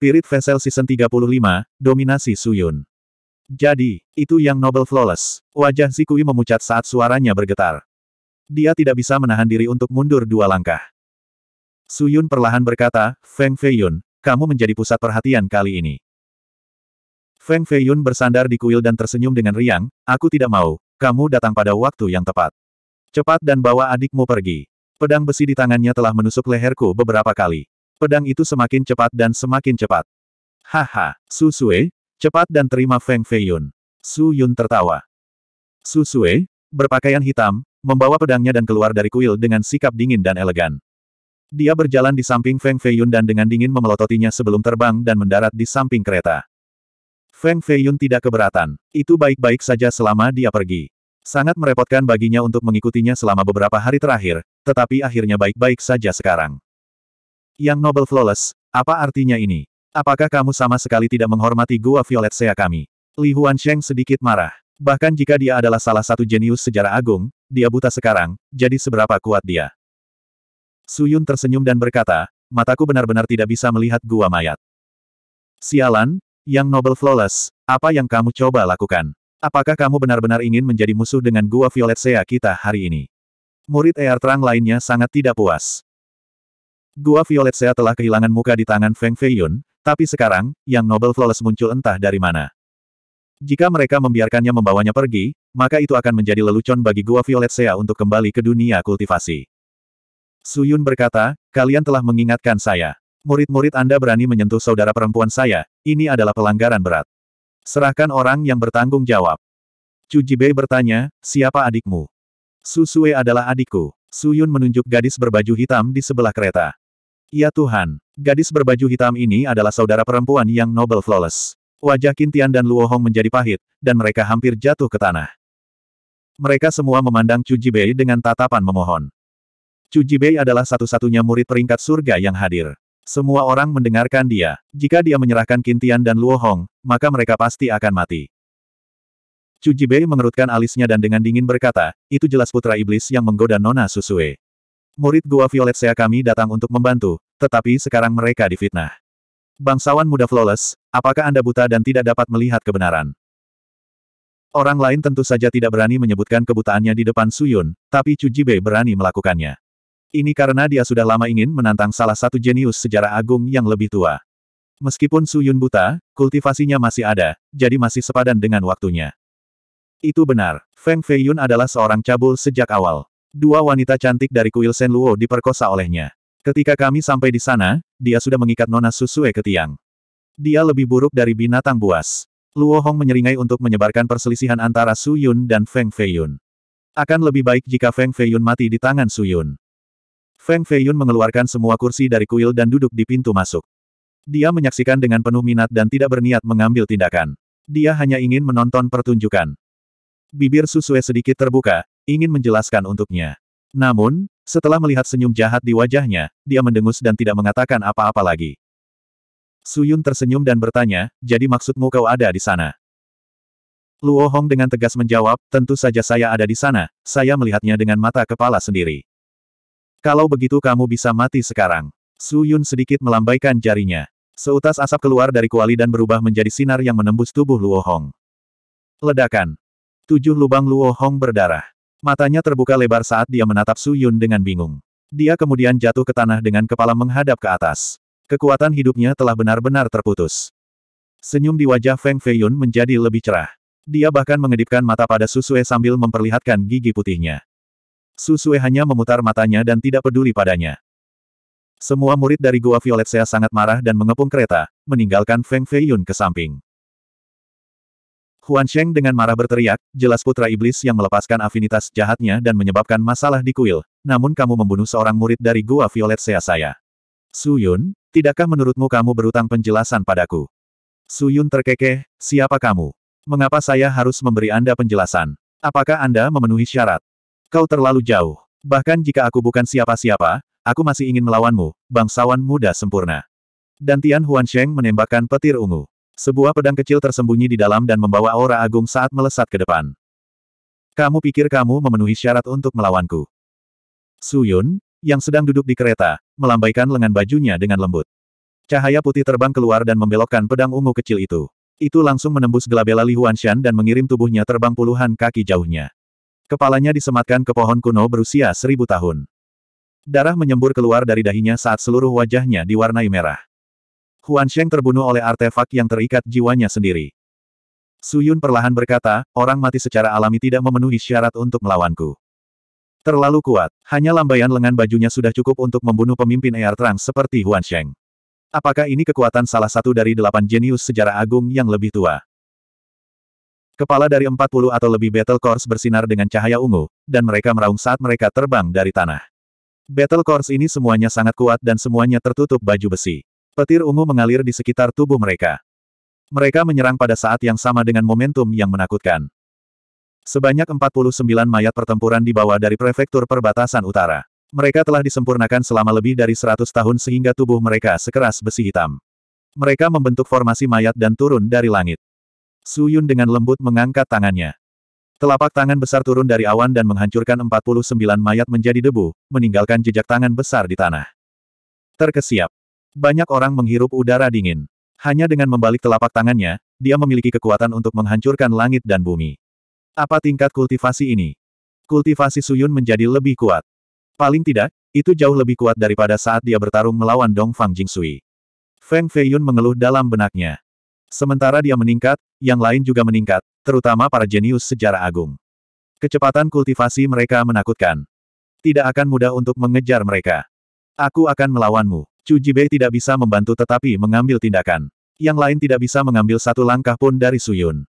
Spirit Vessel Season 35, Dominasi Suyun. Jadi, itu yang Noble Flawless. Wajah Zikui memucat saat suaranya bergetar. Dia tidak bisa menahan diri untuk mundur dua langkah. Suyun perlahan berkata, Feng Feiyun, kamu menjadi pusat perhatian kali ini. Feng Feiyun bersandar di kuil dan tersenyum dengan riang, aku tidak mau, kamu datang pada waktu yang tepat. Cepat dan bawa adikmu pergi. Pedang besi di tangannya telah menusuk leherku beberapa kali. Pedang itu semakin cepat dan semakin cepat. Haha, Su Sue, cepat dan terima Feng Feiyun. Su Yun tertawa. Su Sue, berpakaian hitam, membawa pedangnya dan keluar dari kuil dengan sikap dingin dan elegan. Dia berjalan di samping Feng Feiyun dan dengan dingin memelototinya sebelum terbang dan mendarat di samping kereta. Feng Feiyun tidak keberatan. Itu baik-baik saja selama dia pergi. Sangat merepotkan baginya untuk mengikutinya selama beberapa hari terakhir, tetapi akhirnya baik-baik saja sekarang. Yang Noble Flawless, apa artinya ini? Apakah kamu sama sekali tidak menghormati gua Violet Sea kami? Li Huansheng sedikit marah. Bahkan jika dia adalah salah satu jenius sejarah agung, dia buta sekarang, jadi seberapa kuat dia? Su Yun tersenyum dan berkata, mataku benar-benar tidak bisa melihat gua mayat. Sialan, yang Noble Flawless, apa yang kamu coba lakukan? Apakah kamu benar-benar ingin menjadi musuh dengan gua Violet Sea kita hari ini? Murid Air Terang lainnya sangat tidak puas. Gua Violet Sea telah kehilangan muka di tangan Feng Feiyun, tapi sekarang, yang Nobel Flawless muncul entah dari mana. Jika mereka membiarkannya membawanya pergi, maka itu akan menjadi lelucon bagi Gua Violet Sea untuk kembali ke dunia kultivasi. Suyun berkata, kalian telah mengingatkan saya. Murid-murid Anda berani menyentuh saudara perempuan saya, ini adalah pelanggaran berat. Serahkan orang yang bertanggung jawab. Chu Jibei bertanya, siapa adikmu? Su Susue adalah adikku. Suyun menunjuk gadis berbaju hitam di sebelah kereta. Ya Tuhan, gadis berbaju hitam ini adalah saudara perempuan yang noble Flawless. Wajah Kintian dan Luo Hong menjadi pahit, dan mereka hampir jatuh ke tanah. Mereka semua memandang Chu Jibei dengan tatapan memohon. Chu Jibei adalah satu-satunya murid peringkat surga yang hadir. Semua orang mendengarkan dia. Jika dia menyerahkan Kintian dan Luo Hong, maka mereka pasti akan mati. Chu Jibei mengerutkan alisnya dan dengan dingin berkata, itu jelas putra iblis yang menggoda Nona Susue. Murid Gua Violet Sea kami datang untuk membantu, tetapi sekarang mereka difitnah. Bangsawan muda flawless, apakah Anda buta dan tidak dapat melihat kebenaran? Orang lain tentu saja tidak berani menyebutkan kebutaannya di depan Suyun, tapi Chu Jibe berani melakukannya. Ini karena dia sudah lama ingin menantang salah satu jenius sejarah agung yang lebih tua. Meskipun Suyun buta, kultivasinya masih ada, jadi masih sepadan dengan waktunya. Itu benar, Feng Feiyun adalah seorang cabul sejak awal. Dua wanita cantik dari kuil Luo diperkosa olehnya. Ketika kami sampai di sana, dia sudah mengikat Nona Susue ke tiang. Dia lebih buruk dari binatang buas. Luo Hong menyeringai untuk menyebarkan perselisihan antara Su Yun dan Feng Feiyun. Akan lebih baik jika Feng Feiyun mati di tangan Su Yun. Feng Feiyun mengeluarkan semua kursi dari kuil dan duduk di pintu masuk. Dia menyaksikan dengan penuh minat dan tidak berniat mengambil tindakan. Dia hanya ingin menonton pertunjukan. Bibir Susue sedikit terbuka, ingin menjelaskan untuknya. Namun, setelah melihat senyum jahat di wajahnya, dia mendengus dan tidak mengatakan apa-apa lagi. Suyun tersenyum dan bertanya, jadi maksudmu kau ada di sana? Luo Hong dengan tegas menjawab, tentu saja saya ada di sana, saya melihatnya dengan mata kepala sendiri. Kalau begitu kamu bisa mati sekarang. Suyun sedikit melambaikan jarinya. Seutas asap keluar dari kuali dan berubah menjadi sinar yang menembus tubuh Luo Hong. Ledakan. Tujuh lubang Luo Hong berdarah. Matanya terbuka lebar saat dia menatap Su Yun dengan bingung. Dia kemudian jatuh ke tanah dengan kepala menghadap ke atas. Kekuatan hidupnya telah benar-benar terputus. Senyum di wajah Feng Feiyun menjadi lebih cerah. Dia bahkan mengedipkan mata pada Susue sambil memperlihatkan gigi putihnya. Susue hanya memutar matanya dan tidak peduli padanya. Semua murid dari Gua Violet Sea sangat marah dan mengepung kereta, meninggalkan Feng Feiyun ke samping. Huan Sheng dengan marah berteriak, jelas putra iblis yang melepaskan afinitas jahatnya dan menyebabkan masalah di kuil, namun kamu membunuh seorang murid dari gua Violet Sea saya. Su Yun, tidakkah menurutmu kamu berutang penjelasan padaku? Su Yun terkekeh, siapa kamu? Mengapa saya harus memberi Anda penjelasan? Apakah Anda memenuhi syarat? Kau terlalu jauh. Bahkan jika aku bukan siapa-siapa, aku masih ingin melawanmu, bangsawan muda sempurna. Dan Tian Sheng menembakkan petir ungu. Sebuah pedang kecil tersembunyi di dalam dan membawa aura agung saat melesat ke depan. Kamu pikir kamu memenuhi syarat untuk melawanku? Suyun, yang sedang duduk di kereta, melambaikan lengan bajunya dengan lembut. Cahaya putih terbang keluar dan membelokkan pedang ungu kecil itu. Itu langsung menembus gelabela Li Huanshan dan mengirim tubuhnya terbang puluhan kaki jauhnya. Kepalanya disematkan ke pohon kuno berusia seribu tahun. Darah menyembur keluar dari dahinya saat seluruh wajahnya diwarnai merah. Huan Sheng terbunuh oleh artefak yang terikat jiwanya sendiri. Su Yun perlahan berkata, orang mati secara alami tidak memenuhi syarat untuk melawanku. Terlalu kuat, hanya lambaian lengan bajunya sudah cukup untuk membunuh pemimpin Air Trang seperti Huan Sheng. Apakah ini kekuatan salah satu dari delapan jenius sejarah agung yang lebih tua? Kepala dari 40 atau lebih Battle Course bersinar dengan cahaya ungu, dan mereka meraung saat mereka terbang dari tanah. Battle Course ini semuanya sangat kuat dan semuanya tertutup baju besi. Petir ungu mengalir di sekitar tubuh mereka. Mereka menyerang pada saat yang sama dengan momentum yang menakutkan. Sebanyak 49 mayat pertempuran dibawa dari prefektur perbatasan utara. Mereka telah disempurnakan selama lebih dari 100 tahun sehingga tubuh mereka sekeras besi hitam. Mereka membentuk formasi mayat dan turun dari langit. Su Yun dengan lembut mengangkat tangannya. Telapak tangan besar turun dari awan dan menghancurkan 49 mayat menjadi debu, meninggalkan jejak tangan besar di tanah. Terkesiap. Banyak orang menghirup udara dingin. Hanya dengan membalik telapak tangannya, dia memiliki kekuatan untuk menghancurkan langit dan bumi. Apa tingkat kultivasi ini? Kultivasi Suyun menjadi lebih kuat. Paling tidak, itu jauh lebih kuat daripada saat dia bertarung melawan Dong Fang Jing Jingsui. Feng Feiyun mengeluh dalam benaknya. Sementara dia meningkat, yang lain juga meningkat, terutama para jenius sejarah agung. Kecepatan kultivasi mereka menakutkan. Tidak akan mudah untuk mengejar mereka. Aku akan melawanmu. Chu Jibei tidak bisa membantu tetapi mengambil tindakan. Yang lain tidak bisa mengambil satu langkah pun dari Suyun.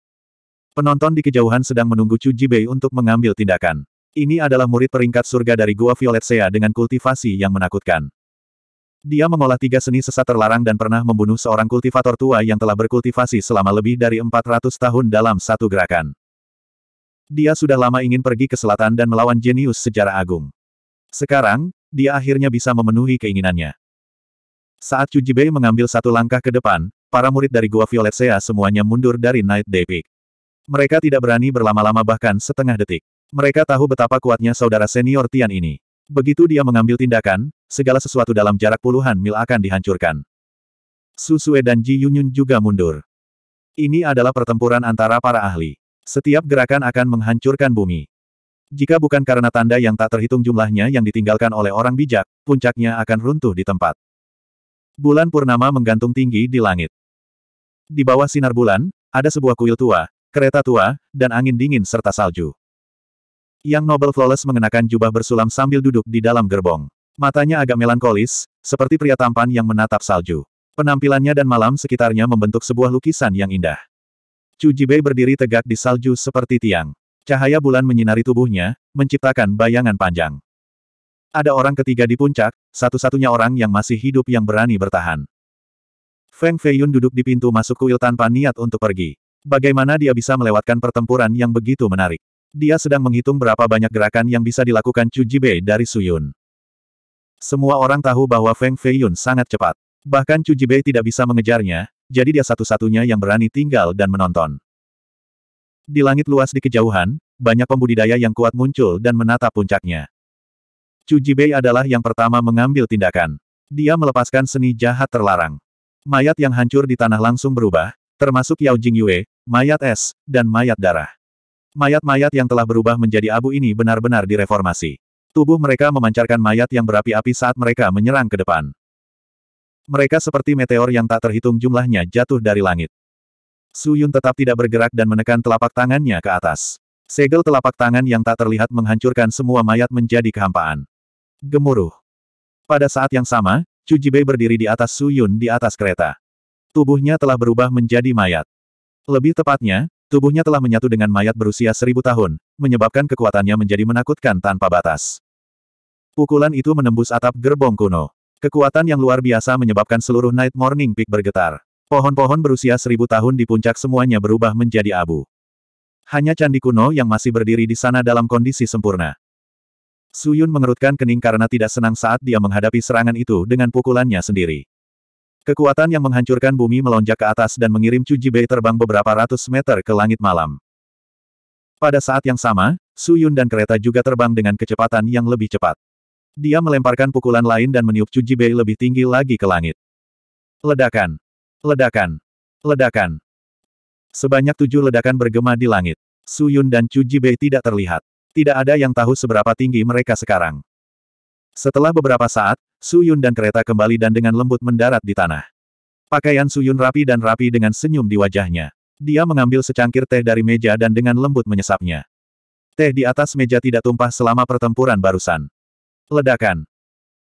Penonton di kejauhan sedang menunggu Chu Jibei untuk mengambil tindakan. Ini adalah murid peringkat surga dari Gua Violet Sea dengan kultivasi yang menakutkan. Dia mengolah tiga seni sesat terlarang dan pernah membunuh seorang kultivator tua yang telah berkultivasi selama lebih dari 400 tahun dalam satu gerakan. Dia sudah lama ingin pergi ke selatan dan melawan jenius sejarah agung. Sekarang, dia akhirnya bisa memenuhi keinginannya. Saat Jibei mengambil satu langkah ke depan, para murid dari Gua Violet Sea semuanya mundur dari Night Day Peak. Mereka tidak berani berlama-lama bahkan setengah detik. Mereka tahu betapa kuatnya saudara senior Tian ini. Begitu dia mengambil tindakan, segala sesuatu dalam jarak puluhan mil akan dihancurkan. Su Susue dan Ji Yunyun juga mundur. Ini adalah pertempuran antara para ahli. Setiap gerakan akan menghancurkan bumi. Jika bukan karena tanda yang tak terhitung jumlahnya yang ditinggalkan oleh orang bijak, puncaknya akan runtuh di tempat. Bulan purnama menggantung tinggi di langit. Di bawah sinar bulan, ada sebuah kuil tua, kereta tua, dan angin dingin serta salju. Yang Noble Flawless mengenakan jubah bersulam sambil duduk di dalam gerbong. Matanya agak melankolis, seperti pria tampan yang menatap salju. Penampilannya dan malam sekitarnya membentuk sebuah lukisan yang indah. Chu Jibei berdiri tegak di salju seperti tiang. Cahaya bulan menyinari tubuhnya, menciptakan bayangan panjang. Ada orang ketiga di puncak, satu-satunya orang yang masih hidup yang berani bertahan. Feng Feiyun duduk di pintu masuk kuil tanpa niat untuk pergi. Bagaimana dia bisa melewatkan pertempuran yang begitu menarik? Dia sedang menghitung berapa banyak gerakan yang bisa dilakukan Chu Jibe dari Suyun. Semua orang tahu bahwa Feng Feiyun sangat cepat. Bahkan Chu Jibe tidak bisa mengejarnya, jadi dia satu-satunya yang berani tinggal dan menonton. Di langit luas di kejauhan, banyak pembudidaya yang kuat muncul dan menatap puncaknya. Chu Jibei adalah yang pertama mengambil tindakan. Dia melepaskan seni jahat terlarang. Mayat yang hancur di tanah langsung berubah, termasuk Yao Jingyue, mayat es, dan mayat darah. Mayat-mayat yang telah berubah menjadi abu ini benar-benar direformasi. Tubuh mereka memancarkan mayat yang berapi-api saat mereka menyerang ke depan. Mereka seperti meteor yang tak terhitung jumlahnya jatuh dari langit. Su Yun tetap tidak bergerak dan menekan telapak tangannya ke atas. Segel telapak tangan yang tak terlihat menghancurkan semua mayat menjadi kehampaan. Gemuruh. Pada saat yang sama, Chu Jibei berdiri di atas Su Yun di atas kereta. Tubuhnya telah berubah menjadi mayat. Lebih tepatnya, tubuhnya telah menyatu dengan mayat berusia seribu tahun, menyebabkan kekuatannya menjadi menakutkan tanpa batas. Pukulan itu menembus atap gerbong kuno. Kekuatan yang luar biasa menyebabkan seluruh Night Morning Peak bergetar. Pohon-pohon berusia seribu tahun di puncak semuanya berubah menjadi abu. Hanya candi kuno yang masih berdiri di sana dalam kondisi sempurna. Suyun mengerutkan kening karena tidak senang saat dia menghadapi serangan itu dengan pukulannya sendiri. Kekuatan yang menghancurkan bumi melonjak ke atas dan mengirim Jibei terbang beberapa ratus meter ke langit malam. Pada saat yang sama, Suyun dan kereta juga terbang dengan kecepatan yang lebih cepat. Dia melemparkan pukulan lain dan meniup Jibei lebih tinggi lagi ke langit. Ledakan! Ledakan! Ledakan! Sebanyak tujuh ledakan bergema di langit. Suyun dan Jibei tidak terlihat. Tidak ada yang tahu seberapa tinggi mereka sekarang. Setelah beberapa saat, Su Yun dan kereta kembali dan dengan lembut mendarat di tanah. Pakaian Su Yun rapi dan rapi dengan senyum di wajahnya. Dia mengambil secangkir teh dari meja dan dengan lembut menyesapnya. Teh di atas meja tidak tumpah selama pertempuran barusan. Ledakan.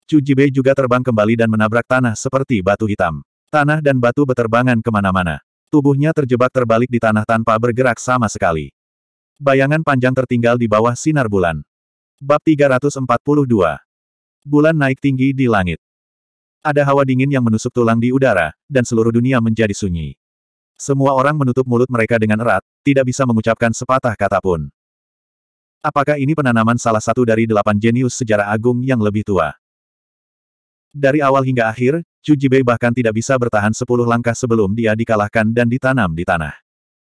Chu Jibe juga terbang kembali dan menabrak tanah seperti batu hitam. Tanah dan batu beterbangan kemana-mana. Tubuhnya terjebak terbalik di tanah tanpa bergerak sama sekali. Bayangan panjang tertinggal di bawah sinar bulan. Bab 342. Bulan naik tinggi di langit. Ada hawa dingin yang menusuk tulang di udara, dan seluruh dunia menjadi sunyi. Semua orang menutup mulut mereka dengan erat, tidak bisa mengucapkan sepatah kata pun. Apakah ini penanaman salah satu dari delapan jenius sejarah agung yang lebih tua? Dari awal hingga akhir, Chu Jibei bahkan tidak bisa bertahan sepuluh langkah sebelum dia dikalahkan dan ditanam di tanah.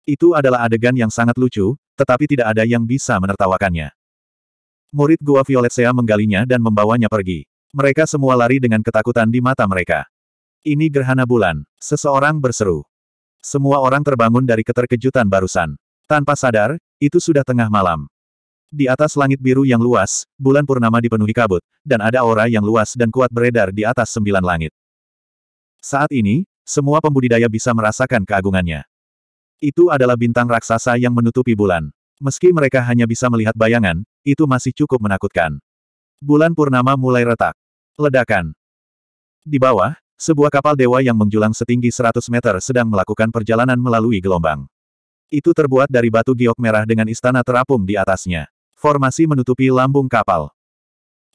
Itu adalah adegan yang sangat lucu, tetapi tidak ada yang bisa menertawakannya. Murid Gua Violet Sea menggalinya dan membawanya pergi. Mereka semua lari dengan ketakutan di mata mereka. Ini gerhana bulan. Seseorang berseru. Semua orang terbangun dari keterkejutan barusan. Tanpa sadar, itu sudah tengah malam. Di atas langit biru yang luas, bulan purnama dipenuhi kabut, dan ada aura yang luas dan kuat beredar di atas sembilan langit. Saat ini, semua pembudidaya bisa merasakan keagungannya. Itu adalah bintang raksasa yang menutupi bulan. Meski mereka hanya bisa melihat bayangan, itu masih cukup menakutkan. Bulan purnama mulai retak. Ledakan. Di bawah, sebuah kapal dewa yang menjulang setinggi 100 meter sedang melakukan perjalanan melalui gelombang. Itu terbuat dari batu giok merah dengan istana terapung di atasnya. Formasi menutupi lambung kapal.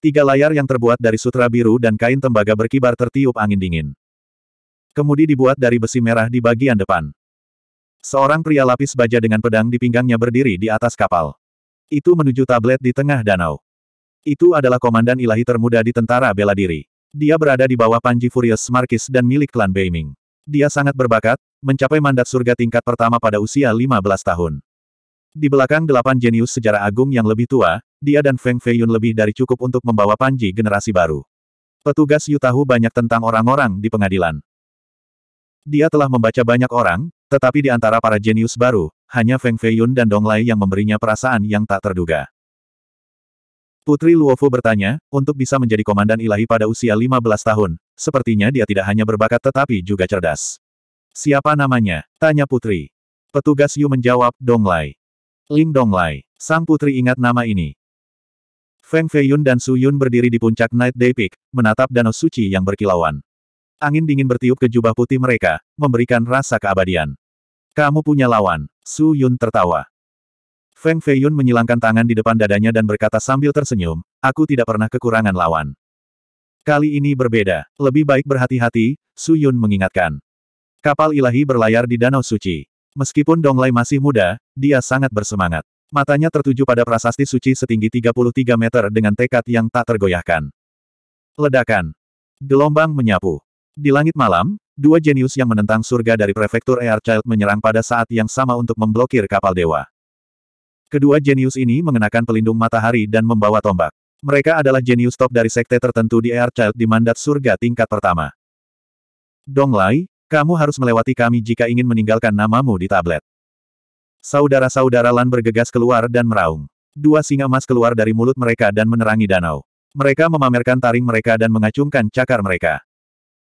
Tiga layar yang terbuat dari sutra biru dan kain tembaga berkibar tertiup angin dingin. Kemudi dibuat dari besi merah di bagian depan. Seorang pria lapis baja dengan pedang di pinggangnya berdiri di atas kapal. Itu menuju tablet di tengah danau. Itu adalah komandan ilahi termuda di tentara bela diri. Dia berada di bawah Panji Furious Markis dan milik klan Beiming. Dia sangat berbakat, mencapai mandat surga tingkat pertama pada usia 15 tahun. Di belakang delapan jenius sejarah agung yang lebih tua, dia dan Feng Feiyun lebih dari cukup untuk membawa Panji generasi baru. Petugas Yu tahu banyak tentang orang-orang di pengadilan. Dia telah membaca banyak orang, tetapi di antara para jenius baru, hanya Feng Feiyun dan Dong Lai yang memberinya perasaan yang tak terduga. Putri Luofu bertanya, untuk bisa menjadi komandan ilahi pada usia 15 tahun, sepertinya dia tidak hanya berbakat tetapi juga cerdas. Siapa namanya? Tanya Putri. Petugas Yu menjawab, Dong Lai. Ling Dong Lai. Sang Putri ingat nama ini. Feng Feiyun dan Su Yun berdiri di puncak Night Day Peak, menatap danau suci yang berkilauan. Angin dingin bertiup ke jubah putih mereka, memberikan rasa keabadian. Kamu punya lawan. Su Yun tertawa. Feng Feiyun menyilangkan tangan di depan dadanya dan berkata sambil tersenyum, aku tidak pernah kekurangan lawan. Kali ini berbeda, lebih baik berhati-hati, Su Yun mengingatkan. Kapal ilahi berlayar di Danau Suci. Meskipun Donglai masih muda, dia sangat bersemangat. Matanya tertuju pada prasasti suci setinggi 33 meter dengan tekad yang tak tergoyahkan. Ledakan. Gelombang menyapu. Di langit malam, Dua jenius yang menentang surga dari prefektur Child menyerang pada saat yang sama untuk memblokir kapal dewa. Kedua jenius ini mengenakan pelindung matahari dan membawa tombak. Mereka adalah jenius top dari sekte tertentu di Child di mandat surga tingkat pertama. Donglai, kamu harus melewati kami jika ingin meninggalkan namamu di tablet. Saudara-saudara Lan bergegas keluar dan meraung. Dua singa emas keluar dari mulut mereka dan menerangi danau. Mereka memamerkan taring mereka dan mengacungkan cakar mereka.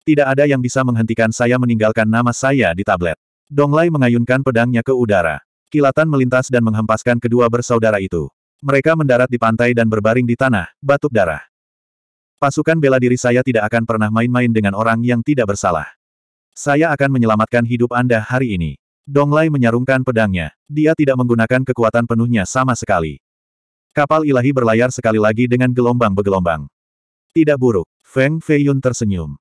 Tidak ada yang bisa menghentikan saya meninggalkan nama saya di tablet. Donglai mengayunkan pedangnya ke udara. Kilatan melintas dan menghempaskan kedua bersaudara itu. Mereka mendarat di pantai dan berbaring di tanah, batuk darah. Pasukan bela diri saya tidak akan pernah main-main dengan orang yang tidak bersalah. Saya akan menyelamatkan hidup Anda hari ini. Donglai menyarungkan pedangnya. Dia tidak menggunakan kekuatan penuhnya sama sekali. Kapal ilahi berlayar sekali lagi dengan gelombang begelombang. Tidak buruk, Feng Feiyun tersenyum.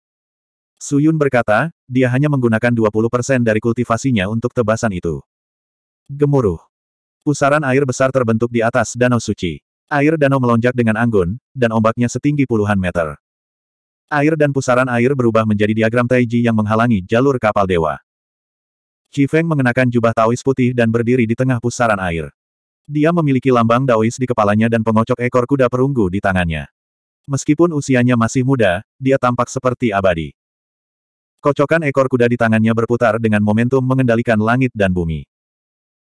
Suyun berkata, dia hanya menggunakan 20% dari kultivasinya untuk tebasan itu. Gemuruh. Pusaran air besar terbentuk di atas danau suci. Air danau melonjak dengan anggun, dan ombaknya setinggi puluhan meter. Air dan pusaran air berubah menjadi diagram Taiji yang menghalangi jalur kapal dewa. Feng mengenakan jubah Taois putih dan berdiri di tengah pusaran air. Dia memiliki lambang Daois di kepalanya dan pengocok ekor kuda perunggu di tangannya. Meskipun usianya masih muda, dia tampak seperti abadi. Kocokan ekor kuda di tangannya berputar dengan momentum mengendalikan langit dan bumi.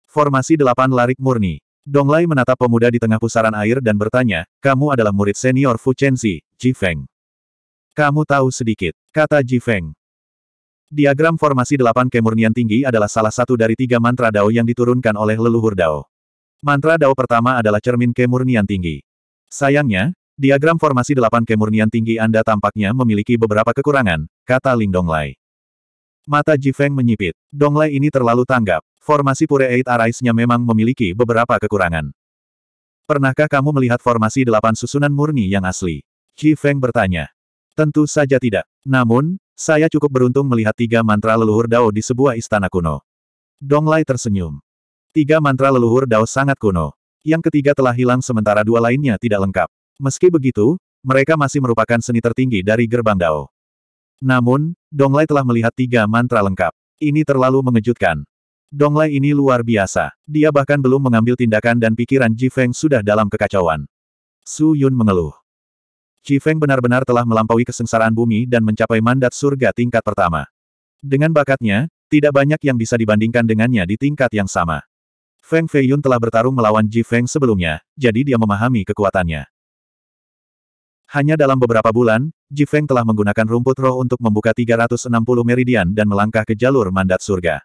Formasi delapan larik murni. Donglai menatap pemuda di tengah pusaran air dan bertanya, kamu adalah murid senior Fu Chenzi, Ji Feng. Kamu tahu sedikit, kata Ji Feng. Diagram formasi delapan kemurnian tinggi adalah salah satu dari tiga mantra Dao yang diturunkan oleh leluhur Dao. Mantra Dao pertama adalah cermin kemurnian tinggi. Sayangnya, Diagram formasi delapan kemurnian tinggi Anda tampaknya memiliki beberapa kekurangan, kata Ling Donglai. Mata Jifeng menyipit. Donglai ini terlalu tanggap. Formasi Pure Eight arise nya memang memiliki beberapa kekurangan. Pernahkah kamu melihat formasi delapan susunan murni yang asli? Jifeng bertanya. Tentu saja tidak. Namun, saya cukup beruntung melihat tiga mantra leluhur Dao di sebuah istana kuno. Donglai tersenyum. Tiga mantra leluhur Dao sangat kuno. Yang ketiga telah hilang sementara dua lainnya tidak lengkap. Meski begitu, mereka masih merupakan seni tertinggi dari gerbang Dao. Namun, Donglai telah melihat tiga mantra lengkap. Ini terlalu mengejutkan. Donglai ini luar biasa. Dia bahkan belum mengambil tindakan dan pikiran Ji Feng sudah dalam kekacauan. Su Yun mengeluh. Ji Feng benar-benar telah melampaui kesengsaraan bumi dan mencapai mandat surga tingkat pertama. Dengan bakatnya, tidak banyak yang bisa dibandingkan dengannya di tingkat yang sama. Feng Feiyun telah bertarung melawan Ji Feng sebelumnya, jadi dia memahami kekuatannya. Hanya dalam beberapa bulan, Ji Feng telah menggunakan rumput roh untuk membuka 360 meridian dan melangkah ke jalur mandat surga.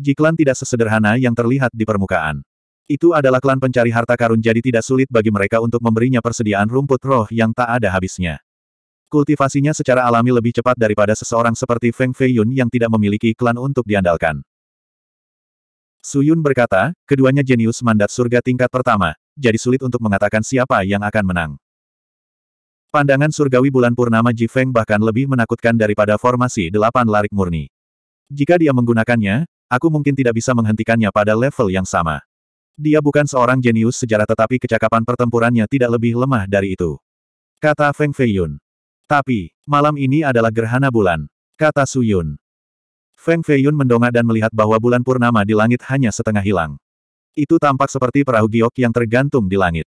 Jiklan tidak sesederhana yang terlihat di permukaan. Itu adalah klan pencari harta karun jadi tidak sulit bagi mereka untuk memberinya persediaan rumput roh yang tak ada habisnya. Kultivasinya secara alami lebih cepat daripada seseorang seperti Feng Feiyun yang tidak memiliki klan untuk diandalkan. Suyun berkata, keduanya jenius mandat surga tingkat pertama, jadi sulit untuk mengatakan siapa yang akan menang. Pandangan surgawi bulan purnama Ji Feng bahkan lebih menakutkan daripada formasi delapan larik murni. Jika dia menggunakannya, aku mungkin tidak bisa menghentikannya pada level yang sama. Dia bukan seorang jenius sejarah tetapi kecakapan pertempurannya tidak lebih lemah dari itu. Kata Feng Feiyun. Tapi, malam ini adalah gerhana bulan. Kata Su Yun. Feng Feiyun mendongak dan melihat bahwa bulan purnama di langit hanya setengah hilang. Itu tampak seperti perahu giok yang tergantung di langit.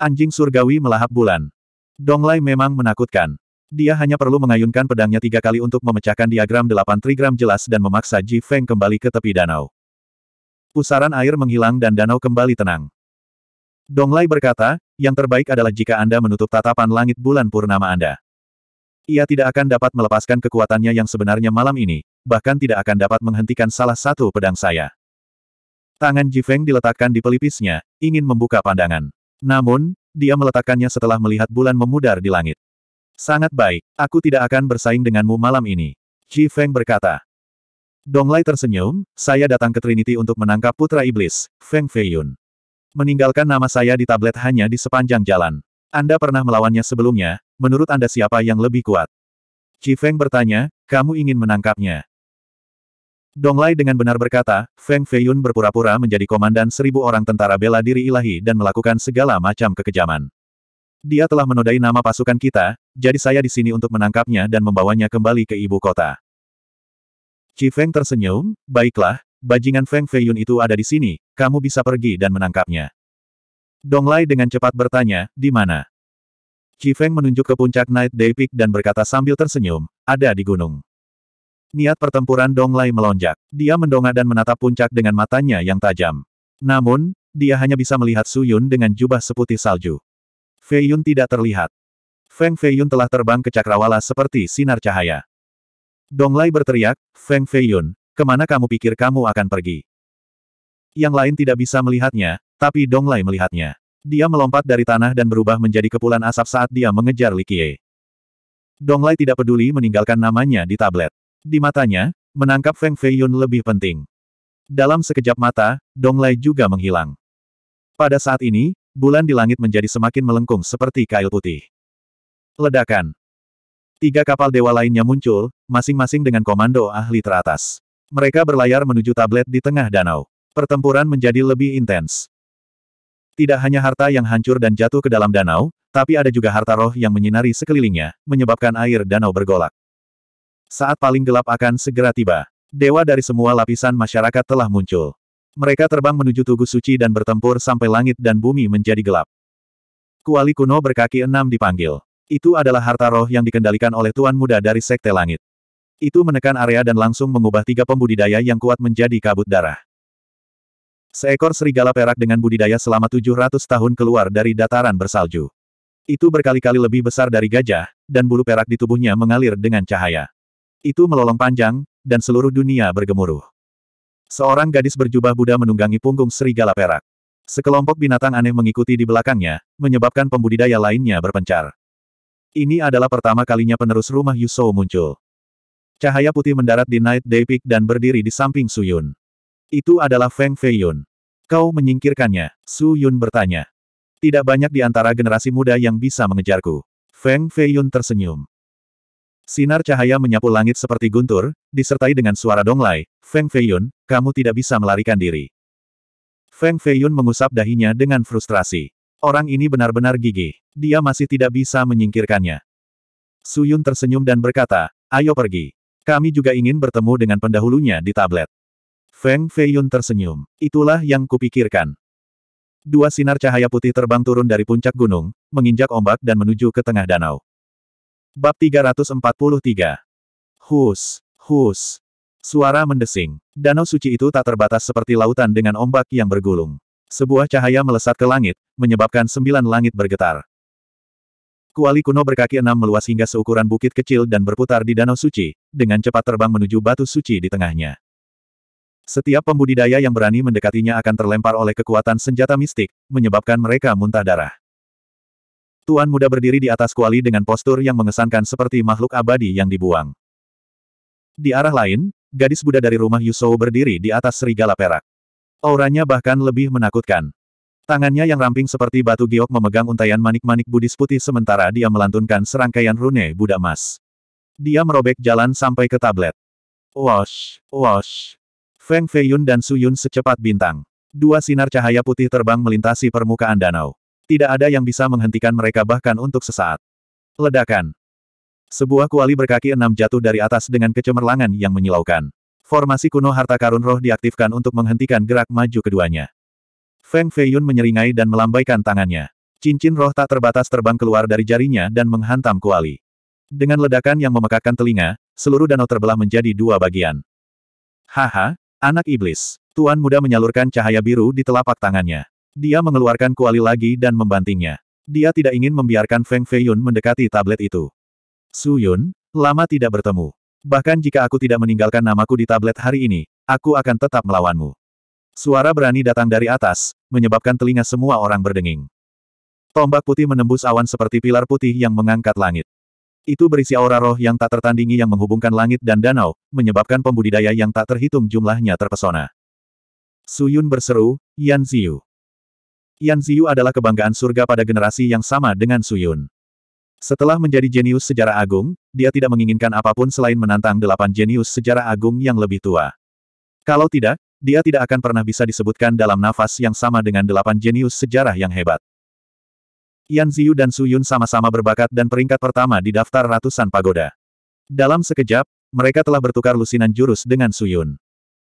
Anjing surgawi melahap bulan. Donglai memang menakutkan. Dia hanya perlu mengayunkan pedangnya tiga kali untuk memecahkan diagram delapan trigram jelas dan memaksa Ji Feng kembali ke tepi danau. Pusaran air menghilang dan danau kembali tenang. Donglai berkata, yang terbaik adalah jika Anda menutup tatapan langit bulan purnama Anda. Ia tidak akan dapat melepaskan kekuatannya yang sebenarnya malam ini, bahkan tidak akan dapat menghentikan salah satu pedang saya. Tangan Ji Feng diletakkan di pelipisnya, ingin membuka pandangan. Namun, dia meletakkannya setelah melihat bulan memudar di langit. Sangat baik, aku tidak akan bersaing denganmu malam ini. Ji Feng berkata. Donglai tersenyum, saya datang ke Trinity untuk menangkap putra iblis, Feng Feiyun. Meninggalkan nama saya di tablet hanya di sepanjang jalan. Anda pernah melawannya sebelumnya, menurut Anda siapa yang lebih kuat? Ji Feng bertanya, kamu ingin menangkapnya. Dong Lai dengan benar berkata, Feng Feiyun berpura-pura menjadi komandan seribu orang tentara bela diri ilahi dan melakukan segala macam kekejaman. Dia telah menodai nama pasukan kita, jadi saya di sini untuk menangkapnya dan membawanya kembali ke ibu kota. Chi Feng tersenyum, baiklah, bajingan Feng Feiyun itu ada di sini, kamu bisa pergi dan menangkapnya. Dong Lai dengan cepat bertanya, di mana? Chi Feng menunjuk ke puncak Night Day Peak dan berkata sambil tersenyum, ada di gunung. Niat pertempuran Donglai melonjak. Dia mendongak dan menatap puncak dengan matanya yang tajam. Namun, dia hanya bisa melihat Su Yun dengan jubah seputih salju. Fei Yun tidak terlihat. Feng Fei Yun telah terbang ke cakrawala seperti sinar cahaya. Donglai berteriak, Feng Fei Yun, kemana kamu pikir kamu akan pergi? Yang lain tidak bisa melihatnya, tapi Donglai melihatnya. Dia melompat dari tanah dan berubah menjadi kepulan asap saat dia mengejar Li Qie. Donglai tidak peduli meninggalkan namanya di tablet. Di matanya, menangkap Feng Feiyun lebih penting. Dalam sekejap mata, Dong Lai juga menghilang. Pada saat ini, bulan di langit menjadi semakin melengkung seperti kail putih. Ledakan. Tiga kapal dewa lainnya muncul, masing-masing dengan komando ahli teratas. Mereka berlayar menuju tablet di tengah danau. Pertempuran menjadi lebih intens. Tidak hanya harta yang hancur dan jatuh ke dalam danau, tapi ada juga harta roh yang menyinari sekelilingnya, menyebabkan air danau bergolak. Saat paling gelap akan segera tiba. Dewa dari semua lapisan masyarakat telah muncul. Mereka terbang menuju Tugu Suci dan bertempur sampai langit dan bumi menjadi gelap. Kuali kuno berkaki enam dipanggil. Itu adalah harta roh yang dikendalikan oleh Tuan Muda dari Sekte Langit. Itu menekan area dan langsung mengubah tiga pembudidaya yang kuat menjadi kabut darah. Seekor serigala perak dengan budidaya selama 700 tahun keluar dari dataran bersalju. Itu berkali-kali lebih besar dari gajah, dan bulu perak di tubuhnya mengalir dengan cahaya. Itu melolong panjang, dan seluruh dunia bergemuruh. Seorang gadis berjubah Buddha menunggangi punggung serigala perak. Sekelompok binatang aneh mengikuti di belakangnya, menyebabkan pembudidaya lainnya berpencar. Ini adalah pertama kalinya penerus rumah Yusou muncul. Cahaya putih mendarat di Night Day Peak dan berdiri di samping Su Yun. Itu adalah Feng Feiyun. Kau menyingkirkannya, Su Yun bertanya. Tidak banyak di antara generasi muda yang bisa mengejarku. Feng Feiyun tersenyum. Sinar cahaya menyapu langit seperti guntur, disertai dengan suara donglai, Feng Feiyun, kamu tidak bisa melarikan diri. Feng Feiyun mengusap dahinya dengan frustrasi. Orang ini benar-benar gigih. Dia masih tidak bisa menyingkirkannya. Suyun tersenyum dan berkata, ayo pergi. Kami juga ingin bertemu dengan pendahulunya di tablet. Feng Feiyun tersenyum. Itulah yang kupikirkan. Dua sinar cahaya putih terbang turun dari puncak gunung, menginjak ombak dan menuju ke tengah danau. Bab 343. Hus, hus. Suara mendesing. Danau suci itu tak terbatas seperti lautan dengan ombak yang bergulung. Sebuah cahaya melesat ke langit, menyebabkan sembilan langit bergetar. Kuali kuno berkaki enam meluas hingga seukuran bukit kecil dan berputar di danau suci, dengan cepat terbang menuju batu suci di tengahnya. Setiap pembudidaya yang berani mendekatinya akan terlempar oleh kekuatan senjata mistik, menyebabkan mereka muntah darah. Tuan muda berdiri di atas kuali dengan postur yang mengesankan seperti makhluk abadi yang dibuang. Di arah lain, gadis Buddha dari rumah Yusou berdiri di atas serigala perak. Auranya bahkan lebih menakutkan. Tangannya yang ramping seperti batu giok memegang untaian manik-manik Buddhis putih sementara dia melantunkan serangkaian rune Buddha emas. Dia merobek jalan sampai ke tablet. Wash, wash. Feng Feiyun dan Suyun secepat bintang. Dua sinar cahaya putih terbang melintasi permukaan danau. Tidak ada yang bisa menghentikan mereka bahkan untuk sesaat. Ledakan. Sebuah kuali berkaki enam jatuh dari atas dengan kecemerlangan yang menyilaukan. Formasi kuno harta karun roh diaktifkan untuk menghentikan gerak maju keduanya. Feng Feiyun menyeringai dan melambaikan tangannya. Cincin roh tak terbatas terbang keluar dari jarinya dan menghantam kuali. Dengan ledakan yang memekakkan telinga, seluruh danau terbelah menjadi dua bagian. Haha, anak iblis. Tuan muda menyalurkan cahaya biru di telapak tangannya. Dia mengeluarkan kuali lagi dan membantingnya. Dia tidak ingin membiarkan Feng Feiyun mendekati tablet itu. Su Yun, lama tidak bertemu. Bahkan jika aku tidak meninggalkan namaku di tablet hari ini, aku akan tetap melawanmu. Suara berani datang dari atas, menyebabkan telinga semua orang berdenging. Tombak putih menembus awan seperti pilar putih yang mengangkat langit. Itu berisi aura roh yang tak tertandingi yang menghubungkan langit dan danau, menyebabkan pembudidaya yang tak terhitung jumlahnya terpesona. Suyun berseru, Yan Ziyu. Yan Ziyu adalah kebanggaan surga pada generasi yang sama dengan Su Yun. Setelah menjadi jenius sejarah agung, dia tidak menginginkan apapun selain menantang delapan jenius sejarah agung yang lebih tua. Kalau tidak, dia tidak akan pernah bisa disebutkan dalam nafas yang sama dengan delapan jenius sejarah yang hebat. Yan Ziyu dan Su Yun sama-sama berbakat dan peringkat pertama di daftar ratusan pagoda. Dalam sekejap, mereka telah bertukar lusinan jurus dengan Su Yun.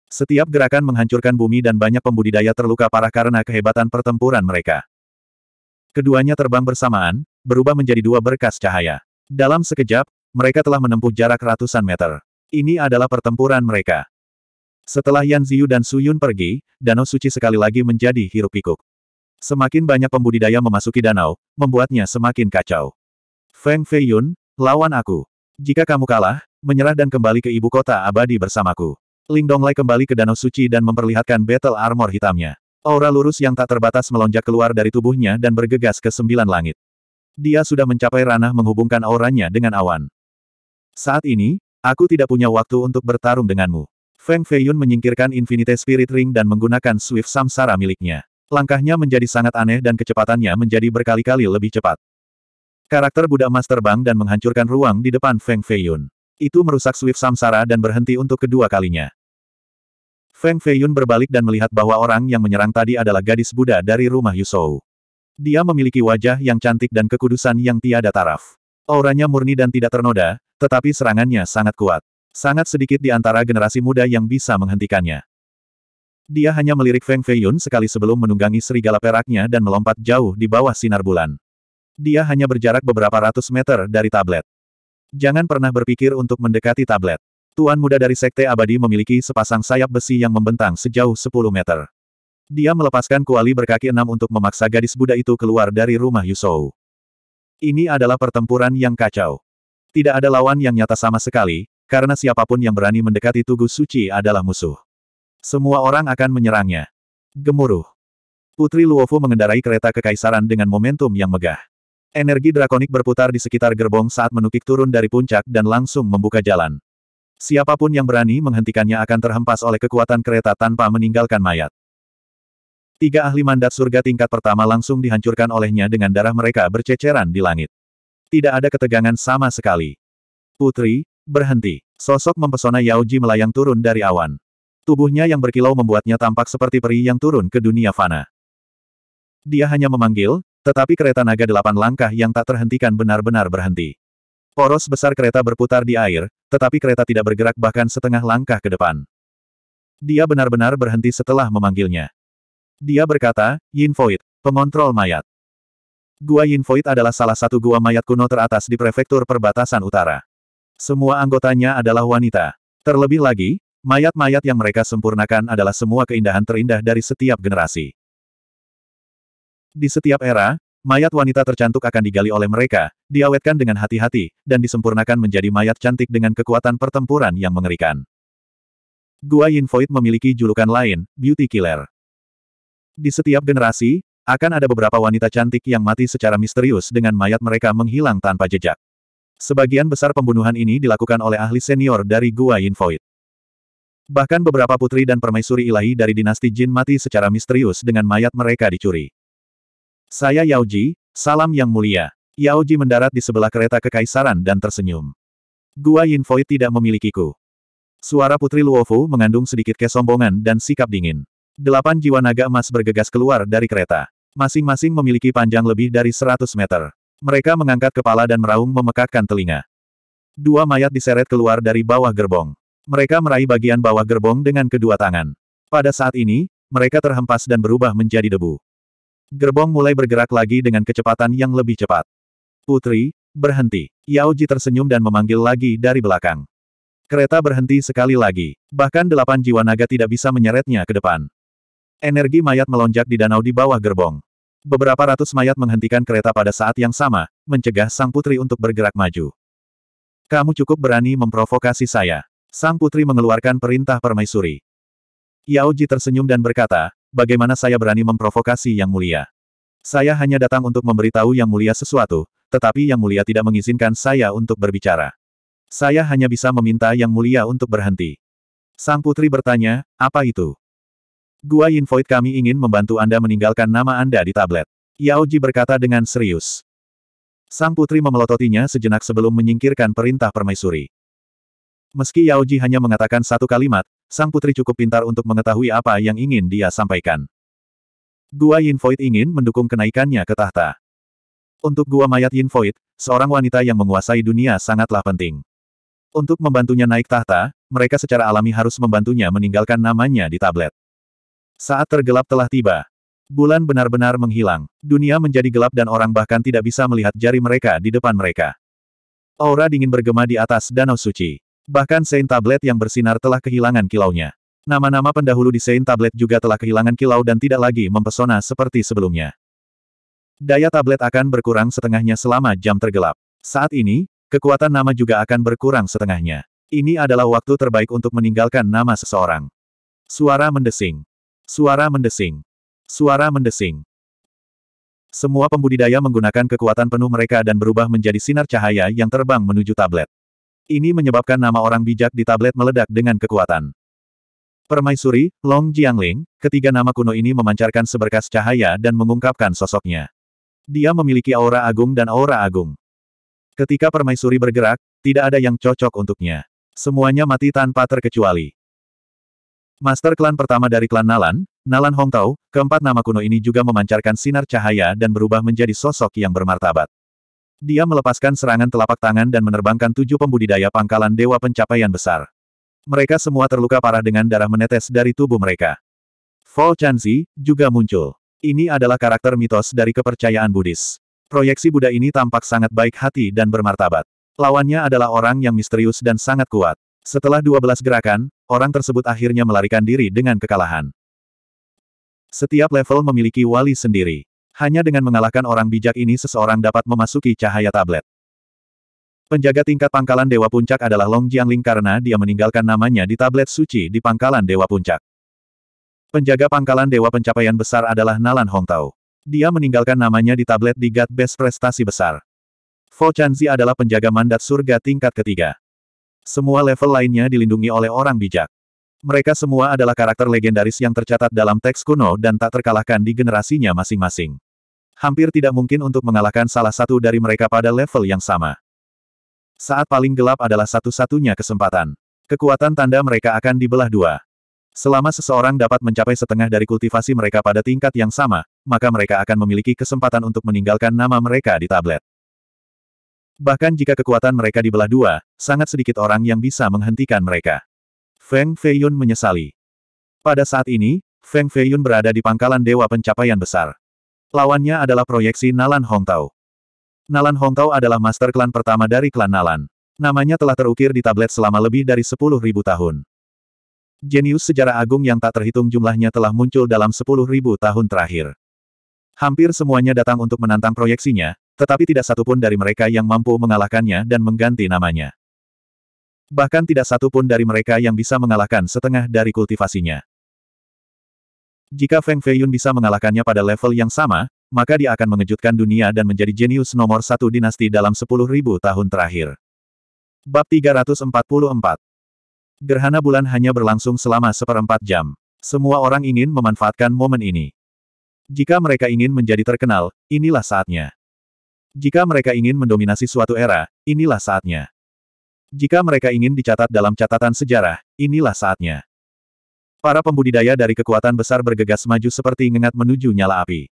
Setiap gerakan menghancurkan bumi dan banyak pembudidaya terluka parah karena kehebatan pertempuran mereka. Keduanya terbang bersamaan, berubah menjadi dua berkas cahaya. Dalam sekejap, mereka telah menempuh jarak ratusan meter. Ini adalah pertempuran mereka. Setelah Yan Ziyu dan Su Yun pergi, danau suci sekali lagi menjadi hiruk pikuk. Semakin banyak pembudidaya memasuki danau, membuatnya semakin kacau. Feng Feiyun, lawan aku. Jika kamu kalah, menyerah dan kembali ke ibu kota abadi bersamaku. Ling Donglai kembali ke Danau Suci dan memperlihatkan battle armor hitamnya. Aura lurus yang tak terbatas melonjak keluar dari tubuhnya dan bergegas ke sembilan langit. Dia sudah mencapai ranah menghubungkan auranya dengan awan. Saat ini, aku tidak punya waktu untuk bertarung denganmu. Feng Feiyun menyingkirkan Infinity Spirit Ring dan menggunakan Swift Samsara miliknya. Langkahnya menjadi sangat aneh dan kecepatannya menjadi berkali-kali lebih cepat. Karakter Buddha Emas terbang dan menghancurkan ruang di depan Feng Feiyun. Itu merusak Swift Samsara dan berhenti untuk kedua kalinya. Feng Feiyun berbalik dan melihat bahwa orang yang menyerang tadi adalah gadis Buddha dari rumah Yusou. Dia memiliki wajah yang cantik dan kekudusan yang tiada taraf. Auranya murni dan tidak ternoda, tetapi serangannya sangat kuat. Sangat sedikit di antara generasi muda yang bisa menghentikannya. Dia hanya melirik Feng Feiyun sekali sebelum menunggangi serigala peraknya dan melompat jauh di bawah sinar bulan. Dia hanya berjarak beberapa ratus meter dari tablet. Jangan pernah berpikir untuk mendekati tablet. Tuan muda dari Sekte Abadi memiliki sepasang sayap besi yang membentang sejauh 10 meter. Dia melepaskan kuali berkaki enam untuk memaksa gadis Buddha itu keluar dari rumah Yusou. Ini adalah pertempuran yang kacau. Tidak ada lawan yang nyata sama sekali, karena siapapun yang berani mendekati Tugu Suci adalah musuh. Semua orang akan menyerangnya. Gemuruh. Putri Luofu mengendarai kereta kekaisaran dengan momentum yang megah. Energi drakonik berputar di sekitar gerbong saat menukik turun dari puncak dan langsung membuka jalan. Siapapun yang berani menghentikannya akan terhempas oleh kekuatan kereta tanpa meninggalkan mayat. Tiga ahli mandat surga tingkat pertama langsung dihancurkan olehnya dengan darah mereka berceceran di langit. Tidak ada ketegangan sama sekali. Putri, berhenti. Sosok mempesona Yaoji melayang turun dari awan. Tubuhnya yang berkilau membuatnya tampak seperti peri yang turun ke dunia fana. Dia hanya memanggil, tetapi kereta naga delapan langkah yang tak terhentikan benar-benar berhenti. Poros besar kereta berputar di air, tetapi kereta tidak bergerak bahkan setengah langkah ke depan. Dia benar-benar berhenti setelah memanggilnya. Dia berkata, Yin Void, pengontrol mayat. Gua Yin Void adalah salah satu gua mayat kuno teratas di prefektur perbatasan utara. Semua anggotanya adalah wanita. Terlebih lagi, mayat-mayat yang mereka sempurnakan adalah semua keindahan terindah dari setiap generasi. Di setiap era, Mayat wanita tercantuk akan digali oleh mereka, diawetkan dengan hati-hati, dan disempurnakan menjadi mayat cantik dengan kekuatan pertempuran yang mengerikan. Gua Yin Void memiliki julukan lain, Beauty Killer. Di setiap generasi, akan ada beberapa wanita cantik yang mati secara misterius dengan mayat mereka menghilang tanpa jejak. Sebagian besar pembunuhan ini dilakukan oleh ahli senior dari Gua Yin Void. Bahkan beberapa putri dan permaisuri ilahi dari dinasti Jin mati secara misterius dengan mayat mereka dicuri. Saya Yao Ji, salam yang mulia. Yao Ji mendarat di sebelah kereta kekaisaran dan tersenyum. Gua Foy tidak memilikiku. Suara Putri Luofu mengandung sedikit kesombongan dan sikap dingin. Delapan jiwa naga emas bergegas keluar dari kereta. Masing-masing memiliki panjang lebih dari 100 meter. Mereka mengangkat kepala dan meraung memekakkan telinga. Dua mayat diseret keluar dari bawah gerbong. Mereka meraih bagian bawah gerbong dengan kedua tangan. Pada saat ini, mereka terhempas dan berubah menjadi debu. Gerbong mulai bergerak lagi dengan kecepatan yang lebih cepat. Putri, berhenti. Yao Ji tersenyum dan memanggil lagi dari belakang. Kereta berhenti sekali lagi. Bahkan delapan jiwa naga tidak bisa menyeretnya ke depan. Energi mayat melonjak di danau di bawah gerbong. Beberapa ratus mayat menghentikan kereta pada saat yang sama, mencegah sang putri untuk bergerak maju. Kamu cukup berani memprovokasi saya. Sang putri mengeluarkan perintah permaisuri. Yao Ji tersenyum dan berkata, bagaimana saya berani memprovokasi Yang Mulia? Saya hanya datang untuk memberitahu Yang Mulia sesuatu, tetapi Yang Mulia tidak mengizinkan saya untuk berbicara. Saya hanya bisa meminta Yang Mulia untuk berhenti. Sang Putri bertanya, apa itu? Gua Yin Void kami ingin membantu Anda meninggalkan nama Anda di tablet. Yao Ji berkata dengan serius. Sang Putri memelototinya sejenak sebelum menyingkirkan perintah permaisuri. Meski Yao Ji hanya mengatakan satu kalimat, sang putri cukup pintar untuk mengetahui apa yang ingin dia sampaikan. Gua Yin Void ingin mendukung kenaikannya ke tahta. Untuk gua mayat Yin Void, seorang wanita yang menguasai dunia sangatlah penting. Untuk membantunya naik tahta, mereka secara alami harus membantunya meninggalkan namanya di tablet. Saat tergelap telah tiba. Bulan benar-benar menghilang. Dunia menjadi gelap dan orang bahkan tidak bisa melihat jari mereka di depan mereka. Aura dingin bergema di atas danau suci. Bahkan Saint Tablet yang bersinar telah kehilangan kilaunya. Nama-nama pendahulu di Saint Tablet juga telah kehilangan kilau dan tidak lagi mempesona seperti sebelumnya. Daya tablet akan berkurang setengahnya selama jam tergelap. Saat ini, kekuatan nama juga akan berkurang setengahnya. Ini adalah waktu terbaik untuk meninggalkan nama seseorang. Suara mendesing. Suara mendesing. Suara mendesing. Semua pembudidaya menggunakan kekuatan penuh mereka dan berubah menjadi sinar cahaya yang terbang menuju tablet. Ini menyebabkan nama orang bijak di tablet meledak dengan kekuatan. Permaisuri, Long Jiangling, ketiga nama kuno ini memancarkan seberkas cahaya dan mengungkapkan sosoknya. Dia memiliki aura agung dan aura agung. Ketika permaisuri bergerak, tidak ada yang cocok untuknya. Semuanya mati tanpa terkecuali. Master klan pertama dari klan Nalan, Nalan Hongtao, keempat nama kuno ini juga memancarkan sinar cahaya dan berubah menjadi sosok yang bermartabat. Dia melepaskan serangan telapak tangan dan menerbangkan tujuh pembudidaya pangkalan dewa pencapaian besar. Mereka semua terluka parah dengan darah menetes dari tubuh mereka. Fo Chanzi juga muncul. Ini adalah karakter mitos dari kepercayaan Buddhis. Proyeksi Buddha ini tampak sangat baik hati dan bermartabat. Lawannya adalah orang yang misterius dan sangat kuat. Setelah 12 gerakan, orang tersebut akhirnya melarikan diri dengan kekalahan. Setiap level memiliki wali sendiri. Hanya dengan mengalahkan orang bijak ini seseorang dapat memasuki cahaya tablet. Penjaga tingkat pangkalan Dewa Puncak adalah Long Jiangling karena dia meninggalkan namanya di tablet suci di pangkalan Dewa Puncak. Penjaga pangkalan Dewa Pencapaian Besar adalah Nalan Hongtao. Dia meninggalkan namanya di tablet di God Best Prestasi Besar. Fo Chanzi adalah penjaga mandat surga tingkat ketiga. Semua level lainnya dilindungi oleh orang bijak. Mereka semua adalah karakter legendaris yang tercatat dalam teks kuno dan tak terkalahkan di generasinya masing-masing hampir tidak mungkin untuk mengalahkan salah satu dari mereka pada level yang sama. Saat paling gelap adalah satu-satunya kesempatan. Kekuatan tanda mereka akan dibelah dua. Selama seseorang dapat mencapai setengah dari kultivasi mereka pada tingkat yang sama, maka mereka akan memiliki kesempatan untuk meninggalkan nama mereka di tablet. Bahkan jika kekuatan mereka dibelah dua, sangat sedikit orang yang bisa menghentikan mereka. Feng Feiyun menyesali. Pada saat ini, Feng Feiyun berada di pangkalan Dewa Pencapaian Besar. Lawannya adalah proyeksi Nalan Hongtao. Nalan Hongtao adalah master klan pertama dari klan Nalan. Namanya telah terukir di tablet selama lebih dari 10.000 tahun. Jenius sejarah agung yang tak terhitung jumlahnya telah muncul dalam 10.000 tahun terakhir. Hampir semuanya datang untuk menantang proyeksinya, tetapi tidak satupun dari mereka yang mampu mengalahkannya dan mengganti namanya. Bahkan tidak satupun dari mereka yang bisa mengalahkan setengah dari kultivasinya. Jika Feng Feiyun bisa mengalahkannya pada level yang sama, maka dia akan mengejutkan dunia dan menjadi jenius nomor satu dinasti dalam 10.000 tahun terakhir. Bab 344 Gerhana bulan hanya berlangsung selama seperempat jam. Semua orang ingin memanfaatkan momen ini. Jika mereka ingin menjadi terkenal, inilah saatnya. Jika mereka ingin mendominasi suatu era, inilah saatnya. Jika mereka ingin dicatat dalam catatan sejarah, inilah saatnya. Para pembudidaya dari kekuatan besar bergegas maju seperti ngengat menuju nyala api.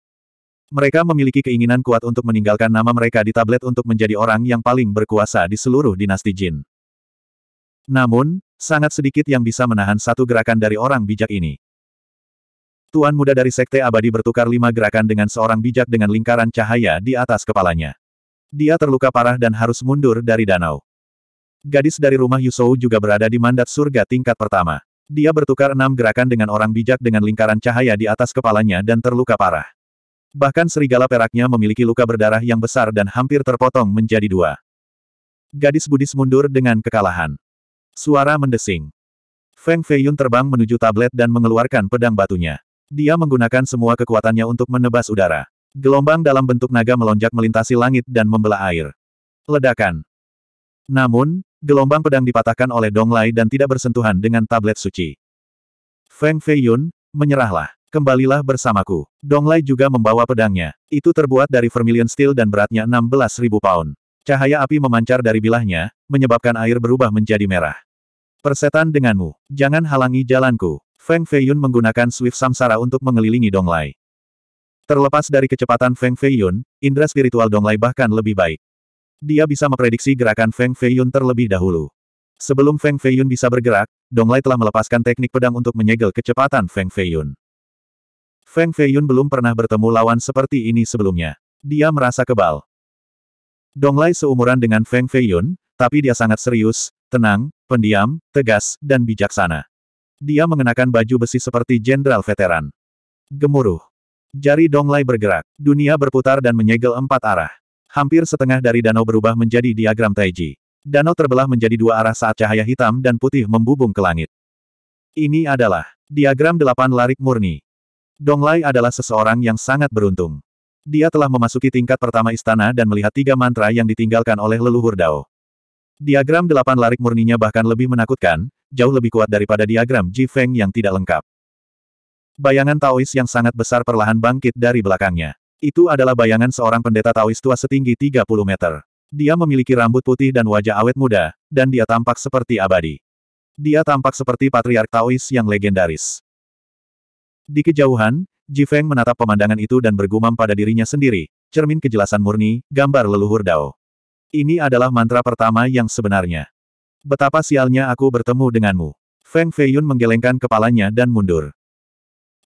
Mereka memiliki keinginan kuat untuk meninggalkan nama mereka di tablet untuk menjadi orang yang paling berkuasa di seluruh dinasti Jin. Namun, sangat sedikit yang bisa menahan satu gerakan dari orang bijak ini. Tuan muda dari Sekte Abadi bertukar lima gerakan dengan seorang bijak dengan lingkaran cahaya di atas kepalanya. Dia terluka parah dan harus mundur dari danau. Gadis dari rumah Yusou juga berada di mandat surga tingkat pertama. Dia bertukar enam gerakan dengan orang bijak dengan lingkaran cahaya di atas kepalanya dan terluka parah. Bahkan serigala peraknya memiliki luka berdarah yang besar dan hampir terpotong menjadi dua. Gadis Budis mundur dengan kekalahan. Suara mendesing. Feng Feiyun terbang menuju tablet dan mengeluarkan pedang batunya. Dia menggunakan semua kekuatannya untuk menebas udara. Gelombang dalam bentuk naga melonjak melintasi langit dan membelah air. Ledakan. Namun, Gelombang pedang dipatahkan oleh Dong Lei dan tidak bersentuhan dengan tablet suci. Feng Feiyun, menyerahlah. Kembalilah bersamaku. Dong Lei juga membawa pedangnya. Itu terbuat dari vermilion steel dan beratnya 16.000 pound. Cahaya api memancar dari bilahnya, menyebabkan air berubah menjadi merah. Persetan denganmu. Jangan halangi jalanku. Feng Feiyun menggunakan Swift Samsara untuk mengelilingi Dong Lei. Terlepas dari kecepatan Feng Feiyun, indra spiritual Dong Lei bahkan lebih baik. Dia bisa memprediksi gerakan Feng Feiyun terlebih dahulu. Sebelum Feng Feiyun bisa bergerak, Dong Donglai telah melepaskan teknik pedang untuk menyegel kecepatan Feng Feiyun. Feng Feiyun belum pernah bertemu lawan seperti ini sebelumnya. Dia merasa kebal. Dong Donglai seumuran dengan Feng Feiyun, tapi dia sangat serius, tenang, pendiam, tegas, dan bijaksana. Dia mengenakan baju besi seperti jenderal veteran. Gemuruh. Jari Dong Donglai bergerak, dunia berputar dan menyegel empat arah. Hampir setengah dari danau berubah menjadi diagram Taiji. Danau terbelah menjadi dua arah saat cahaya hitam dan putih membubung ke langit. Ini adalah diagram delapan larik murni. Dong Lai adalah seseorang yang sangat beruntung. Dia telah memasuki tingkat pertama istana dan melihat tiga mantra yang ditinggalkan oleh leluhur Dao. Diagram delapan larik murninya bahkan lebih menakutkan, jauh lebih kuat daripada diagram Ji Feng yang tidak lengkap. Bayangan Taois yang sangat besar perlahan bangkit dari belakangnya. Itu adalah bayangan seorang pendeta Taois tua setinggi 30 meter. Dia memiliki rambut putih dan wajah awet muda, dan dia tampak seperti abadi. Dia tampak seperti patriark Taois yang legendaris. Di kejauhan, Ji Feng menatap pemandangan itu dan bergumam pada dirinya sendiri, cermin kejelasan murni, gambar leluhur Dao. Ini adalah mantra pertama yang sebenarnya. Betapa sialnya aku bertemu denganmu. Feng Feiyun menggelengkan kepalanya dan mundur.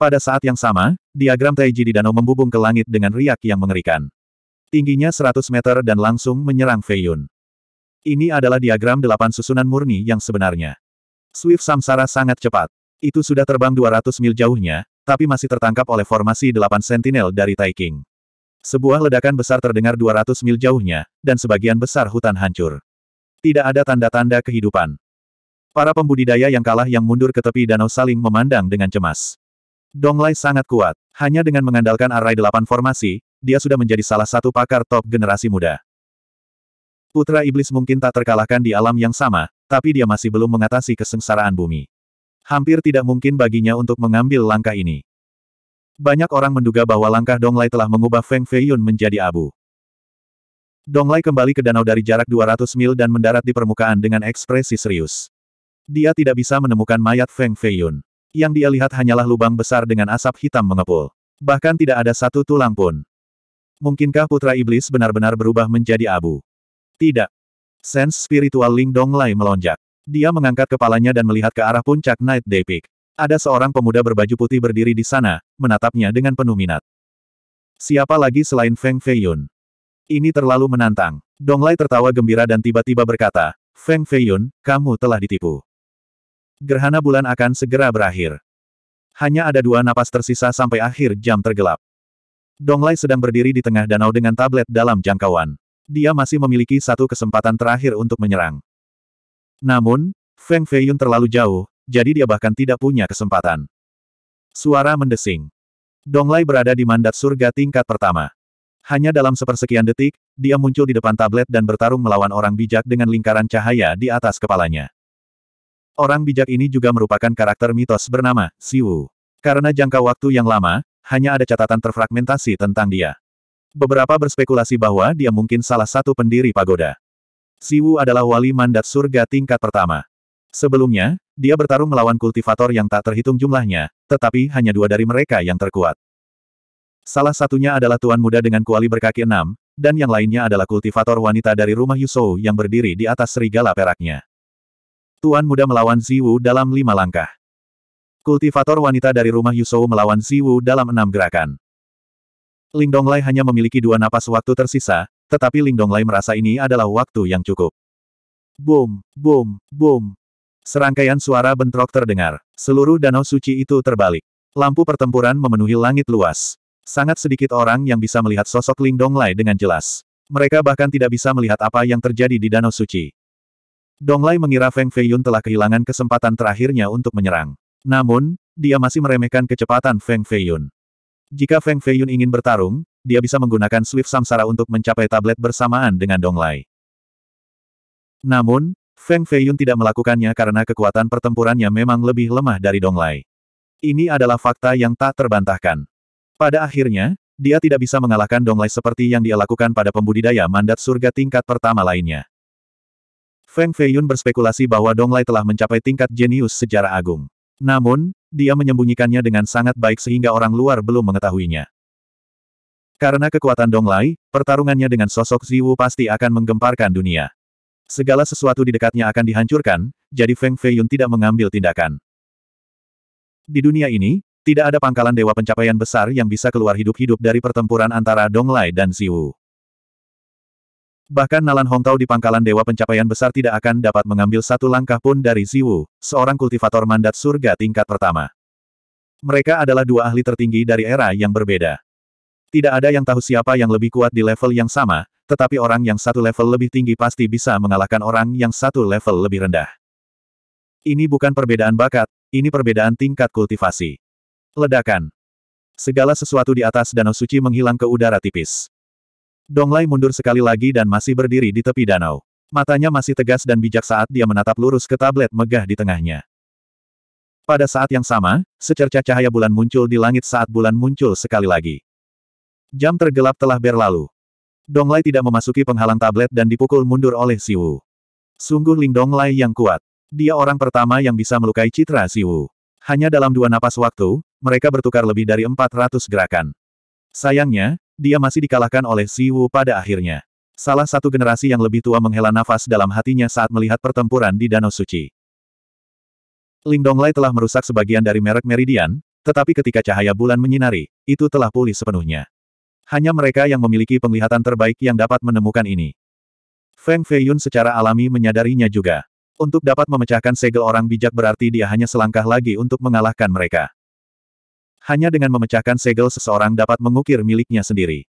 Pada saat yang sama, diagram Taiji di danau membubung ke langit dengan riak yang mengerikan. Tingginya 100 meter dan langsung menyerang Fei Yun. Ini adalah diagram delapan susunan murni yang sebenarnya. Swift Samsara sangat cepat. Itu sudah terbang 200 mil jauhnya, tapi masih tertangkap oleh formasi delapan sentinel dari Taiking. Sebuah ledakan besar terdengar 200 mil jauhnya, dan sebagian besar hutan hancur. Tidak ada tanda-tanda kehidupan. Para pembudidaya yang kalah yang mundur ke tepi danau saling memandang dengan cemas. Donglai sangat kuat. Hanya dengan mengandalkan array delapan formasi, dia sudah menjadi salah satu pakar top generasi muda. Putra Iblis mungkin tak terkalahkan di alam yang sama, tapi dia masih belum mengatasi kesengsaraan bumi. Hampir tidak mungkin baginya untuk mengambil langkah ini. Banyak orang menduga bahwa langkah Donglai telah mengubah Feng Feiyun menjadi abu. Donglai kembali ke danau dari jarak 200 mil dan mendarat di permukaan dengan ekspresi serius. Dia tidak bisa menemukan mayat Feng Feiyun. Yang dia lihat hanyalah lubang besar dengan asap hitam mengepul. Bahkan tidak ada satu tulang pun. Mungkinkah putra iblis benar-benar berubah menjadi abu? Tidak. Sense spiritual Ling Donglai melonjak. Dia mengangkat kepalanya dan melihat ke arah puncak Night Day Peak. Ada seorang pemuda berbaju putih berdiri di sana, menatapnya dengan penuh minat. Siapa lagi selain Feng Feiyun? Ini terlalu menantang. Donglai tertawa gembira dan tiba-tiba berkata, Feng Feiyun, kamu telah ditipu. Gerhana bulan akan segera berakhir. Hanya ada dua napas tersisa sampai akhir jam tergelap. Dong Donglai sedang berdiri di tengah danau dengan tablet dalam jangkauan. Dia masih memiliki satu kesempatan terakhir untuk menyerang. Namun, Feng Feiyun terlalu jauh, jadi dia bahkan tidak punya kesempatan. Suara mendesing. Dong Donglai berada di mandat surga tingkat pertama. Hanya dalam sepersekian detik, dia muncul di depan tablet dan bertarung melawan orang bijak dengan lingkaran cahaya di atas kepalanya. Orang bijak ini juga merupakan karakter mitos bernama Siwu. Karena jangka waktu yang lama, hanya ada catatan terfragmentasi tentang dia. Beberapa berspekulasi bahwa dia mungkin salah satu pendiri pagoda. Siwu adalah wali mandat surga tingkat pertama. Sebelumnya, dia bertarung melawan kultivator yang tak terhitung jumlahnya, tetapi hanya dua dari mereka yang terkuat. Salah satunya adalah tuan muda dengan kuali berkaki enam, dan yang lainnya adalah kultivator wanita dari rumah Yusou yang berdiri di atas serigala peraknya. Tuan muda melawan Ziwu dalam lima langkah. Kultivator wanita dari rumah Yusou melawan Ziwu dalam enam gerakan. Ling Donglai hanya memiliki dua napas waktu tersisa, tetapi Ling Donglai merasa ini adalah waktu yang cukup. Boom, boom, boom. Serangkaian suara bentrok terdengar. Seluruh danau suci itu terbalik. Lampu pertempuran memenuhi langit luas. Sangat sedikit orang yang bisa melihat sosok Ling Donglai dengan jelas. Mereka bahkan tidak bisa melihat apa yang terjadi di danau suci. Dong Donglai mengira Feng Feiyun telah kehilangan kesempatan terakhirnya untuk menyerang. Namun, dia masih meremehkan kecepatan Feng Feiyun. Jika Feng Feiyun ingin bertarung, dia bisa menggunakan Swift Samsara untuk mencapai tablet bersamaan dengan Dong Donglai. Namun, Feng Feiyun tidak melakukannya karena kekuatan pertempurannya memang lebih lemah dari Dong Donglai. Ini adalah fakta yang tak terbantahkan. Pada akhirnya, dia tidak bisa mengalahkan Dong Donglai seperti yang dia lakukan pada pembudidaya mandat surga tingkat pertama lainnya. Feng Feiyun berspekulasi bahwa Dong Donglai telah mencapai tingkat jenius sejarah agung. Namun, dia menyembunyikannya dengan sangat baik sehingga orang luar belum mengetahuinya. Karena kekuatan Dong Donglai, pertarungannya dengan sosok Ziwu pasti akan menggemparkan dunia. Segala sesuatu di dekatnya akan dihancurkan, jadi Feng Feiyun tidak mengambil tindakan. Di dunia ini, tidak ada pangkalan dewa pencapaian besar yang bisa keluar hidup-hidup dari pertempuran antara Dong Donglai dan Ziwu. Bahkan Nalan Hongtao di pangkalan Dewa Pencapaian Besar tidak akan dapat mengambil satu langkah pun dari Ziwu, seorang kultivator mandat surga tingkat pertama. Mereka adalah dua ahli tertinggi dari era yang berbeda. Tidak ada yang tahu siapa yang lebih kuat di level yang sama, tetapi orang yang satu level lebih tinggi pasti bisa mengalahkan orang yang satu level lebih rendah. Ini bukan perbedaan bakat, ini perbedaan tingkat kultivasi. Ledakan. Segala sesuatu di atas danau suci menghilang ke udara tipis. Dong Donglai mundur sekali lagi dan masih berdiri di tepi danau. Matanya masih tegas dan bijak saat dia menatap lurus ke tablet megah di tengahnya. Pada saat yang sama, secerca cahaya bulan muncul di langit saat bulan muncul sekali lagi. Jam tergelap telah berlalu. Dong Donglai tidak memasuki penghalang tablet dan dipukul mundur oleh Siwu. Sungguh Ling Dong Donglai yang kuat. Dia orang pertama yang bisa melukai citra Siwu. Hanya dalam dua napas waktu, mereka bertukar lebih dari 400 gerakan. Sayangnya, dia masih dikalahkan oleh Siwu pada akhirnya. Salah satu generasi yang lebih tua menghela nafas dalam hatinya saat melihat pertempuran di Danau Suci. Ling Donglai telah merusak sebagian dari merek Meridian, tetapi ketika cahaya bulan menyinari, itu telah pulih sepenuhnya. Hanya mereka yang memiliki penglihatan terbaik yang dapat menemukan ini. Feng Feiyun secara alami menyadarinya juga. Untuk dapat memecahkan segel orang bijak berarti dia hanya selangkah lagi untuk mengalahkan mereka. Hanya dengan memecahkan segel seseorang dapat mengukir miliknya sendiri.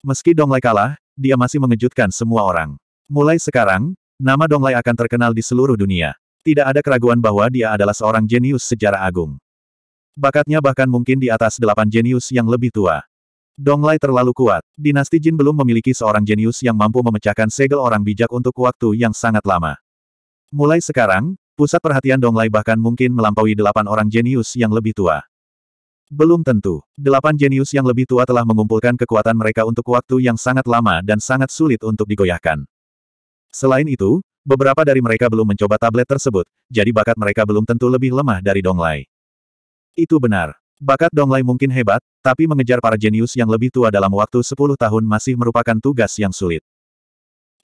Meski Donglai kalah, dia masih mengejutkan semua orang. Mulai sekarang, nama Donglai akan terkenal di seluruh dunia. Tidak ada keraguan bahwa dia adalah seorang jenius sejarah agung. Bakatnya bahkan mungkin di atas delapan jenius yang lebih tua. Donglai terlalu kuat. Dinasti Jin belum memiliki seorang jenius yang mampu memecahkan segel orang bijak untuk waktu yang sangat lama. Mulai sekarang, pusat perhatian Donglai bahkan mungkin melampaui delapan orang jenius yang lebih tua. Belum tentu. Delapan jenius yang lebih tua telah mengumpulkan kekuatan mereka untuk waktu yang sangat lama dan sangat sulit untuk digoyahkan. Selain itu, beberapa dari mereka belum mencoba tablet tersebut, jadi bakat mereka belum tentu lebih lemah dari Donglai. Itu benar. Bakat Donglai mungkin hebat, tapi mengejar para jenius yang lebih tua dalam waktu 10 tahun masih merupakan tugas yang sulit.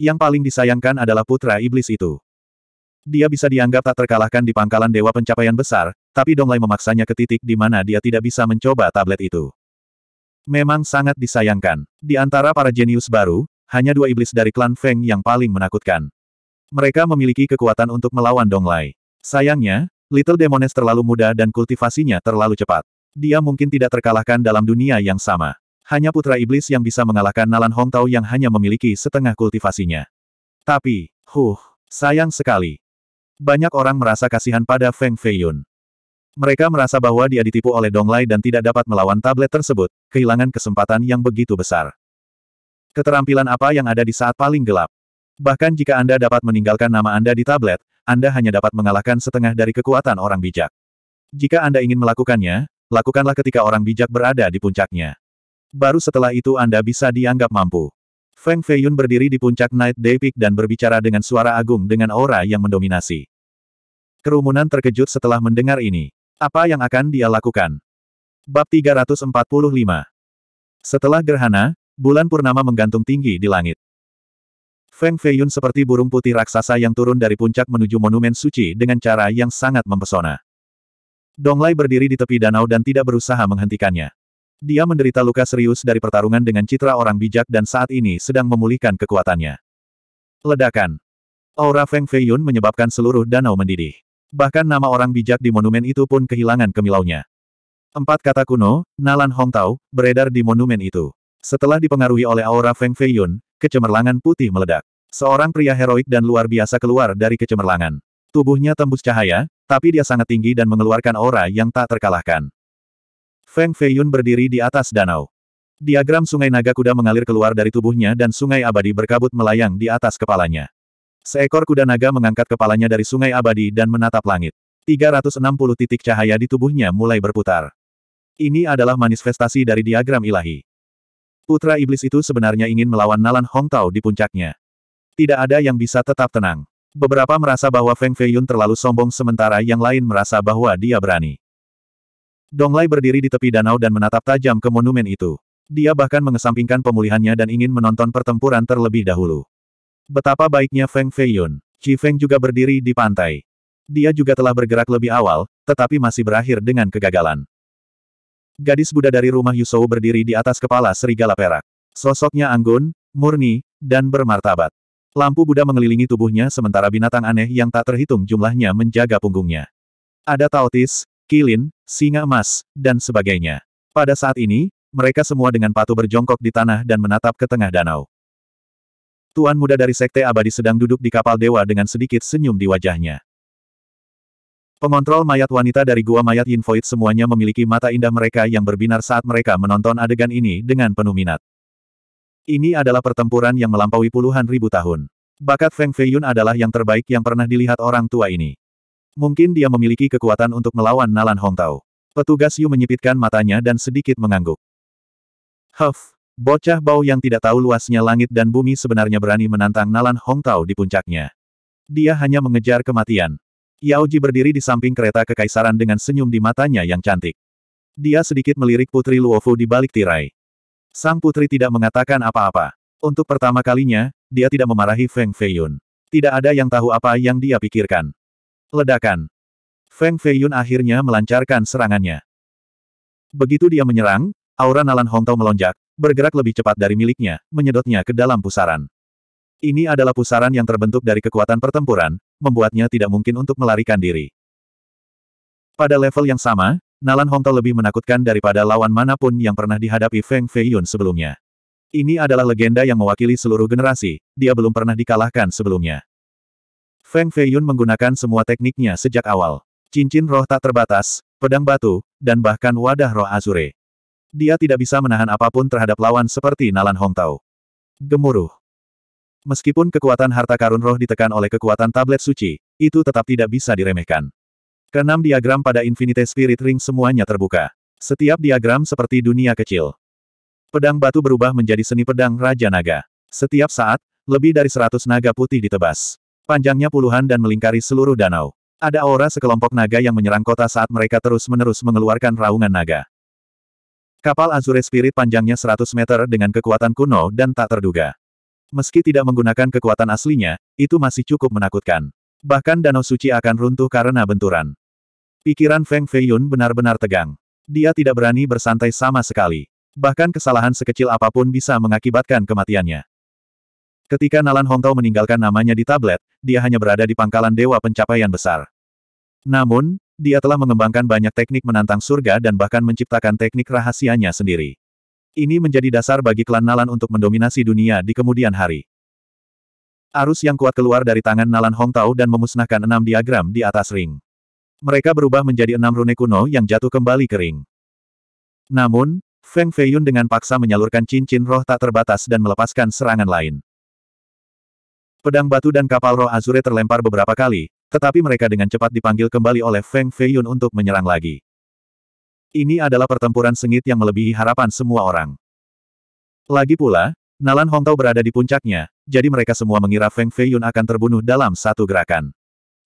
Yang paling disayangkan adalah putra iblis itu. Dia bisa dianggap tak terkalahkan di pangkalan dewa pencapaian besar, tapi Donglai memaksanya ke titik di mana dia tidak bisa mencoba tablet itu. Memang sangat disayangkan. Di antara para jenius baru, hanya dua iblis dari klan Feng yang paling menakutkan. Mereka memiliki kekuatan untuk melawan Donglai. Sayangnya, Little Demones terlalu muda dan kultivasinya terlalu cepat. Dia mungkin tidak terkalahkan dalam dunia yang sama. Hanya putra iblis yang bisa mengalahkan Nalan Hongtao yang hanya memiliki setengah kultivasinya. Tapi, huh, sayang sekali. Banyak orang merasa kasihan pada Feng Feiyun. Mereka merasa bahwa dia ditipu oleh Dong Donglai dan tidak dapat melawan tablet tersebut, kehilangan kesempatan yang begitu besar. Keterampilan apa yang ada di saat paling gelap? Bahkan jika Anda dapat meninggalkan nama Anda di tablet, Anda hanya dapat mengalahkan setengah dari kekuatan orang bijak. Jika Anda ingin melakukannya, lakukanlah ketika orang bijak berada di puncaknya. Baru setelah itu Anda bisa dianggap mampu. Feng Feiyun berdiri di puncak Night Day Peak dan berbicara dengan suara agung dengan aura yang mendominasi. Kerumunan terkejut setelah mendengar ini. Apa yang akan dia lakukan? Bab 345 Setelah gerhana, bulan purnama menggantung tinggi di langit. Feng Feiyun seperti burung putih raksasa yang turun dari puncak menuju monumen suci dengan cara yang sangat mempesona. Donglai berdiri di tepi danau dan tidak berusaha menghentikannya. Dia menderita luka serius dari pertarungan dengan citra orang bijak dan saat ini sedang memulihkan kekuatannya. Ledakan. Aura Feng Feiyun menyebabkan seluruh danau mendidih. Bahkan nama orang bijak di monumen itu pun kehilangan kemilaunya. Empat kata kuno, Nalan Hongtao, beredar di monumen itu. Setelah dipengaruhi oleh aura Feng Feiyun, kecemerlangan putih meledak. Seorang pria heroik dan luar biasa keluar dari kecemerlangan. Tubuhnya tembus cahaya, tapi dia sangat tinggi dan mengeluarkan aura yang tak terkalahkan. Feng Feiyun berdiri di atas danau. Diagram sungai naga kuda mengalir keluar dari tubuhnya dan sungai abadi berkabut melayang di atas kepalanya. Seekor kuda naga mengangkat kepalanya dari sungai abadi dan menatap langit. 360 titik cahaya di tubuhnya mulai berputar. Ini adalah manifestasi dari diagram ilahi. Putra iblis itu sebenarnya ingin melawan Nalan Hongtao di puncaknya. Tidak ada yang bisa tetap tenang. Beberapa merasa bahwa Feng Feiyun terlalu sombong sementara yang lain merasa bahwa dia berani. Dong Donglai berdiri di tepi danau dan menatap tajam ke monumen itu. Dia bahkan mengesampingkan pemulihannya dan ingin menonton pertempuran terlebih dahulu. Betapa baiknya Feng Feiyun. Qi Feng juga berdiri di pantai. Dia juga telah bergerak lebih awal, tetapi masih berakhir dengan kegagalan. Gadis Buddha dari rumah Yusou berdiri di atas kepala serigala perak. Sosoknya anggun, murni, dan bermartabat. Lampu Buddha mengelilingi tubuhnya sementara binatang aneh yang tak terhitung jumlahnya menjaga punggungnya. Ada tautis, kilin, singa emas, dan sebagainya. Pada saat ini, mereka semua dengan patuh berjongkok di tanah dan menatap ke tengah danau. Tuan muda dari Sekte Abadi sedang duduk di kapal dewa dengan sedikit senyum di wajahnya. Pengontrol mayat wanita dari gua mayat Yin Void semuanya memiliki mata indah mereka yang berbinar saat mereka menonton adegan ini dengan penuh minat. Ini adalah pertempuran yang melampaui puluhan ribu tahun. Bakat Feng Feiyun adalah yang terbaik yang pernah dilihat orang tua ini. Mungkin dia memiliki kekuatan untuk melawan Nalan Hongtao. Petugas Yu menyipitkan matanya dan sedikit mengangguk. Huff, Bocah bau yang tidak tahu luasnya langit dan bumi sebenarnya berani menantang Nalan Hongtao di puncaknya. Dia hanya mengejar kematian. Yao Ji berdiri di samping kereta kekaisaran dengan senyum di matanya yang cantik. Dia sedikit melirik Putri Luofu di balik tirai. Sang putri tidak mengatakan apa-apa. Untuk pertama kalinya, dia tidak memarahi Feng Feiyun. Tidak ada yang tahu apa yang dia pikirkan. Ledakan. Feng Feiyun akhirnya melancarkan serangannya. Begitu dia menyerang, aura Nalan Hongtao melonjak, bergerak lebih cepat dari miliknya, menyedotnya ke dalam pusaran. Ini adalah pusaran yang terbentuk dari kekuatan pertempuran, membuatnya tidak mungkin untuk melarikan diri. Pada level yang sama, Nalan Hongto lebih menakutkan daripada lawan manapun yang pernah dihadapi Feng Feiyun sebelumnya. Ini adalah legenda yang mewakili seluruh generasi, dia belum pernah dikalahkan sebelumnya. Feng Feiyun menggunakan semua tekniknya sejak awal. Cincin roh tak terbatas, pedang batu, dan bahkan wadah roh azure. Dia tidak bisa menahan apapun terhadap lawan seperti Nalan Hongtao. Gemuruh. Meskipun kekuatan harta karun roh ditekan oleh kekuatan tablet suci, itu tetap tidak bisa diremehkan. Kenam diagram pada Infinite Spirit Ring semuanya terbuka. Setiap diagram seperti dunia kecil. Pedang batu berubah menjadi seni pedang Raja Naga. Setiap saat, lebih dari seratus naga putih ditebas. Panjangnya puluhan dan melingkari seluruh danau. Ada aura sekelompok naga yang menyerang kota saat mereka terus-menerus mengeluarkan raungan naga. Kapal Azure Spirit panjangnya 100 meter dengan kekuatan kuno dan tak terduga. Meski tidak menggunakan kekuatan aslinya, itu masih cukup menakutkan. Bahkan danau suci akan runtuh karena benturan. Pikiran Feng Feiyun benar-benar tegang. Dia tidak berani bersantai sama sekali. Bahkan kesalahan sekecil apapun bisa mengakibatkan kematiannya. Ketika Nalan Hongtao meninggalkan namanya di tablet, dia hanya berada di pangkalan dewa pencapaian besar. Namun, dia telah mengembangkan banyak teknik menantang surga dan bahkan menciptakan teknik rahasianya sendiri. Ini menjadi dasar bagi klan Nalan untuk mendominasi dunia di kemudian hari. Arus yang kuat keluar dari tangan Nalan Hongtao dan memusnahkan enam diagram di atas ring. Mereka berubah menjadi enam rune kuno yang jatuh kembali ke ring. Namun, Feng Feiyun dengan paksa menyalurkan cincin roh tak terbatas dan melepaskan serangan lain. Pedang batu dan kapal roh Azure terlempar beberapa kali, tetapi mereka dengan cepat dipanggil kembali oleh Feng Feiyun untuk menyerang lagi. Ini adalah pertempuran sengit yang melebihi harapan semua orang. Lagi pula, Nalan Hongtao berada di puncaknya, jadi mereka semua mengira Feng Feiyun akan terbunuh dalam satu gerakan.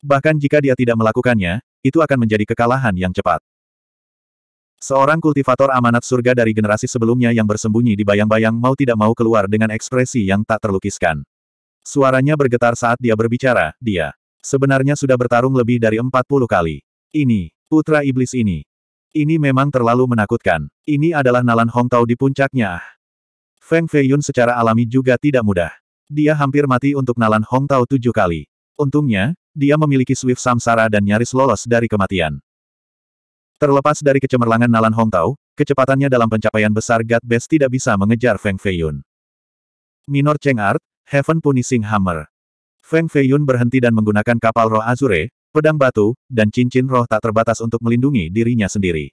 Bahkan jika dia tidak melakukannya, itu akan menjadi kekalahan yang cepat. Seorang kultivator amanat surga dari generasi sebelumnya yang bersembunyi di bayang-bayang mau tidak mau keluar dengan ekspresi yang tak terlukiskan. Suaranya bergetar saat dia berbicara, dia Sebenarnya sudah bertarung lebih dari 40 kali. Ini, putra iblis ini. Ini memang terlalu menakutkan. Ini adalah Nalan Hongtao di puncaknya. Ah. Feng Feiyun secara alami juga tidak mudah. Dia hampir mati untuk Nalan Hongtao tujuh kali. Untungnya, dia memiliki Swift Samsara dan nyaris lolos dari kematian. Terlepas dari kecemerlangan Nalan Hongtao, kecepatannya dalam pencapaian besar God Best tidak bisa mengejar Feng Feiyun. Minor Cheng Art, Heaven Punishing Hammer. Feng Feiyun berhenti dan menggunakan kapal roh Azure, pedang batu, dan cincin roh tak terbatas untuk melindungi dirinya sendiri.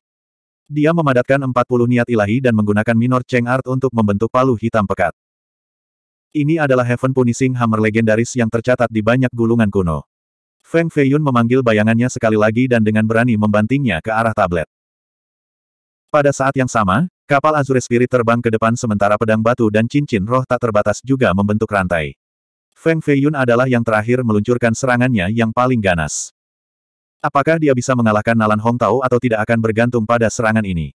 Dia memadatkan 40 niat ilahi dan menggunakan minor Cheng Art untuk membentuk palu hitam pekat. Ini adalah Heaven Punishing Hammer legendaris yang tercatat di banyak gulungan kuno. Feng Feiyun memanggil bayangannya sekali lagi dan dengan berani membantingnya ke arah tablet. Pada saat yang sama, kapal Azure Spirit terbang ke depan sementara pedang batu dan cincin roh tak terbatas juga membentuk rantai. Feng Feiyun adalah yang terakhir meluncurkan serangannya yang paling ganas. Apakah dia bisa mengalahkan Nalan Hong Tao atau tidak akan bergantung pada serangan ini?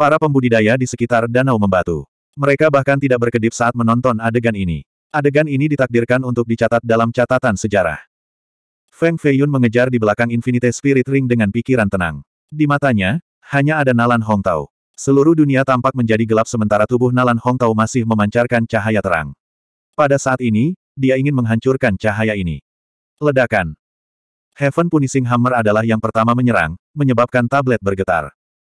Para pembudidaya di sekitar danau membatu. Mereka bahkan tidak berkedip saat menonton adegan ini. Adegan ini ditakdirkan untuk dicatat dalam catatan sejarah. Feng Feiyun mengejar di belakang Infinite Spirit Ring dengan pikiran tenang. Di matanya, hanya ada Nalan Hong Tao. Seluruh dunia tampak menjadi gelap sementara tubuh Nalan Hong Tao masih memancarkan cahaya terang. Pada saat ini, dia ingin menghancurkan cahaya ini. Ledakan. Heaven Punishing Hammer adalah yang pertama menyerang, menyebabkan tablet bergetar.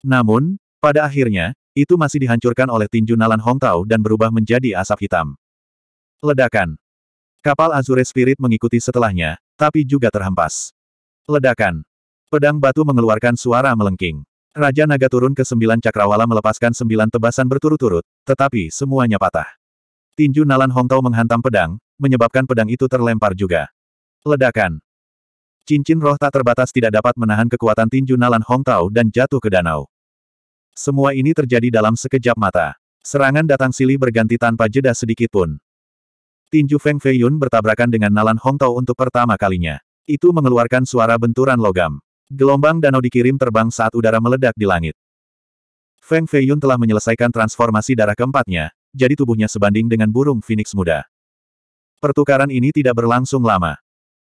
Namun, pada akhirnya, itu masih dihancurkan oleh tinju Nalan Hongtao dan berubah menjadi asap hitam. Ledakan. Kapal Azure Spirit mengikuti setelahnya, tapi juga terhempas. Ledakan. Pedang batu mengeluarkan suara melengking. Raja Naga turun ke sembilan cakrawala melepaskan sembilan tebasan berturut-turut, tetapi semuanya patah. Tinju Nalan Hongtao menghantam pedang, menyebabkan pedang itu terlempar juga. Ledakan. Cincin roh tak terbatas tidak dapat menahan kekuatan tinju Nalan Hongtao dan jatuh ke danau. Semua ini terjadi dalam sekejap mata. Serangan datang silih berganti tanpa jeda sedikit pun. Tinju Feng Feiyun bertabrakan dengan Nalan Hongtao untuk pertama kalinya. Itu mengeluarkan suara benturan logam. Gelombang danau dikirim terbang saat udara meledak di langit. Feng Feiyun telah menyelesaikan transformasi darah keempatnya, jadi tubuhnya sebanding dengan burung Phoenix muda. Pertukaran ini tidak berlangsung lama.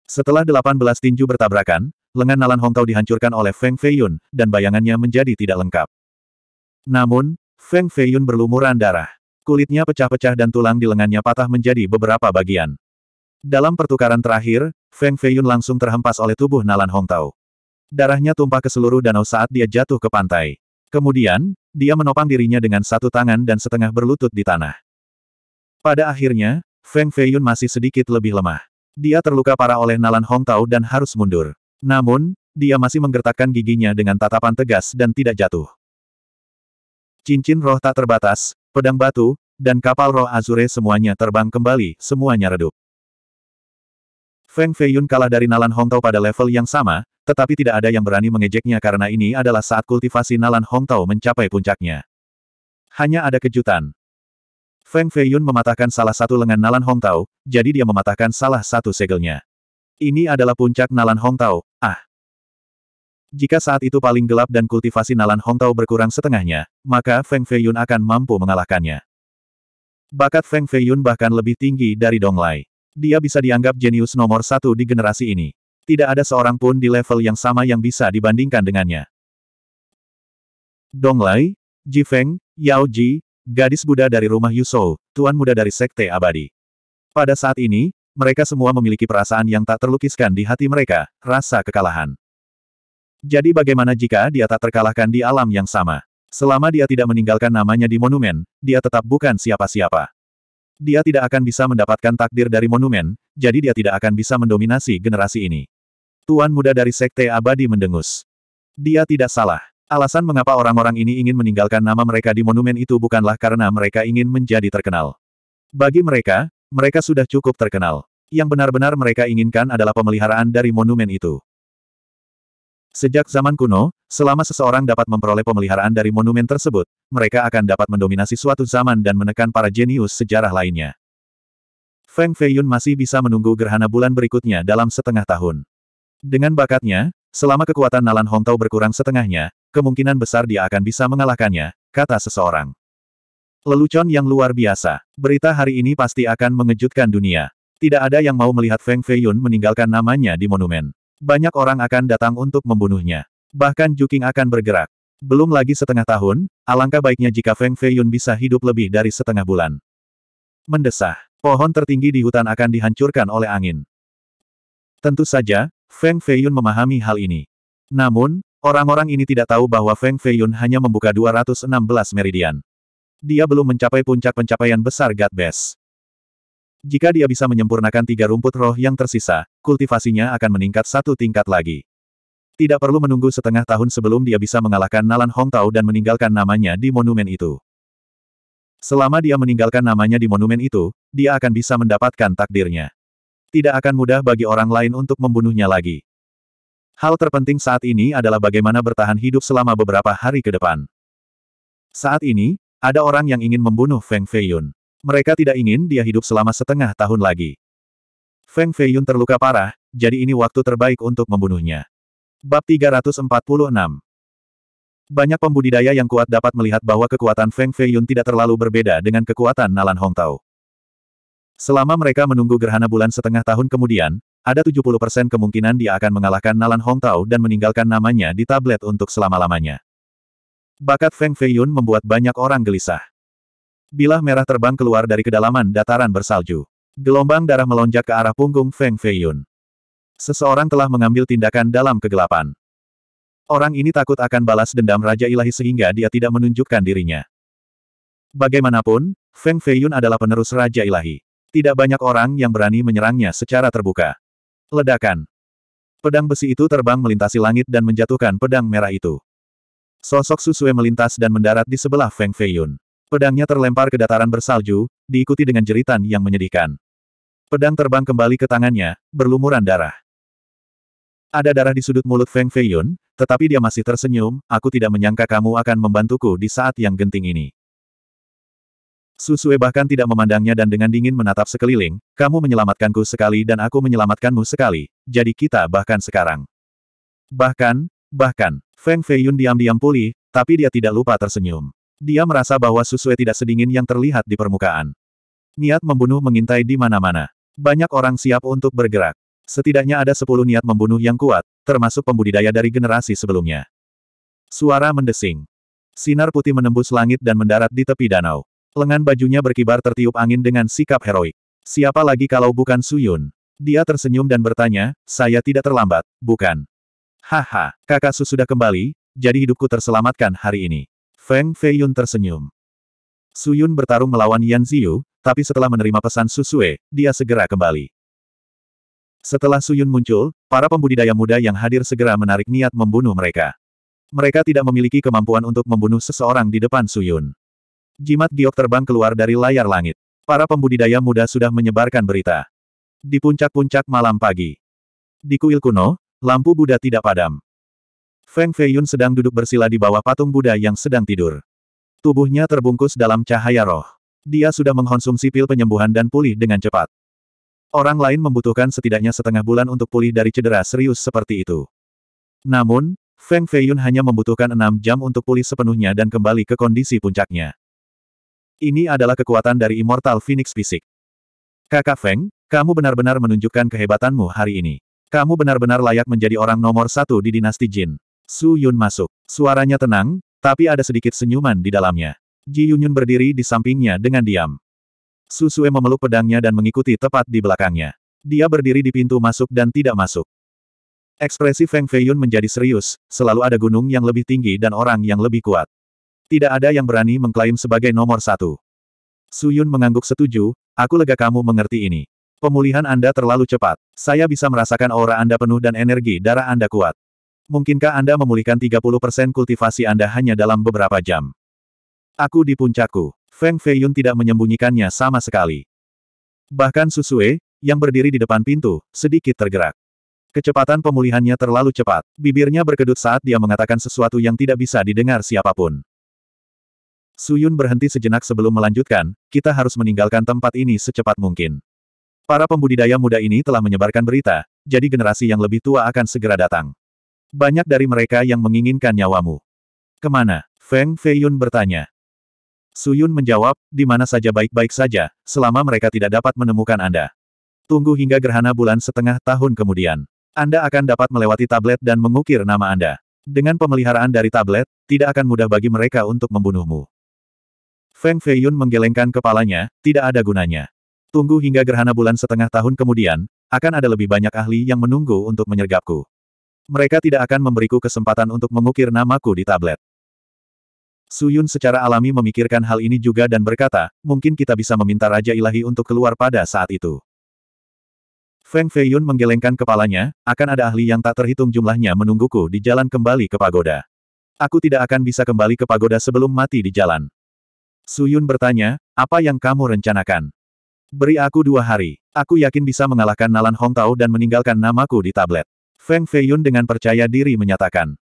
Setelah 18 tinju bertabrakan, lengan Nalan Hongtao dihancurkan oleh Feng Feiyun, dan bayangannya menjadi tidak lengkap. Namun, Feng Feiyun berlumuran darah. Kulitnya pecah-pecah dan tulang di lengannya patah menjadi beberapa bagian. Dalam pertukaran terakhir, Feng Feiyun langsung terhempas oleh tubuh Nalan Hongtao. Darahnya tumpah ke seluruh danau saat dia jatuh ke pantai. Kemudian, dia menopang dirinya dengan satu tangan dan setengah berlutut di tanah. Pada akhirnya, Feng Feiyun masih sedikit lebih lemah. Dia terluka parah oleh nalan Hong Tao dan harus mundur. Namun, dia masih menggertakkan giginya dengan tatapan tegas dan tidak jatuh. Cincin roh tak terbatas, pedang batu, dan kapal roh Azure semuanya terbang kembali, semuanya redup. Feng Feiyun kalah dari Nalan Hongtao pada level yang sama, tetapi tidak ada yang berani mengejeknya karena ini adalah saat kultivasi Nalan Hongtao mencapai puncaknya. Hanya ada kejutan. Feng Feiyun mematahkan salah satu lengan Nalan Hongtao, jadi dia mematahkan salah satu segelnya. Ini adalah puncak Nalan Hongtao, ah. Jika saat itu paling gelap dan kultivasi Nalan Hongtao berkurang setengahnya, maka Feng Feiyun akan mampu mengalahkannya. Bakat Feng Feiyun bahkan lebih tinggi dari Dong Donglai. Dia bisa dianggap jenius nomor satu di generasi ini. Tidak ada seorang pun di level yang sama yang bisa dibandingkan dengannya. Dong Donglai, Feng, Yao Ji, gadis Buddha dari rumah Yusou, tuan muda dari Sekte Abadi. Pada saat ini, mereka semua memiliki perasaan yang tak terlukiskan di hati mereka, rasa kekalahan. Jadi bagaimana jika dia tak terkalahkan di alam yang sama? Selama dia tidak meninggalkan namanya di monumen, dia tetap bukan siapa-siapa. Dia tidak akan bisa mendapatkan takdir dari monumen, jadi dia tidak akan bisa mendominasi generasi ini. Tuan muda dari Sekte Abadi mendengus. Dia tidak salah. Alasan mengapa orang-orang ini ingin meninggalkan nama mereka di monumen itu bukanlah karena mereka ingin menjadi terkenal. Bagi mereka, mereka sudah cukup terkenal. Yang benar-benar mereka inginkan adalah pemeliharaan dari monumen itu. Sejak zaman kuno, selama seseorang dapat memperoleh pemeliharaan dari monumen tersebut, mereka akan dapat mendominasi suatu zaman dan menekan para jenius sejarah lainnya. Feng Feiyun masih bisa menunggu gerhana bulan berikutnya dalam setengah tahun. Dengan bakatnya, selama kekuatan Nalan Hongtou berkurang setengahnya, kemungkinan besar dia akan bisa mengalahkannya, kata seseorang. Lelucon yang luar biasa. Berita hari ini pasti akan mengejutkan dunia. Tidak ada yang mau melihat Feng Feiyun meninggalkan namanya di monumen. Banyak orang akan datang untuk membunuhnya. Bahkan Juking akan bergerak. Belum lagi setengah tahun, alangkah baiknya jika Feng Feiyun bisa hidup lebih dari setengah bulan. Mendesah, pohon tertinggi di hutan akan dihancurkan oleh angin. Tentu saja, Feng Feiyun memahami hal ini. Namun, orang-orang ini tidak tahu bahwa Feng Feiyun hanya membuka 216 meridian. Dia belum mencapai puncak pencapaian besar God Best. Jika dia bisa menyempurnakan tiga rumput roh yang tersisa, kultivasinya akan meningkat satu tingkat lagi. Tidak perlu menunggu setengah tahun sebelum dia bisa mengalahkan Nalan Hongtao dan meninggalkan namanya di monumen itu. Selama dia meninggalkan namanya di monumen itu, dia akan bisa mendapatkan takdirnya tidak akan mudah bagi orang lain untuk membunuhnya lagi. Hal terpenting saat ini adalah bagaimana bertahan hidup selama beberapa hari ke depan. Saat ini, ada orang yang ingin membunuh Feng Feiyun. Mereka tidak ingin dia hidup selama setengah tahun lagi. Feng Feiyun terluka parah, jadi ini waktu terbaik untuk membunuhnya. Bab 346 Banyak pembudidaya yang kuat dapat melihat bahwa kekuatan Feng Feiyun tidak terlalu berbeda dengan kekuatan Nalan Hongtao. Selama mereka menunggu gerhana bulan setengah tahun kemudian, ada 70% kemungkinan dia akan mengalahkan Nalan Hongtao dan meninggalkan namanya di tablet untuk selama-lamanya. Bakat Feng Feiyun membuat banyak orang gelisah. Bilah merah terbang keluar dari kedalaman dataran bersalju. Gelombang darah melonjak ke arah punggung Feng Feiyun. Seseorang telah mengambil tindakan dalam kegelapan. Orang ini takut akan balas dendam Raja Ilahi sehingga dia tidak menunjukkan dirinya. Bagaimanapun, Feng Feiyun adalah penerus Raja Ilahi. Tidak banyak orang yang berani menyerangnya secara terbuka. Ledakan. Pedang besi itu terbang melintasi langit dan menjatuhkan pedang merah itu. Sosok Susue melintas dan mendarat di sebelah Feng Feiyun. Pedangnya terlempar ke dataran bersalju, diikuti dengan jeritan yang menyedihkan. Pedang terbang kembali ke tangannya, berlumuran darah. Ada darah di sudut mulut Feng Feiyun, tetapi dia masih tersenyum, aku tidak menyangka kamu akan membantuku di saat yang genting ini. Susue bahkan tidak memandangnya dan dengan dingin menatap sekeliling, kamu menyelamatkanku sekali dan aku menyelamatkanmu sekali, jadi kita bahkan sekarang. Bahkan, bahkan, Feng Feiyun diam-diam pulih, tapi dia tidak lupa tersenyum. Dia merasa bahwa Susue tidak sedingin yang terlihat di permukaan. Niat membunuh mengintai di mana-mana. Banyak orang siap untuk bergerak. Setidaknya ada sepuluh niat membunuh yang kuat, termasuk pembudidaya dari generasi sebelumnya. Suara mendesing. Sinar putih menembus langit dan mendarat di tepi danau. Lengan bajunya berkibar tertiup angin dengan sikap heroik. Siapa lagi kalau bukan Suyun? Dia tersenyum dan bertanya, saya tidak terlambat, bukan? Haha, kakak Su sudah kembali, jadi hidupku terselamatkan hari ini. Feng Feiyun tersenyum. Suyun bertarung melawan Yan Ziyu, tapi setelah menerima pesan Susue, dia segera kembali. Setelah Suyun muncul, para pembudidaya muda yang hadir segera menarik niat membunuh mereka. Mereka tidak memiliki kemampuan untuk membunuh seseorang di depan Suyun. Jimat giok terbang keluar dari layar langit. Para pembudidaya muda sudah menyebarkan berita. Di puncak-puncak malam pagi. Di kuil kuno, lampu Buddha tidak padam. Feng Feiyun sedang duduk bersila di bawah patung Buddha yang sedang tidur. Tubuhnya terbungkus dalam cahaya roh. Dia sudah mengkonsumsi pil penyembuhan dan pulih dengan cepat. Orang lain membutuhkan setidaknya setengah bulan untuk pulih dari cedera serius seperti itu. Namun, Feng Feiyun hanya membutuhkan enam jam untuk pulih sepenuhnya dan kembali ke kondisi puncaknya. Ini adalah kekuatan dari Immortal Phoenix Fisik. Kakak Feng, kamu benar-benar menunjukkan kehebatanmu hari ini. Kamu benar-benar layak menjadi orang nomor satu di dinasti Jin. Su Yun masuk. Suaranya tenang, tapi ada sedikit senyuman di dalamnya. Ji Yun berdiri di sampingnya dengan diam. Su Sue memeluk pedangnya dan mengikuti tepat di belakangnya. Dia berdiri di pintu masuk dan tidak masuk. Ekspresi Feng Feiyun menjadi serius, selalu ada gunung yang lebih tinggi dan orang yang lebih kuat. Tidak ada yang berani mengklaim sebagai nomor satu. Su Yun mengangguk setuju, aku lega kamu mengerti ini. Pemulihan Anda terlalu cepat. Saya bisa merasakan aura Anda penuh dan energi darah Anda kuat. Mungkinkah Anda memulihkan 30% kultivasi Anda hanya dalam beberapa jam? Aku di puncakku. Feng Feiyun tidak menyembunyikannya sama sekali. Bahkan Susue, yang berdiri di depan pintu, sedikit tergerak. Kecepatan pemulihannya terlalu cepat. Bibirnya berkedut saat dia mengatakan sesuatu yang tidak bisa didengar siapapun. Suyun berhenti sejenak sebelum melanjutkan, kita harus meninggalkan tempat ini secepat mungkin. Para pembudidaya muda ini telah menyebarkan berita, jadi generasi yang lebih tua akan segera datang. Banyak dari mereka yang menginginkan nyawamu. Kemana? Feng Feiyun bertanya. Suyun menjawab, di mana saja baik-baik saja, selama mereka tidak dapat menemukan Anda. Tunggu hingga gerhana bulan setengah tahun kemudian. Anda akan dapat melewati tablet dan mengukir nama Anda. Dengan pemeliharaan dari tablet, tidak akan mudah bagi mereka untuk membunuhmu. Feng Feiyun menggelengkan kepalanya, tidak ada gunanya. Tunggu hingga gerhana bulan setengah tahun kemudian, akan ada lebih banyak ahli yang menunggu untuk menyergapku. Mereka tidak akan memberiku kesempatan untuk mengukir namaku di tablet. Suyun secara alami memikirkan hal ini juga dan berkata, mungkin kita bisa meminta Raja Ilahi untuk keluar pada saat itu. Feng Feiyun menggelengkan kepalanya, akan ada ahli yang tak terhitung jumlahnya menungguku di jalan kembali ke pagoda. Aku tidak akan bisa kembali ke pagoda sebelum mati di jalan. Suyun bertanya, apa yang kamu rencanakan? Beri aku dua hari. Aku yakin bisa mengalahkan Nalan Hongtao dan meninggalkan namaku di tablet. Feng Feiyun dengan percaya diri menyatakan.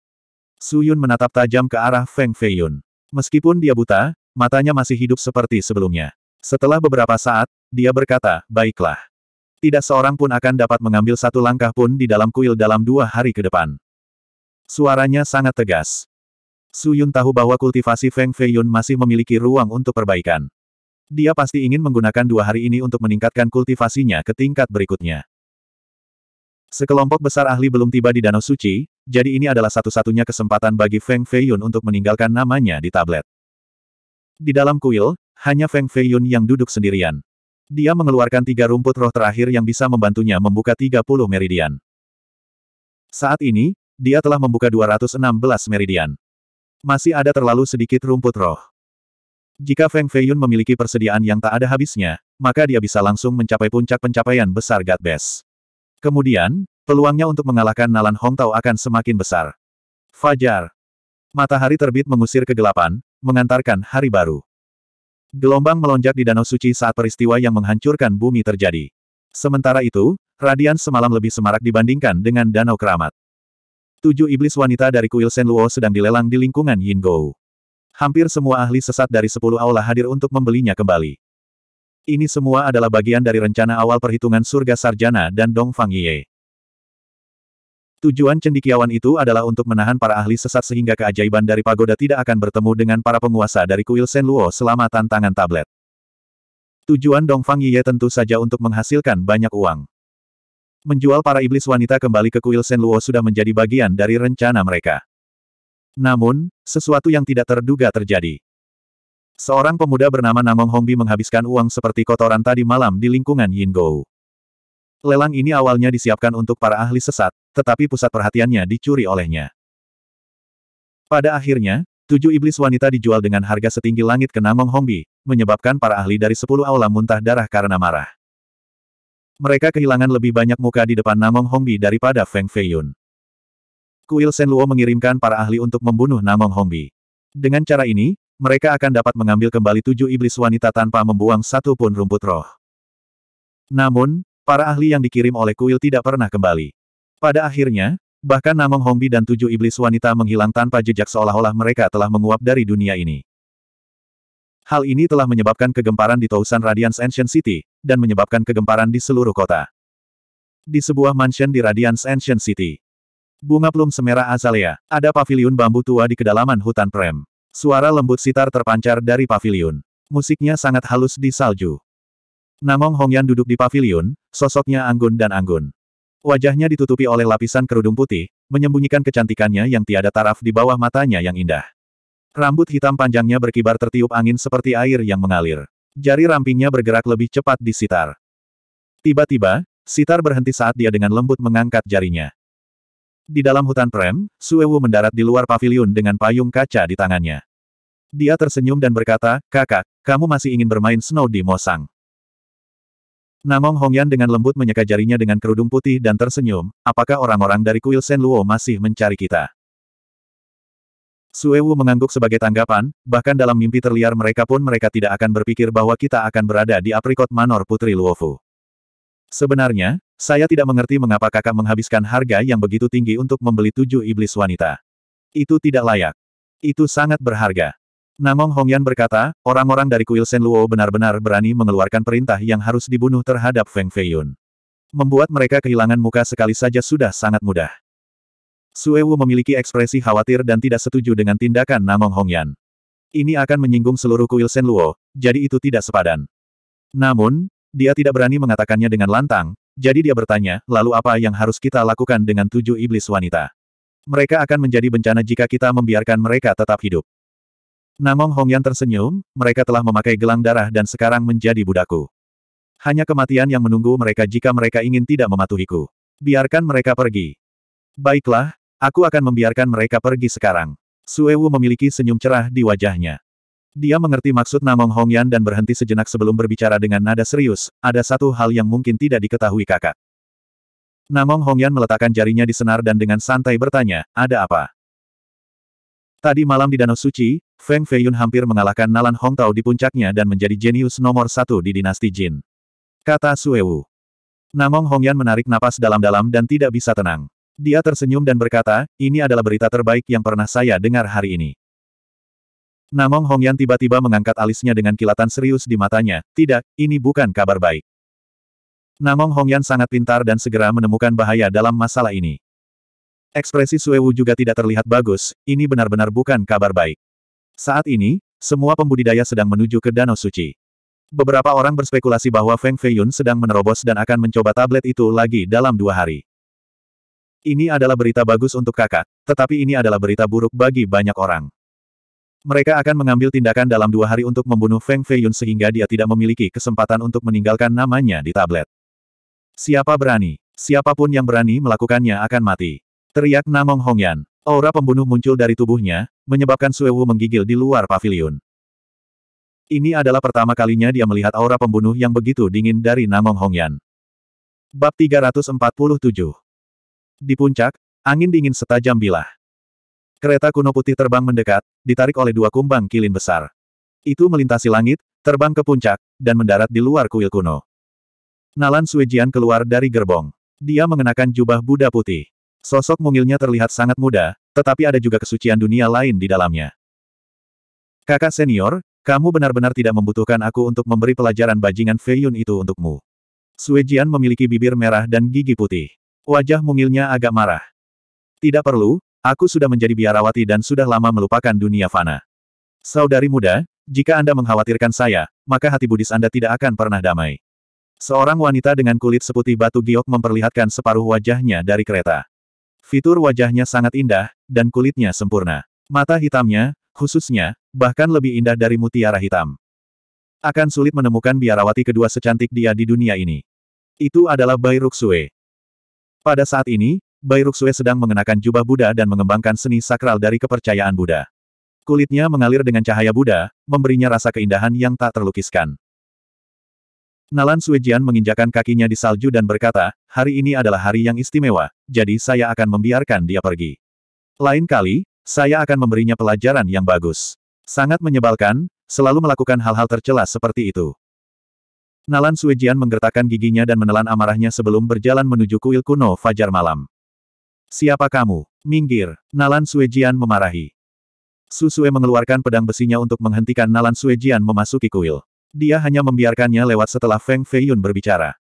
Suyun menatap tajam ke arah Feng Feiyun. Meskipun dia buta, matanya masih hidup seperti sebelumnya. Setelah beberapa saat, dia berkata, baiklah. Tidak seorang pun akan dapat mengambil satu langkah pun di dalam kuil dalam dua hari ke depan. Suaranya sangat tegas. Su Yun tahu bahwa kultivasi Feng Fei Yun masih memiliki ruang untuk perbaikan. Dia pasti ingin menggunakan dua hari ini untuk meningkatkan kultivasinya ke tingkat berikutnya. Sekelompok besar ahli belum tiba di Danau Suci, jadi ini adalah satu-satunya kesempatan bagi Feng Fei Yun untuk meninggalkan namanya di tablet. Di dalam kuil, hanya Feng Fei Yun yang duduk sendirian. Dia mengeluarkan tiga rumput roh terakhir yang bisa membantunya membuka 30 meridian. Saat ini, dia telah membuka 216 meridian. Masih ada terlalu sedikit rumput roh. Jika Feng Feiyun memiliki persediaan yang tak ada habisnya, maka dia bisa langsung mencapai puncak pencapaian besar God Best. Kemudian, peluangnya untuk mengalahkan Nalan Hongtao akan semakin besar. Fajar. Matahari terbit mengusir kegelapan, mengantarkan hari baru. Gelombang melonjak di Danau Suci saat peristiwa yang menghancurkan bumi terjadi. Sementara itu, radian semalam lebih semarak dibandingkan dengan Danau Keramat. Tujuh iblis wanita dari kuil Luo sedang dilelang di lingkungan Yin Gou. Hampir semua ahli sesat dari sepuluh aula hadir untuk membelinya kembali. Ini semua adalah bagian dari rencana awal perhitungan surga sarjana dan Dong Fang Yie. Tujuan cendikiawan itu adalah untuk menahan para ahli sesat sehingga keajaiban dari pagoda tidak akan bertemu dengan para penguasa dari kuil Luo selama tantangan tablet. Tujuan Dong Fang Yiye tentu saja untuk menghasilkan banyak uang menjual para iblis wanita kembali ke kuil Senluo sudah menjadi bagian dari rencana mereka. Namun, sesuatu yang tidak terduga terjadi. Seorang pemuda bernama Namong Hongbi menghabiskan uang seperti kotoran tadi malam di lingkungan Yin Yingou. Lelang ini awalnya disiapkan untuk para ahli sesat, tetapi pusat perhatiannya dicuri olehnya. Pada akhirnya, tujuh iblis wanita dijual dengan harga setinggi langit ke Namong Hongbi, menyebabkan para ahli dari sepuluh aula muntah darah karena marah. Mereka kehilangan lebih banyak muka di depan Namong Hongbi daripada Feng Feiyun. Kuil Senluo mengirimkan para ahli untuk membunuh Namong Hongbi. Dengan cara ini, mereka akan dapat mengambil kembali tujuh iblis wanita tanpa membuang satu pun rumput roh. Namun, para ahli yang dikirim oleh kuil tidak pernah kembali. Pada akhirnya, bahkan Namong Hongbi dan tujuh iblis wanita menghilang tanpa jejak seolah-olah mereka telah menguap dari dunia ini. Hal ini telah menyebabkan kegemparan di Tousan Radiance Ancient City, dan menyebabkan kegemparan di seluruh kota. Di sebuah mansion di Radiance Ancient City. Bunga plum semerah azalea, ada pavilion bambu tua di kedalaman hutan prem. Suara lembut sitar terpancar dari pavilion. Musiknya sangat halus di salju. Namong Hongyan duduk di pavilion, sosoknya anggun dan anggun. Wajahnya ditutupi oleh lapisan kerudung putih, menyembunyikan kecantikannya yang tiada taraf di bawah matanya yang indah. Rambut hitam panjangnya berkibar tertiup angin seperti air yang mengalir. Jari rampingnya bergerak lebih cepat di sitar. Tiba-tiba, sitar berhenti saat dia dengan lembut mengangkat jarinya. Di dalam hutan prem, Suewu mendarat di luar pavilion dengan payung kaca di tangannya. Dia tersenyum dan berkata, kakak, kamu masih ingin bermain snow di Mosang. Namong Hongyan dengan lembut menyeka jarinya dengan kerudung putih dan tersenyum, apakah orang-orang dari kuil Senluo masih mencari kita? Suewu mengangguk sebagai tanggapan, bahkan dalam mimpi terliar mereka pun mereka tidak akan berpikir bahwa kita akan berada di aprikot manor Putri Luofu. Sebenarnya, saya tidak mengerti mengapa kakak menghabiskan harga yang begitu tinggi untuk membeli tujuh iblis wanita. Itu tidak layak. Itu sangat berharga. Namong Hongyan berkata, orang-orang dari kuil Sen Luo benar-benar berani mengeluarkan perintah yang harus dibunuh terhadap Feng Feiyun. Membuat mereka kehilangan muka sekali saja sudah sangat mudah. Suewu memiliki ekspresi khawatir dan tidak setuju dengan tindakan Namong Hongyan. Ini akan menyinggung seluruh kuil Senluo, jadi itu tidak sepadan. Namun, dia tidak berani mengatakannya dengan lantang, jadi dia bertanya, lalu apa yang harus kita lakukan dengan tujuh iblis wanita? Mereka akan menjadi bencana jika kita membiarkan mereka tetap hidup. Namong Hongyan tersenyum, mereka telah memakai gelang darah dan sekarang menjadi budaku. Hanya kematian yang menunggu mereka jika mereka ingin tidak mematuhiku. Biarkan mereka pergi. Baiklah, Aku akan membiarkan mereka pergi sekarang. Suewu memiliki senyum cerah di wajahnya. Dia mengerti maksud Namong Hongyan dan berhenti sejenak sebelum berbicara dengan nada serius, ada satu hal yang mungkin tidak diketahui kakak. Namong Hongyan meletakkan jarinya di senar dan dengan santai bertanya, ada apa? Tadi malam di Danau Suci, Feng Feiyun hampir mengalahkan Nalan Hongtao di puncaknya dan menjadi jenius nomor satu di dinasti Jin. Kata Suewu. Namong Hongyan menarik napas dalam-dalam dan tidak bisa tenang. Dia tersenyum dan berkata, ini adalah berita terbaik yang pernah saya dengar hari ini. Namong Hongyan tiba-tiba mengangkat alisnya dengan kilatan serius di matanya, tidak, ini bukan kabar baik. Namong Hongyan sangat pintar dan segera menemukan bahaya dalam masalah ini. Ekspresi Suewu juga tidak terlihat bagus, ini benar-benar bukan kabar baik. Saat ini, semua pembudidaya sedang menuju ke Danau Suci. Beberapa orang berspekulasi bahwa Feng Feiyun sedang menerobos dan akan mencoba tablet itu lagi dalam dua hari. Ini adalah berita bagus untuk kakak, tetapi ini adalah berita buruk bagi banyak orang. Mereka akan mengambil tindakan dalam dua hari untuk membunuh Feng Fei Yun sehingga dia tidak memiliki kesempatan untuk meninggalkan namanya di tablet. Siapa berani? Siapapun yang berani melakukannya akan mati. Teriak Namong Hongyan. Aura pembunuh muncul dari tubuhnya, menyebabkan Wu menggigil di luar pavilion. Ini adalah pertama kalinya dia melihat aura pembunuh yang begitu dingin dari Namong Hongyan. Bab 347 di puncak, angin dingin setajam bilah. Kereta kuno putih terbang mendekat, ditarik oleh dua kumbang kilin besar. Itu melintasi langit, terbang ke puncak, dan mendarat di luar kuil kuno. Nalan Suejian keluar dari gerbong. Dia mengenakan jubah Buddha putih. Sosok mungilnya terlihat sangat muda, tetapi ada juga kesucian dunia lain di dalamnya. Kakak senior, kamu benar-benar tidak membutuhkan aku untuk memberi pelajaran bajingan Feiyun itu untukmu. Suejian memiliki bibir merah dan gigi putih. Wajah mungilnya agak marah. Tidak perlu, aku sudah menjadi biarawati dan sudah lama melupakan dunia fana. Saudari muda, jika Anda mengkhawatirkan saya, maka hati Buddhis Anda tidak akan pernah damai. Seorang wanita dengan kulit seputih batu giok memperlihatkan separuh wajahnya dari kereta. Fitur wajahnya sangat indah, dan kulitnya sempurna. Mata hitamnya, khususnya, bahkan lebih indah dari mutiara hitam. Akan sulit menemukan biarawati kedua secantik dia di dunia ini. Itu adalah Bai Ruxue. Pada saat ini, Bai Ruxue sedang mengenakan jubah Buddha dan mengembangkan seni sakral dari kepercayaan Buddha. Kulitnya mengalir dengan cahaya Buddha, memberinya rasa keindahan yang tak terlukiskan. Nalan Suejian menginjakan kakinya di salju dan berkata, hari ini adalah hari yang istimewa, jadi saya akan membiarkan dia pergi. Lain kali, saya akan memberinya pelajaran yang bagus. Sangat menyebalkan, selalu melakukan hal-hal tercela seperti itu. Nalan Suejian menggertakkan giginya dan menelan amarahnya sebelum berjalan menuju kuil kuno Fajar Malam. Siapa kamu? Minggir! Nalan Suejian memarahi. Susue mengeluarkan pedang besinya untuk menghentikan Nalan Suejian memasuki kuil. Dia hanya membiarkannya lewat setelah Feng Feiyun berbicara.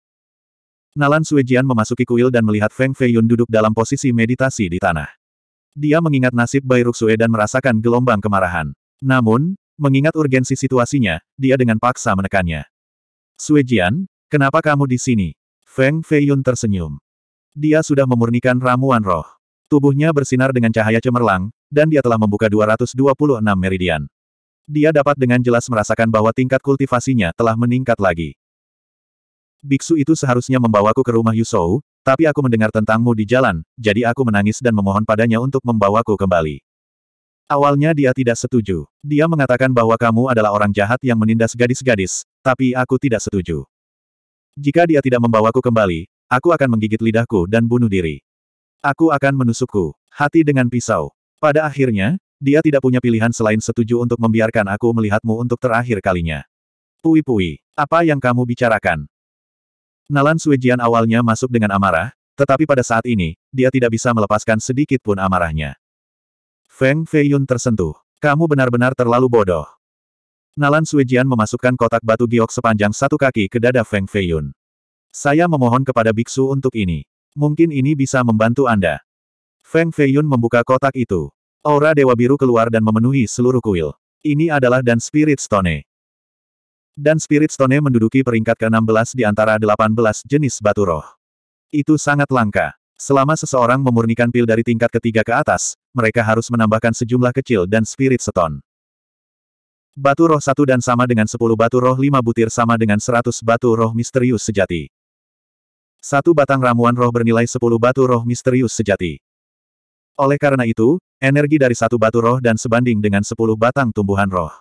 Nalan Suejian memasuki kuil dan melihat Feng Feiyun duduk dalam posisi meditasi di tanah. Dia mengingat nasib Bai Ruxue dan merasakan gelombang kemarahan. Namun, mengingat urgensi situasinya, dia dengan paksa menekannya. Suejian, kenapa kamu di sini? Feng Feiyun tersenyum. Dia sudah memurnikan ramuan roh. Tubuhnya bersinar dengan cahaya cemerlang, dan dia telah membuka 226 meridian. Dia dapat dengan jelas merasakan bahwa tingkat kultivasinya telah meningkat lagi. Biksu itu seharusnya membawaku ke rumah Yusou, tapi aku mendengar tentangmu di jalan, jadi aku menangis dan memohon padanya untuk membawaku kembali. Awalnya dia tidak setuju. Dia mengatakan bahwa kamu adalah orang jahat yang menindas gadis-gadis, tapi aku tidak setuju. Jika dia tidak membawaku kembali, aku akan menggigit lidahku dan bunuh diri. Aku akan menusukku, hati dengan pisau. Pada akhirnya, dia tidak punya pilihan selain setuju untuk membiarkan aku melihatmu untuk terakhir kalinya. Pui-pui, apa yang kamu bicarakan? Nalan Suejian awalnya masuk dengan amarah, tetapi pada saat ini, dia tidak bisa melepaskan sedikit pun amarahnya. Feng Feiyun tersentuh. Kamu benar-benar terlalu bodoh. Nalan Suijian memasukkan kotak batu giok sepanjang satu kaki ke dada Feng Feiyun. Saya memohon kepada biksu untuk ini. Mungkin ini bisa membantu Anda. Feng Feiyun membuka kotak itu. Aura Dewa Biru keluar dan memenuhi seluruh kuil. Ini adalah Dan Spirit Stone. Dan Spirit Stone menduduki peringkat ke-16 di antara 18 jenis batu roh. Itu sangat langka. Selama seseorang memurnikan pil dari tingkat ketiga ke atas, mereka harus menambahkan sejumlah kecil dan spirit stone. Batu roh satu dan sama dengan sepuluh batu roh lima butir sama dengan seratus batu roh misterius sejati. Satu batang ramuan roh bernilai sepuluh batu roh misterius sejati. Oleh karena itu, energi dari satu batu roh dan sebanding dengan sepuluh batang tumbuhan roh.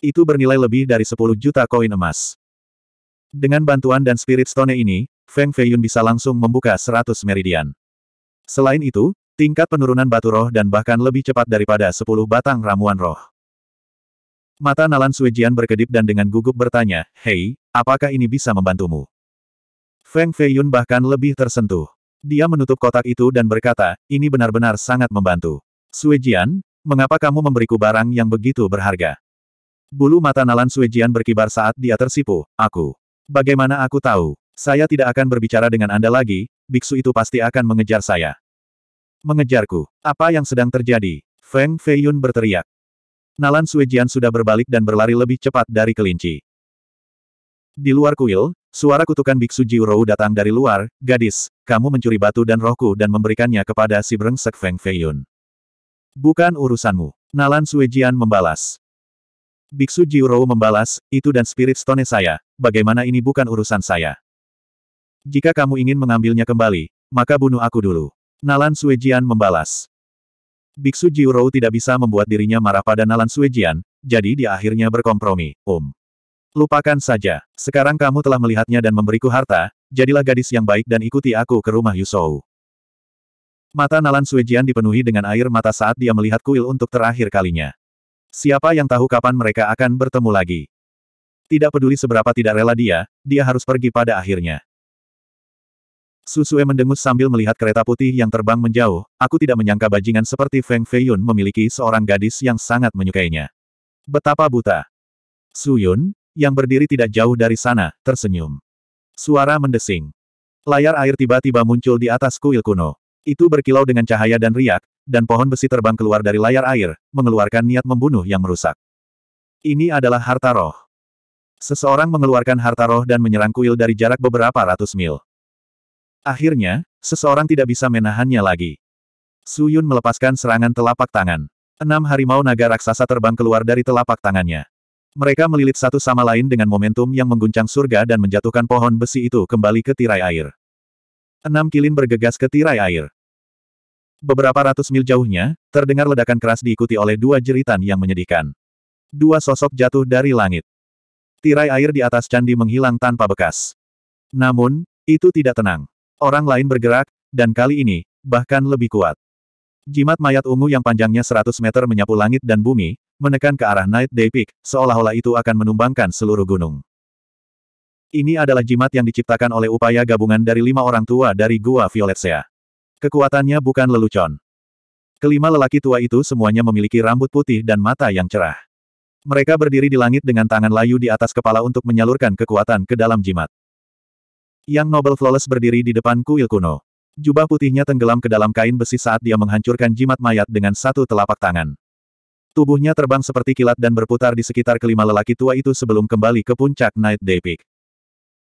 Itu bernilai lebih dari sepuluh juta koin emas. Dengan bantuan dan spirit stone ini, Feng Feiyun bisa langsung membuka 100 meridian. Selain itu, tingkat penurunan batu roh dan bahkan lebih cepat daripada 10 batang ramuan roh. Mata Nalan Suijian berkedip dan dengan gugup bertanya, Hei, apakah ini bisa membantumu? Feng Feiyun bahkan lebih tersentuh. Dia menutup kotak itu dan berkata, ini benar-benar sangat membantu. Suijian, mengapa kamu memberiku barang yang begitu berharga? Bulu mata Nalan Suijian berkibar saat dia tersipu, aku. Bagaimana aku tahu? Saya tidak akan berbicara dengan Anda lagi, biksu itu pasti akan mengejar saya. Mengejarku. Apa yang sedang terjadi? Feng Feiyun berteriak. Nalan Suejian sudah berbalik dan berlari lebih cepat dari kelinci. Di luar kuil, suara kutukan biksu Jiurou datang dari luar, gadis, kamu mencuri batu dan rohku dan memberikannya kepada si brengsek Feng Feiyun. Bukan urusanmu. Nalan Suejian membalas. Biksu Jiurou membalas, itu dan spirit stone saya, bagaimana ini bukan urusan saya. Jika kamu ingin mengambilnya kembali, maka bunuh aku dulu. Nalan Suejian membalas. Biksu Jiurou tidak bisa membuat dirinya marah pada Nalan Suejian, jadi dia akhirnya berkompromi, Om. Um. Lupakan saja. Sekarang kamu telah melihatnya dan memberiku harta, jadilah gadis yang baik dan ikuti aku ke rumah Yusou. Mata Nalan Suejian dipenuhi dengan air mata saat dia melihat kuil untuk terakhir kalinya. Siapa yang tahu kapan mereka akan bertemu lagi? Tidak peduli seberapa tidak rela dia, dia harus pergi pada akhirnya. Susue mendengus sambil melihat kereta putih yang terbang menjauh, aku tidak menyangka bajingan seperti Feng Feiyun memiliki seorang gadis yang sangat menyukainya. Betapa buta. Suyun, yang berdiri tidak jauh dari sana, tersenyum. Suara mendesing. Layar air tiba-tiba muncul di atas kuil kuno. Itu berkilau dengan cahaya dan riak, dan pohon besi terbang keluar dari layar air, mengeluarkan niat membunuh yang merusak. Ini adalah harta roh. Seseorang mengeluarkan harta roh dan menyerang kuil dari jarak beberapa ratus mil. Akhirnya, seseorang tidak bisa menahannya lagi. Su Yun melepaskan serangan telapak tangan. Enam harimau naga raksasa terbang keluar dari telapak tangannya. Mereka melilit satu sama lain dengan momentum yang mengguncang surga dan menjatuhkan pohon besi itu kembali ke tirai air. Enam kilin bergegas ke tirai air. Beberapa ratus mil jauhnya, terdengar ledakan keras diikuti oleh dua jeritan yang menyedihkan. Dua sosok jatuh dari langit. Tirai air di atas candi menghilang tanpa bekas. Namun, itu tidak tenang. Orang lain bergerak, dan kali ini, bahkan lebih kuat. Jimat mayat ungu yang panjangnya 100 meter menyapu langit dan bumi, menekan ke arah Night Day Peak, seolah-olah itu akan menumbangkan seluruh gunung. Ini adalah jimat yang diciptakan oleh upaya gabungan dari lima orang tua dari Gua Violetsea. Kekuatannya bukan lelucon. Kelima lelaki tua itu semuanya memiliki rambut putih dan mata yang cerah. Mereka berdiri di langit dengan tangan layu di atas kepala untuk menyalurkan kekuatan ke dalam jimat. Yang Nobel Flawless berdiri di depan kuil kuno. Jubah putihnya tenggelam ke dalam kain besi saat dia menghancurkan jimat mayat dengan satu telapak tangan. Tubuhnya terbang seperti kilat dan berputar di sekitar kelima lelaki tua itu sebelum kembali ke puncak Night Day Peak.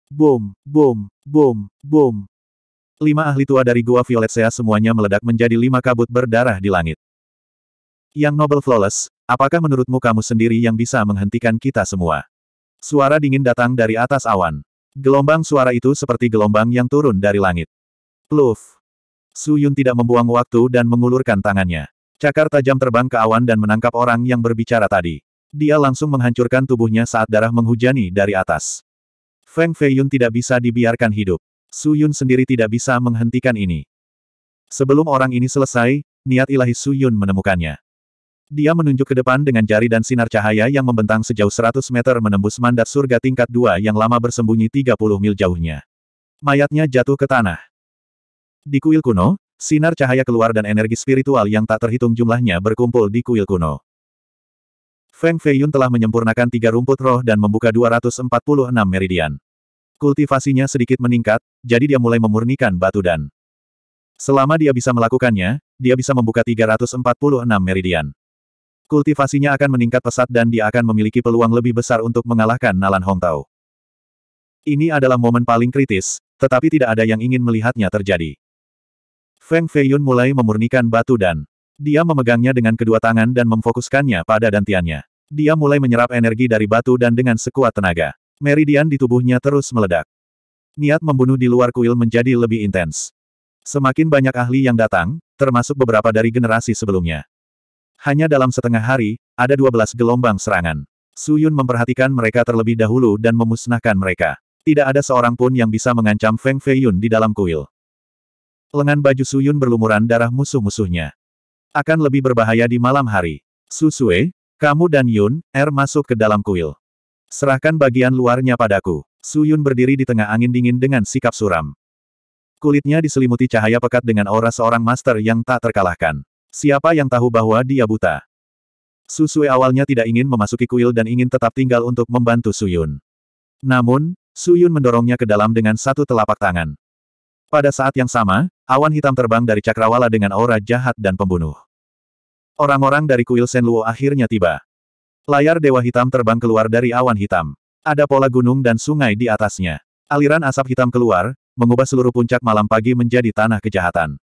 Boom, boom, boom, boom. Lima ahli tua dari Gua Violet Sea semuanya meledak menjadi lima kabut berdarah di langit. Yang Nobel Flawless, apakah menurutmu kamu sendiri yang bisa menghentikan kita semua? Suara dingin datang dari atas awan. Gelombang suara itu seperti gelombang yang turun dari langit. Pluf. Su Yun tidak membuang waktu dan mengulurkan tangannya. Cakar tajam terbang ke awan dan menangkap orang yang berbicara tadi. Dia langsung menghancurkan tubuhnya saat darah menghujani dari atas. Feng Fei Yun tidak bisa dibiarkan hidup. Su Yun sendiri tidak bisa menghentikan ini. Sebelum orang ini selesai, niat ilahi Su Yun menemukannya. Dia menunjuk ke depan dengan jari dan sinar cahaya yang membentang sejauh 100 meter menembus mandat surga tingkat dua yang lama bersembunyi 30 mil jauhnya. Mayatnya jatuh ke tanah. Di kuil kuno, sinar cahaya keluar dan energi spiritual yang tak terhitung jumlahnya berkumpul di kuil kuno. Feng Feiyun telah menyempurnakan tiga rumput roh dan membuka 246 meridian. Kultivasinya sedikit meningkat, jadi dia mulai memurnikan batu dan. Selama dia bisa melakukannya, dia bisa membuka 346 meridian. Kultivasinya akan meningkat pesat dan dia akan memiliki peluang lebih besar untuk mengalahkan Nalan Hongtao. Ini adalah momen paling kritis, tetapi tidak ada yang ingin melihatnya terjadi. Feng Feiyun mulai memurnikan batu dan dia memegangnya dengan kedua tangan dan memfokuskannya pada dantiannya. Dia mulai menyerap energi dari batu dan dengan sekuat tenaga. Meridian di tubuhnya terus meledak. Niat membunuh di luar kuil menjadi lebih intens. Semakin banyak ahli yang datang, termasuk beberapa dari generasi sebelumnya. Hanya dalam setengah hari, ada 12 gelombang serangan. Su Yun memperhatikan mereka terlebih dahulu dan memusnahkan mereka. Tidak ada seorang pun yang bisa mengancam Feng Fei Yun di dalam kuil. Lengan baju Su Yun berlumuran darah musuh-musuhnya. Akan lebih berbahaya di malam hari. Su Susue, kamu dan Yun, Er masuk ke dalam kuil. Serahkan bagian luarnya padaku. Su Yun berdiri di tengah angin dingin dengan sikap suram. Kulitnya diselimuti cahaya pekat dengan aura seorang master yang tak terkalahkan. Siapa yang tahu bahwa dia buta? Susue awalnya tidak ingin memasuki kuil dan ingin tetap tinggal untuk membantu Suyun. Namun, Suyun mendorongnya ke dalam dengan satu telapak tangan. Pada saat yang sama, awan hitam terbang dari cakrawala dengan aura jahat dan pembunuh. Orang-orang dari kuil Senluo akhirnya tiba. Layar dewa hitam terbang keluar dari awan hitam. Ada pola gunung dan sungai di atasnya. Aliran asap hitam keluar, mengubah seluruh puncak malam pagi menjadi tanah kejahatan.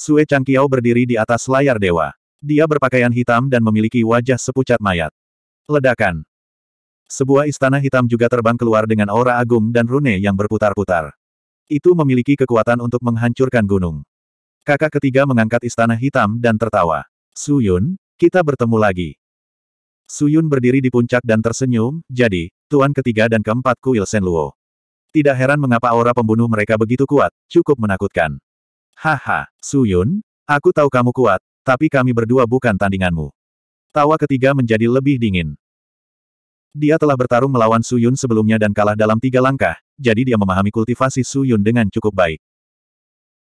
Sue Changqiao berdiri di atas layar dewa. Dia berpakaian hitam dan memiliki wajah sepucat mayat. Ledakan. Sebuah istana hitam juga terbang keluar dengan aura agung dan rune yang berputar-putar. Itu memiliki kekuatan untuk menghancurkan gunung. Kakak ketiga mengangkat istana hitam dan tertawa. Suyun, kita bertemu lagi. Suyun berdiri di puncak dan tersenyum, jadi, tuan ketiga dan keempat kuil Senluo. Tidak heran mengapa aura pembunuh mereka begitu kuat, cukup menakutkan. Haha, Suyun, aku tahu kamu kuat, tapi kami berdua bukan tandinganmu. Tawa ketiga menjadi lebih dingin. Dia telah bertarung melawan Suyun sebelumnya dan kalah dalam tiga langkah, jadi dia memahami kultivasi Suyun dengan cukup baik.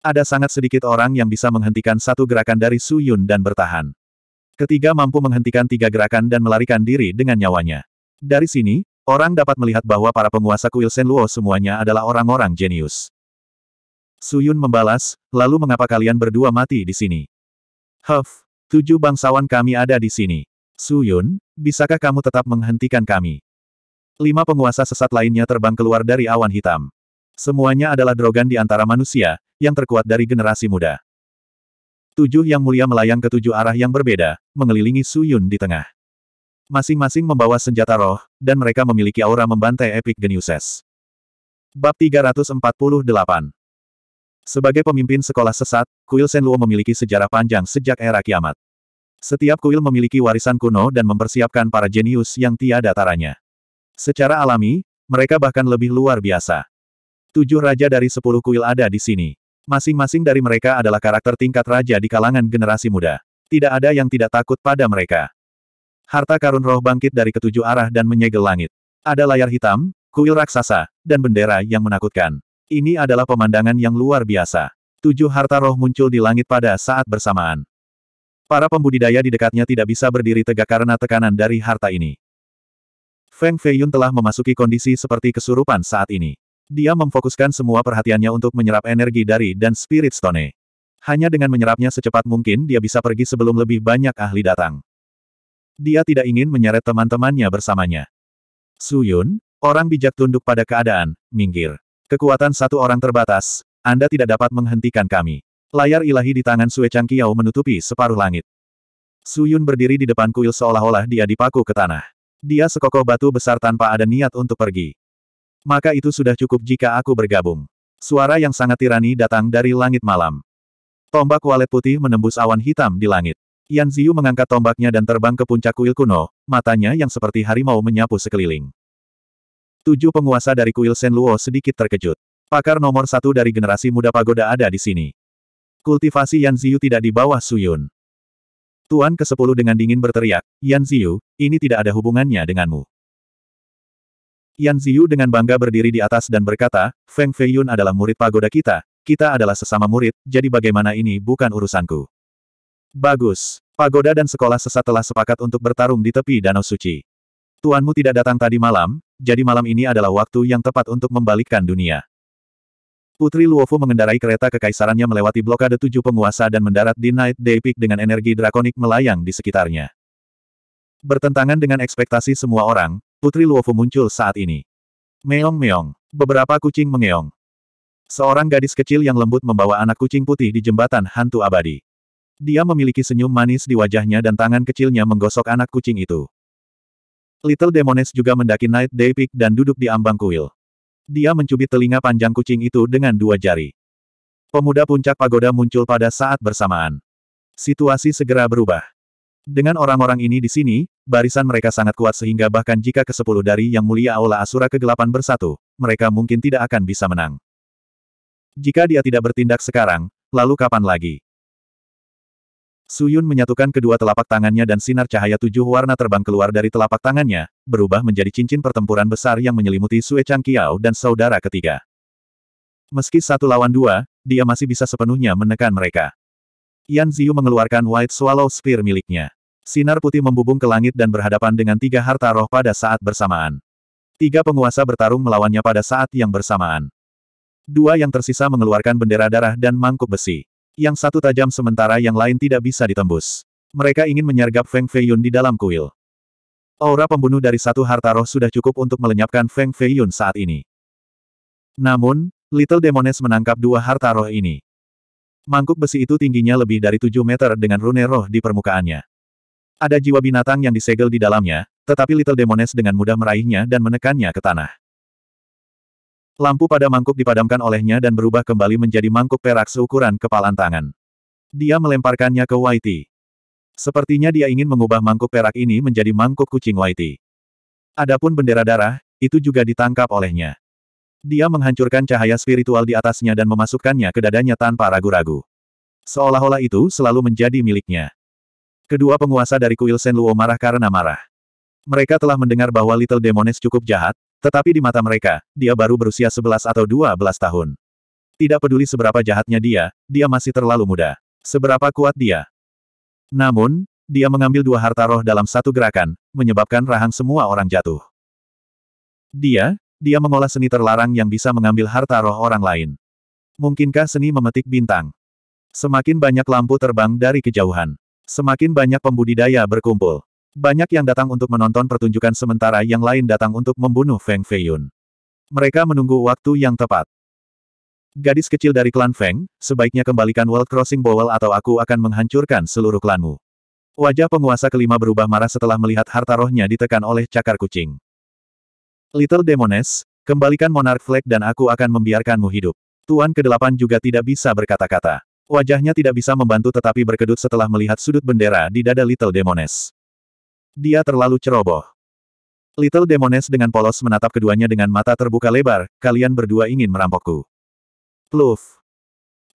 Ada sangat sedikit orang yang bisa menghentikan satu gerakan dari Suyun dan bertahan. Ketiga mampu menghentikan tiga gerakan dan melarikan diri dengan nyawanya. Dari sini, orang dapat melihat bahwa para penguasa kuil Senluo semuanya adalah orang-orang jenius. Suyun membalas, lalu mengapa kalian berdua mati di sini? Huff, tujuh bangsawan kami ada di sini. Suyun, bisakah kamu tetap menghentikan kami? Lima penguasa sesat lainnya terbang keluar dari awan hitam. Semuanya adalah drogan di antara manusia, yang terkuat dari generasi muda. Tujuh yang mulia melayang ke tujuh arah yang berbeda, mengelilingi Suyun di tengah. Masing-masing membawa senjata roh, dan mereka memiliki aura membantai epik Geniuses. Bab 348 sebagai pemimpin sekolah sesat, kuil Senluo memiliki sejarah panjang sejak era kiamat. Setiap kuil memiliki warisan kuno dan mempersiapkan para jenius yang tiada taranya. Secara alami, mereka bahkan lebih luar biasa. Tujuh raja dari sepuluh kuil ada di sini. Masing-masing dari mereka adalah karakter tingkat raja di kalangan generasi muda. Tidak ada yang tidak takut pada mereka. Harta karun roh bangkit dari ketujuh arah dan menyegel langit. Ada layar hitam, kuil raksasa, dan bendera yang menakutkan. Ini adalah pemandangan yang luar biasa. Tujuh harta roh muncul di langit pada saat bersamaan. Para pembudidaya di dekatnya tidak bisa berdiri tegak karena tekanan dari harta ini. Feng Feiyun telah memasuki kondisi seperti kesurupan saat ini. Dia memfokuskan semua perhatiannya untuk menyerap energi dari dan Spirit Stone. Hanya dengan menyerapnya secepat mungkin dia bisa pergi sebelum lebih banyak ahli datang. Dia tidak ingin menyeret teman-temannya bersamanya. Suyun, orang bijak tunduk pada keadaan, minggir. Kekuatan satu orang terbatas, Anda tidak dapat menghentikan kami. Layar ilahi di tangan Sue Chang Qiao menutupi separuh langit. Su Yun berdiri di depan kuil seolah-olah dia dipaku ke tanah. Dia sekokoh batu besar tanpa ada niat untuk pergi. Maka itu sudah cukup jika aku bergabung. Suara yang sangat tirani datang dari langit malam. Tombak walet putih menembus awan hitam di langit. Yan Ziyu mengangkat tombaknya dan terbang ke puncak kuil kuno, matanya yang seperti harimau menyapu sekeliling. Tujuh penguasa dari kuil Sen Luo sedikit terkejut. Pakar nomor satu dari generasi muda pagoda ada di sini. Kultivasi Yan Ziyu tidak di bawah Suyun. Tuan ke-10 dengan dingin berteriak, Yan Ziyu, ini tidak ada hubungannya denganmu. Yan Ziyu dengan bangga berdiri di atas dan berkata, Feng Feiyun adalah murid pagoda kita, kita adalah sesama murid, jadi bagaimana ini bukan urusanku. Bagus, pagoda dan sekolah sesat telah sepakat untuk bertarung di tepi Danau Suci. Tuanmu tidak datang tadi malam, jadi malam ini adalah waktu yang tepat untuk membalikkan dunia. Putri Luofu mengendarai kereta kekaisarannya melewati blokade tujuh penguasa dan mendarat di Night Day Peak dengan energi drakonik melayang di sekitarnya. Bertentangan dengan ekspektasi semua orang, Putri Luofu muncul saat ini. Meong-meong. Beberapa kucing mengeong. Seorang gadis kecil yang lembut membawa anak kucing putih di jembatan hantu abadi. Dia memiliki senyum manis di wajahnya dan tangan kecilnya menggosok anak kucing itu. Little Demones juga mendaki Night Day Peak dan duduk di ambang kuil. Dia mencubit telinga panjang kucing itu dengan dua jari. Pemuda puncak pagoda muncul pada saat bersamaan. Situasi segera berubah. Dengan orang-orang ini di sini, barisan mereka sangat kuat sehingga bahkan jika ke kesepuluh dari Yang Mulia Aula Asura Kegelapan bersatu, mereka mungkin tidak akan bisa menang. Jika dia tidak bertindak sekarang, lalu kapan lagi? Suyun menyatukan kedua telapak tangannya dan sinar cahaya tujuh warna terbang keluar dari telapak tangannya, berubah menjadi cincin pertempuran besar yang menyelimuti Sue Chang Kiao dan saudara ketiga. Meski satu lawan dua, dia masih bisa sepenuhnya menekan mereka. Yan Ziyu mengeluarkan White Swallow Spear miliknya. Sinar putih membubung ke langit dan berhadapan dengan tiga harta roh pada saat bersamaan. Tiga penguasa bertarung melawannya pada saat yang bersamaan. Dua yang tersisa mengeluarkan bendera darah dan mangkuk besi. Yang satu tajam sementara yang lain tidak bisa ditembus. Mereka ingin menyergap Feng Feiyun di dalam kuil. Aura pembunuh dari satu harta roh sudah cukup untuk melenyapkan Feng Feiyun saat ini. Namun, Little Demones menangkap dua harta roh ini. Mangkuk besi itu tingginya lebih dari 7 meter dengan rune roh di permukaannya. Ada jiwa binatang yang disegel di dalamnya, tetapi Little Demones dengan mudah meraihnya dan menekannya ke tanah. Lampu pada mangkuk dipadamkan olehnya dan berubah kembali menjadi mangkuk perak seukuran kepalan tangan. Dia melemparkannya ke Whitey. Sepertinya dia ingin mengubah mangkuk perak ini menjadi mangkuk kucing Whitey. Adapun bendera darah, itu juga ditangkap olehnya. Dia menghancurkan cahaya spiritual di atasnya dan memasukkannya ke dadanya tanpa ragu-ragu. Seolah-olah itu selalu menjadi miliknya. Kedua penguasa dari kuil Senluo marah karena marah. Mereka telah mendengar bahwa Little Demones cukup jahat, tetapi di mata mereka, dia baru berusia 11 atau 12 tahun. Tidak peduli seberapa jahatnya dia, dia masih terlalu muda. Seberapa kuat dia. Namun, dia mengambil dua harta roh dalam satu gerakan, menyebabkan rahang semua orang jatuh. Dia, dia mengolah seni terlarang yang bisa mengambil harta roh orang lain. Mungkinkah seni memetik bintang? Semakin banyak lampu terbang dari kejauhan. Semakin banyak pembudidaya berkumpul. Banyak yang datang untuk menonton pertunjukan sementara yang lain datang untuk membunuh Feng Feiyun. Mereka menunggu waktu yang tepat. Gadis kecil dari klan Feng, sebaiknya kembalikan World Crossing Bowel atau aku akan menghancurkan seluruh klanmu. Wajah penguasa kelima berubah marah setelah melihat harta rohnya ditekan oleh cakar kucing. Little Demoness, kembalikan Monarch Flag dan aku akan membiarkanmu hidup. Tuan kedelapan juga tidak bisa berkata-kata. Wajahnya tidak bisa membantu tetapi berkedut setelah melihat sudut bendera di dada Little Demoness. Dia terlalu ceroboh. Little Demones dengan polos menatap keduanya dengan mata terbuka lebar, kalian berdua ingin merampokku. Pluf.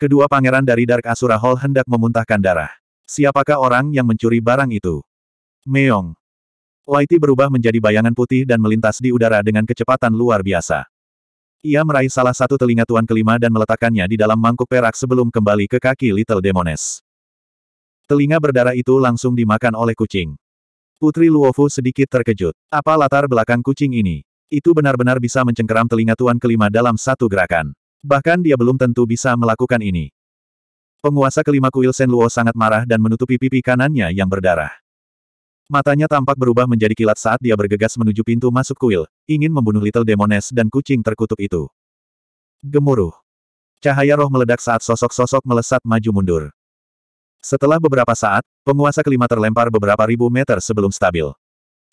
Kedua pangeran dari Dark Asura Hall hendak memuntahkan darah. Siapakah orang yang mencuri barang itu? Meong. Whitey berubah menjadi bayangan putih dan melintas di udara dengan kecepatan luar biasa. Ia meraih salah satu telinga tuan kelima dan meletakkannya di dalam mangkuk perak sebelum kembali ke kaki Little Demones. Telinga berdarah itu langsung dimakan oleh kucing. Putri Luofu sedikit terkejut. Apa latar belakang kucing ini? Itu benar-benar bisa mencengkeram telinga tuan kelima dalam satu gerakan. Bahkan dia belum tentu bisa melakukan ini. Penguasa kelima kuil Sen Luo sangat marah dan menutupi pipi kanannya yang berdarah. Matanya tampak berubah menjadi kilat saat dia bergegas menuju pintu masuk kuil, ingin membunuh Little Demones dan kucing terkutuk itu. Gemuruh. Cahaya roh meledak saat sosok-sosok melesat maju mundur. Setelah beberapa saat, penguasa kelima terlempar beberapa ribu meter sebelum stabil.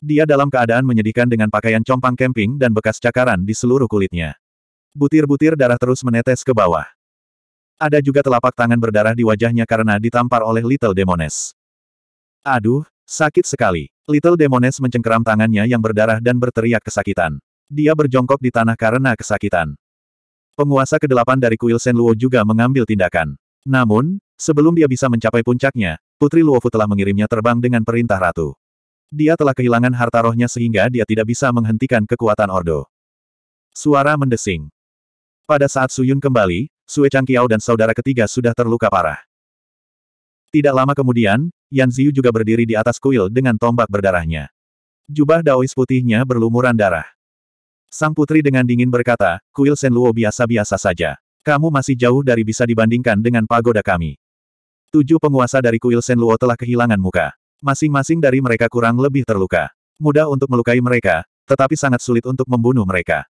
Dia dalam keadaan menyedihkan dengan pakaian compang camping dan bekas cakaran di seluruh kulitnya. Butir-butir darah terus menetes ke bawah. Ada juga telapak tangan berdarah di wajahnya karena ditampar oleh Little Demones. Aduh, sakit sekali. Little Demones mencengkeram tangannya yang berdarah dan berteriak kesakitan. Dia berjongkok di tanah karena kesakitan. Penguasa kedelapan dari kuil Senluo juga mengambil tindakan. Namun, Sebelum dia bisa mencapai puncaknya, Putri Luofu telah mengirimnya terbang dengan perintah ratu. Dia telah kehilangan harta rohnya sehingga dia tidak bisa menghentikan kekuatan Ordo. Suara mendesing. Pada saat Suyun kembali, Sue Changqiao dan saudara ketiga sudah terluka parah. Tidak lama kemudian, Yan Ziyu juga berdiri di atas kuil dengan tombak berdarahnya. Jubah daois putihnya berlumuran darah. Sang putri dengan dingin berkata, kuil Luo biasa-biasa saja. Kamu masih jauh dari bisa dibandingkan dengan pagoda kami. Tujuh penguasa dari kuil Senluo telah kehilangan muka. Masing-masing dari mereka kurang lebih terluka. Mudah untuk melukai mereka, tetapi sangat sulit untuk membunuh mereka.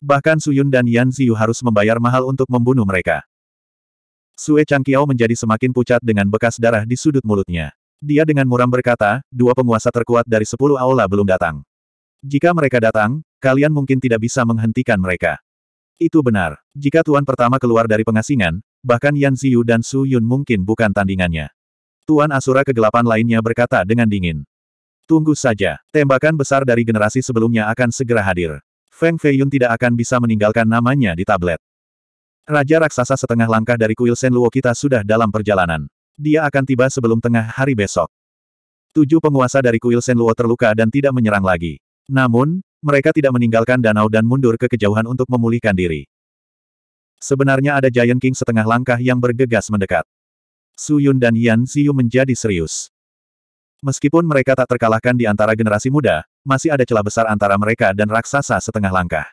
Bahkan Suyun dan Yan Ziyu harus membayar mahal untuk membunuh mereka. Sue Changqiao menjadi semakin pucat dengan bekas darah di sudut mulutnya. Dia dengan muram berkata, dua penguasa terkuat dari sepuluh aula belum datang. Jika mereka datang, kalian mungkin tidak bisa menghentikan mereka. Itu benar. Jika Tuan pertama keluar dari pengasingan, bahkan Yan Ziyu dan Su Yun mungkin bukan tandingannya. Tuan Asura kegelapan lainnya berkata dengan dingin. Tunggu saja, tembakan besar dari generasi sebelumnya akan segera hadir. Feng Feiyun tidak akan bisa meninggalkan namanya di tablet. Raja raksasa setengah langkah dari kuil Sen Luo kita sudah dalam perjalanan. Dia akan tiba sebelum tengah hari besok. Tujuh penguasa dari kuil Sen Luo terluka dan tidak menyerang lagi. Namun, mereka tidak meninggalkan danau dan mundur ke kejauhan untuk memulihkan diri. Sebenarnya ada Giant King setengah langkah yang bergegas mendekat. Su Yun dan Yan Xiu menjadi serius. Meskipun mereka tak terkalahkan di antara generasi muda, masih ada celah besar antara mereka dan raksasa setengah langkah.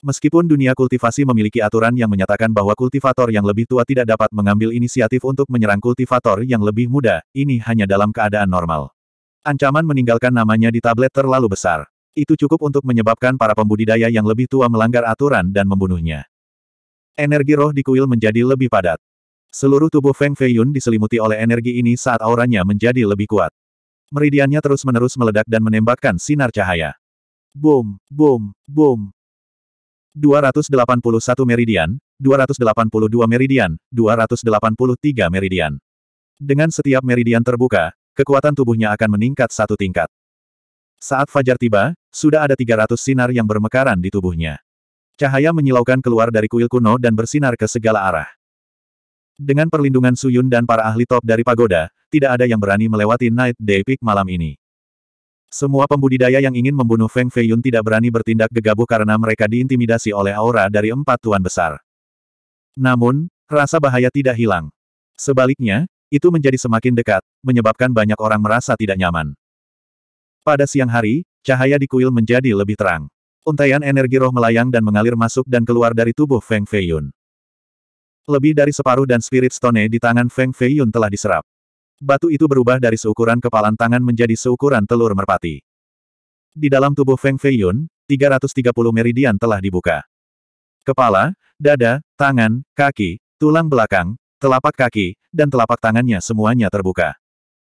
Meskipun dunia kultivasi memiliki aturan yang menyatakan bahwa kultivator yang lebih tua tidak dapat mengambil inisiatif untuk menyerang kultivator yang lebih muda, ini hanya dalam keadaan normal. Ancaman meninggalkan namanya di tablet terlalu besar. Itu cukup untuk menyebabkan para pembudidaya yang lebih tua melanggar aturan dan membunuhnya. Energi roh di kuil menjadi lebih padat. Seluruh tubuh Feng Feiyun diselimuti oleh energi ini saat auranya menjadi lebih kuat. Meridiannya terus-menerus meledak dan menembakkan sinar cahaya. Boom, boom, boom. 281 meridian, 282 meridian, 283 meridian. Dengan setiap meridian terbuka, kekuatan tubuhnya akan meningkat satu tingkat. Saat fajar tiba, sudah ada 300 sinar yang bermekaran di tubuhnya. Cahaya menyilaukan keluar dari kuil kuno dan bersinar ke segala arah. Dengan perlindungan Suyun dan para ahli top dari pagoda, tidak ada yang berani melewati Night Day Peak malam ini. Semua pembudidaya yang ingin membunuh Feng Feiyun tidak berani bertindak gegabah karena mereka diintimidasi oleh aura dari empat tuan besar. Namun, rasa bahaya tidak hilang. Sebaliknya, itu menjadi semakin dekat, menyebabkan banyak orang merasa tidak nyaman. Pada siang hari, cahaya di kuil menjadi lebih terang. Untaian energi roh melayang dan mengalir masuk dan keluar dari tubuh Feng Feiyun. Lebih dari separuh dan spirit stone di tangan Feng Feiyun telah diserap. Batu itu berubah dari seukuran kepalan tangan menjadi seukuran telur merpati. Di dalam tubuh Feng Feiyun, 330 meridian telah dibuka. Kepala, dada, tangan, kaki, tulang belakang, telapak kaki, dan telapak tangannya semuanya terbuka.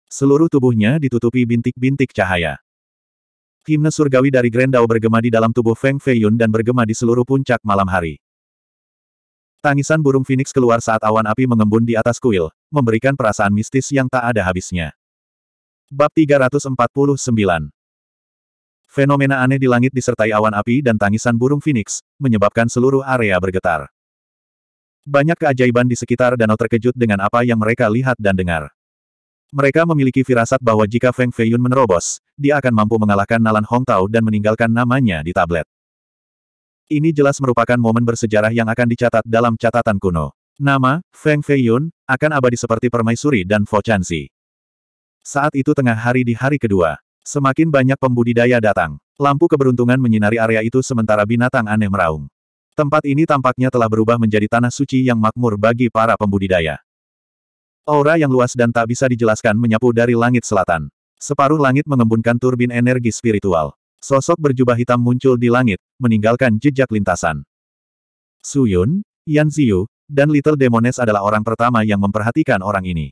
Seluruh tubuhnya ditutupi bintik-bintik cahaya. Himne surgawi dari Grendau bergema di dalam tubuh Feng Feiyun dan bergema di seluruh puncak malam hari. Tangisan burung Phoenix keluar saat awan api mengembun di atas kuil, memberikan perasaan mistis yang tak ada habisnya. Bab 349 Fenomena aneh di langit disertai awan api dan tangisan burung Phoenix, menyebabkan seluruh area bergetar. Banyak keajaiban di sekitar danau terkejut dengan apa yang mereka lihat dan dengar. Mereka memiliki firasat bahwa jika Feng Feiyun menerobos, dia akan mampu mengalahkan Nalan Hongtao dan meninggalkan namanya di tablet. Ini jelas merupakan momen bersejarah yang akan dicatat dalam catatan kuno. Nama, Feng Feiyun, akan abadi seperti permaisuri dan Fo Chansi. Saat itu tengah hari di hari kedua. Semakin banyak pembudidaya datang. Lampu keberuntungan menyinari area itu sementara binatang aneh meraung. Tempat ini tampaknya telah berubah menjadi tanah suci yang makmur bagi para pembudidaya. Aura yang luas dan tak bisa dijelaskan menyapu dari langit selatan. Separuh langit mengembunkan turbin energi spiritual. Sosok berjubah hitam muncul di langit, meninggalkan jejak lintasan. Suyun, Yan Ziyu, dan Little Demones adalah orang pertama yang memperhatikan orang ini.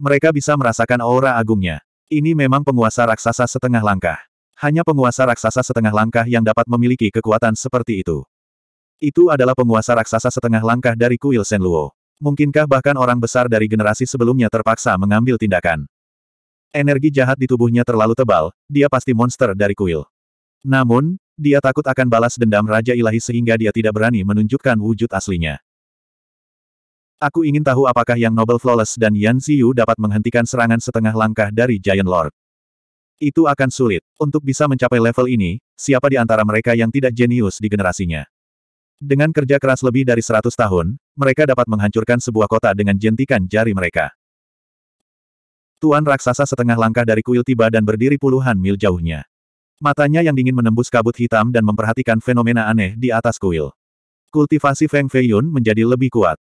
Mereka bisa merasakan aura agungnya. Ini memang penguasa raksasa setengah langkah. Hanya penguasa raksasa setengah langkah yang dapat memiliki kekuatan seperti itu. Itu adalah penguasa raksasa setengah langkah dari kuil Senluo. Mungkinkah bahkan orang besar dari generasi sebelumnya terpaksa mengambil tindakan? Energi jahat di tubuhnya terlalu tebal, dia pasti monster dari kuil. Namun, dia takut akan balas dendam Raja Ilahi sehingga dia tidak berani menunjukkan wujud aslinya. Aku ingin tahu apakah yang Noble Flawless dan Yan Ziyu dapat menghentikan serangan setengah langkah dari Giant Lord. Itu akan sulit. Untuk bisa mencapai level ini, siapa di antara mereka yang tidak jenius di generasinya? Dengan kerja keras lebih dari 100 tahun, mereka dapat menghancurkan sebuah kota dengan jentikan jari mereka. Tuan raksasa setengah langkah dari kuil tiba dan berdiri puluhan mil jauhnya. Matanya yang dingin menembus kabut hitam dan memperhatikan fenomena aneh di atas kuil. Kultivasi Feng Feiyun menjadi lebih kuat.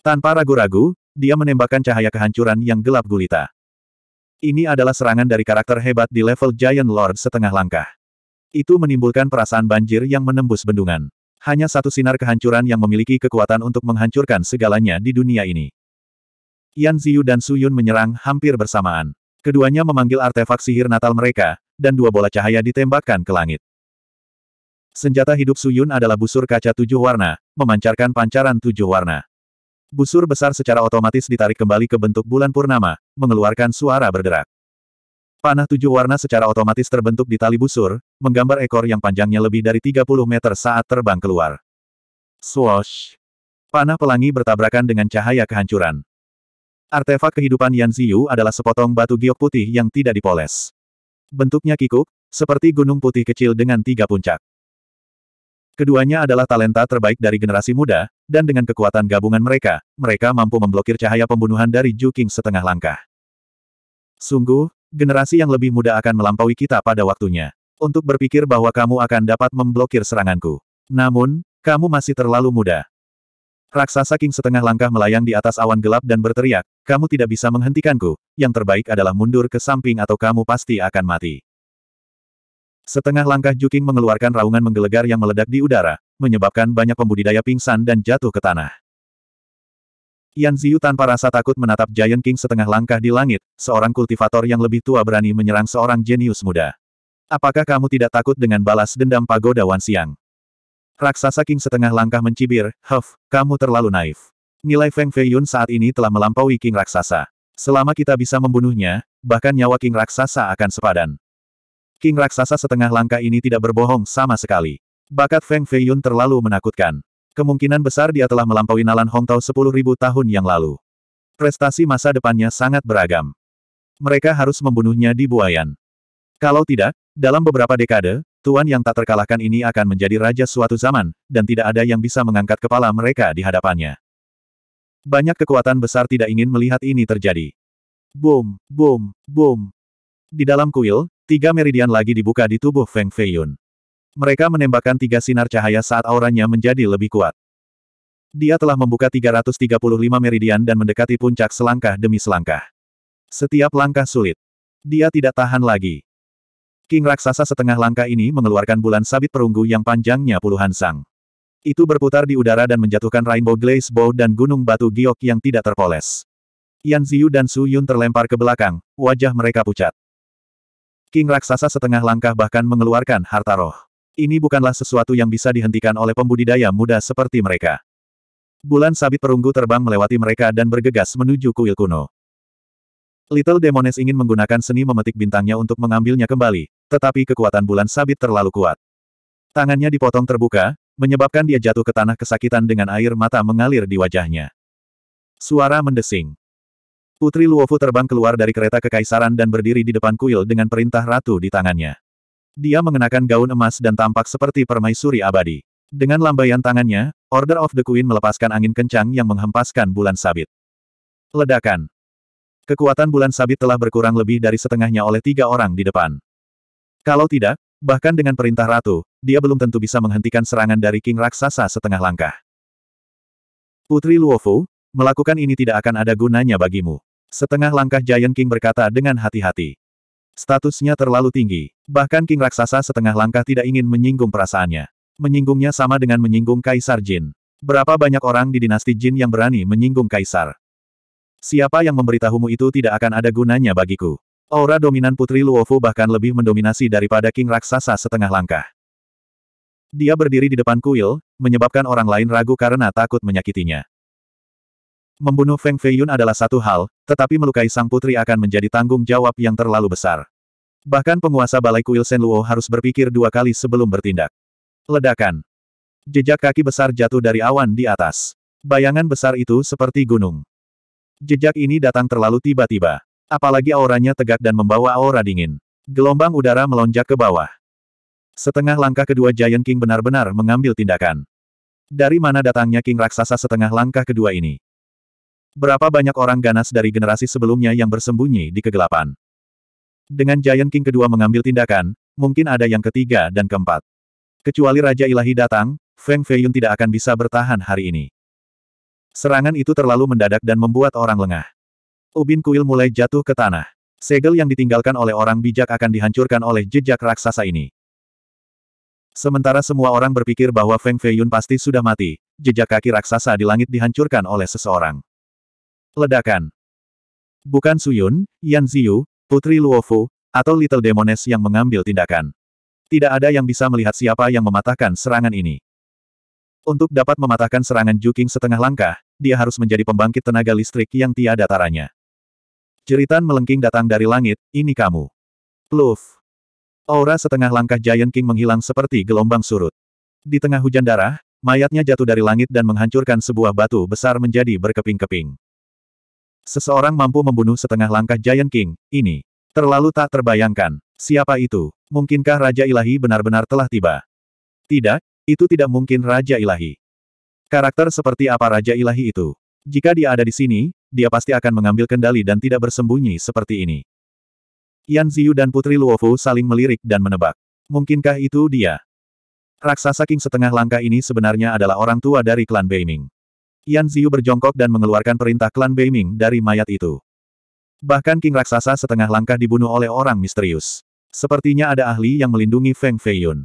Tanpa ragu-ragu, dia menembakkan cahaya kehancuran yang gelap gulita. Ini adalah serangan dari karakter hebat di level Giant Lord setengah langkah. Itu menimbulkan perasaan banjir yang menembus bendungan. Hanya satu sinar kehancuran yang memiliki kekuatan untuk menghancurkan segalanya di dunia ini. Yan Ziyu dan Su Yun menyerang hampir bersamaan. Keduanya memanggil artefak sihir natal mereka, dan dua bola cahaya ditembakkan ke langit. Senjata hidup Su Yun adalah busur kaca tujuh warna, memancarkan pancaran tujuh warna. Busur besar secara otomatis ditarik kembali ke bentuk bulan purnama, mengeluarkan suara berderak. Panah tujuh warna secara otomatis terbentuk di tali busur, menggambar ekor yang panjangnya lebih dari 30 meter saat terbang keluar. Swoosh! Panah pelangi bertabrakan dengan cahaya kehancuran. Artefak kehidupan Yan Ziyu adalah sepotong batu giok putih yang tidak dipoles. Bentuknya kikuk, seperti gunung putih kecil dengan tiga puncak. Keduanya adalah talenta terbaik dari generasi muda, dan dengan kekuatan gabungan mereka, mereka mampu memblokir cahaya pembunuhan dari Juking setengah langkah. Sungguh, generasi yang lebih muda akan melampaui kita pada waktunya. Untuk berpikir bahwa kamu akan dapat memblokir seranganku. Namun, kamu masih terlalu muda. Raksasa King setengah langkah melayang di atas awan gelap dan berteriak, kamu tidak bisa menghentikanku, yang terbaik adalah mundur ke samping atau kamu pasti akan mati. Setengah langkah Juking mengeluarkan raungan menggelegar yang meledak di udara, menyebabkan banyak pembudidaya pingsan dan jatuh ke tanah. Yan Ziyu tanpa rasa takut menatap Giant King setengah langkah di langit, seorang kultivator yang lebih tua berani menyerang seorang jenius muda. Apakah kamu tidak takut dengan balas dendam pagoda Wan Siang? Raksasa King setengah langkah mencibir, Huff, kamu terlalu naif. Nilai Feng Fei Yun saat ini telah melampaui King Raksasa. Selama kita bisa membunuhnya, bahkan nyawa King Raksasa akan sepadan. King Raksasa setengah langkah ini tidak berbohong sama sekali. Bakat Feng Fei Yun terlalu menakutkan. Kemungkinan besar dia telah melampaui Nalan Hongtao 10.000 tahun yang lalu. Prestasi masa depannya sangat beragam. Mereka harus membunuhnya di Buayan. Kalau tidak, dalam beberapa dekade, Tuan yang tak terkalahkan ini akan menjadi raja suatu zaman, dan tidak ada yang bisa mengangkat kepala mereka di hadapannya. Banyak kekuatan besar tidak ingin melihat ini terjadi. Boom, boom, boom. Di dalam kuil, tiga meridian lagi dibuka di tubuh Feng Feiyun. Mereka menembakkan tiga sinar cahaya saat auranya menjadi lebih kuat. Dia telah membuka 335 meridian dan mendekati puncak selangkah demi selangkah. Setiap langkah sulit. Dia tidak tahan lagi. King Raksasa setengah langkah ini mengeluarkan bulan sabit perunggu yang panjangnya puluhan sang. Itu berputar di udara dan menjatuhkan Rainbow Glaze Bow dan gunung batu giok yang tidak terpoles. Yan Ziyu dan Su Yun terlempar ke belakang, wajah mereka pucat. King Raksasa setengah langkah bahkan mengeluarkan harta roh. Ini bukanlah sesuatu yang bisa dihentikan oleh pembudidaya muda seperti mereka. Bulan sabit perunggu terbang melewati mereka dan bergegas menuju kuil kuno. Little Demones ingin menggunakan seni memetik bintangnya untuk mengambilnya kembali, tetapi kekuatan bulan sabit terlalu kuat. Tangannya dipotong terbuka, menyebabkan dia jatuh ke tanah kesakitan dengan air mata mengalir di wajahnya. Suara mendesing. Putri Luofu terbang keluar dari kereta kekaisaran dan berdiri di depan kuil dengan perintah ratu di tangannya. Dia mengenakan gaun emas dan tampak seperti permaisuri abadi. Dengan lambaian tangannya, Order of the Queen melepaskan angin kencang yang menghempaskan bulan sabit. Ledakan. Kekuatan bulan sabit telah berkurang lebih dari setengahnya oleh tiga orang di depan. Kalau tidak, bahkan dengan perintah ratu, dia belum tentu bisa menghentikan serangan dari King Raksasa setengah langkah. Putri Luofu, melakukan ini tidak akan ada gunanya bagimu. Setengah langkah Giant King berkata dengan hati-hati. Statusnya terlalu tinggi. Bahkan King Raksasa setengah langkah tidak ingin menyinggung perasaannya. Menyinggungnya sama dengan menyinggung Kaisar Jin. Berapa banyak orang di dinasti Jin yang berani menyinggung Kaisar? Siapa yang memberitahumu itu tidak akan ada gunanya bagiku. Aura dominan Putri Luofu bahkan lebih mendominasi daripada King Raksasa setengah langkah. Dia berdiri di depan kuil, menyebabkan orang lain ragu karena takut menyakitinya. Membunuh Feng Feiyun adalah satu hal, tetapi melukai sang putri akan menjadi tanggung jawab yang terlalu besar. Bahkan penguasa Balai Kuil Senluo harus berpikir dua kali sebelum bertindak. Ledakan. Jejak kaki besar jatuh dari awan di atas. Bayangan besar itu seperti gunung. Jejak ini datang terlalu tiba-tiba. Apalagi auranya tegak dan membawa aura dingin. Gelombang udara melonjak ke bawah. Setengah langkah kedua Giant King benar-benar mengambil tindakan. Dari mana datangnya King Raksasa setengah langkah kedua ini? Berapa banyak orang ganas dari generasi sebelumnya yang bersembunyi di kegelapan. Dengan Giant King kedua mengambil tindakan, mungkin ada yang ketiga dan keempat. Kecuali Raja Ilahi datang, Feng Feiyun tidak akan bisa bertahan hari ini. Serangan itu terlalu mendadak dan membuat orang lengah. Ubin kuil mulai jatuh ke tanah. Segel yang ditinggalkan oleh orang bijak akan dihancurkan oleh jejak raksasa ini. Sementara semua orang berpikir bahwa Feng Feiyun pasti sudah mati, jejak kaki raksasa di langit dihancurkan oleh seseorang. Ledakan. Bukan Suyun, Yan Ziyu, Putri Luofu, atau Little Demoness yang mengambil tindakan. Tidak ada yang bisa melihat siapa yang mematahkan serangan ini. Untuk dapat mematahkan serangan Juking setengah langkah, dia harus menjadi pembangkit tenaga listrik yang tiada taranya. Jeritan melengking datang dari langit, ini kamu. Pluf. Aura setengah langkah Giant King menghilang seperti gelombang surut. Di tengah hujan darah, mayatnya jatuh dari langit dan menghancurkan sebuah batu besar menjadi berkeping-keping. Seseorang mampu membunuh setengah langkah Giant King, ini. Terlalu tak terbayangkan. Siapa itu? Mungkinkah Raja Ilahi benar-benar telah tiba? Tidak, itu tidak mungkin Raja Ilahi. Karakter seperti apa Raja Ilahi itu? Jika dia ada di sini, dia pasti akan mengambil kendali dan tidak bersembunyi seperti ini. Yan Ziyu dan Putri Luofu saling melirik dan menebak. Mungkinkah itu dia? Raksasa King setengah langkah ini sebenarnya adalah orang tua dari klan Beiming. Yan Ziyu berjongkok dan mengeluarkan perintah klan Beiming dari mayat itu. Bahkan King Raksasa setengah langkah dibunuh oleh orang misterius. Sepertinya ada ahli yang melindungi Feng Feiyun.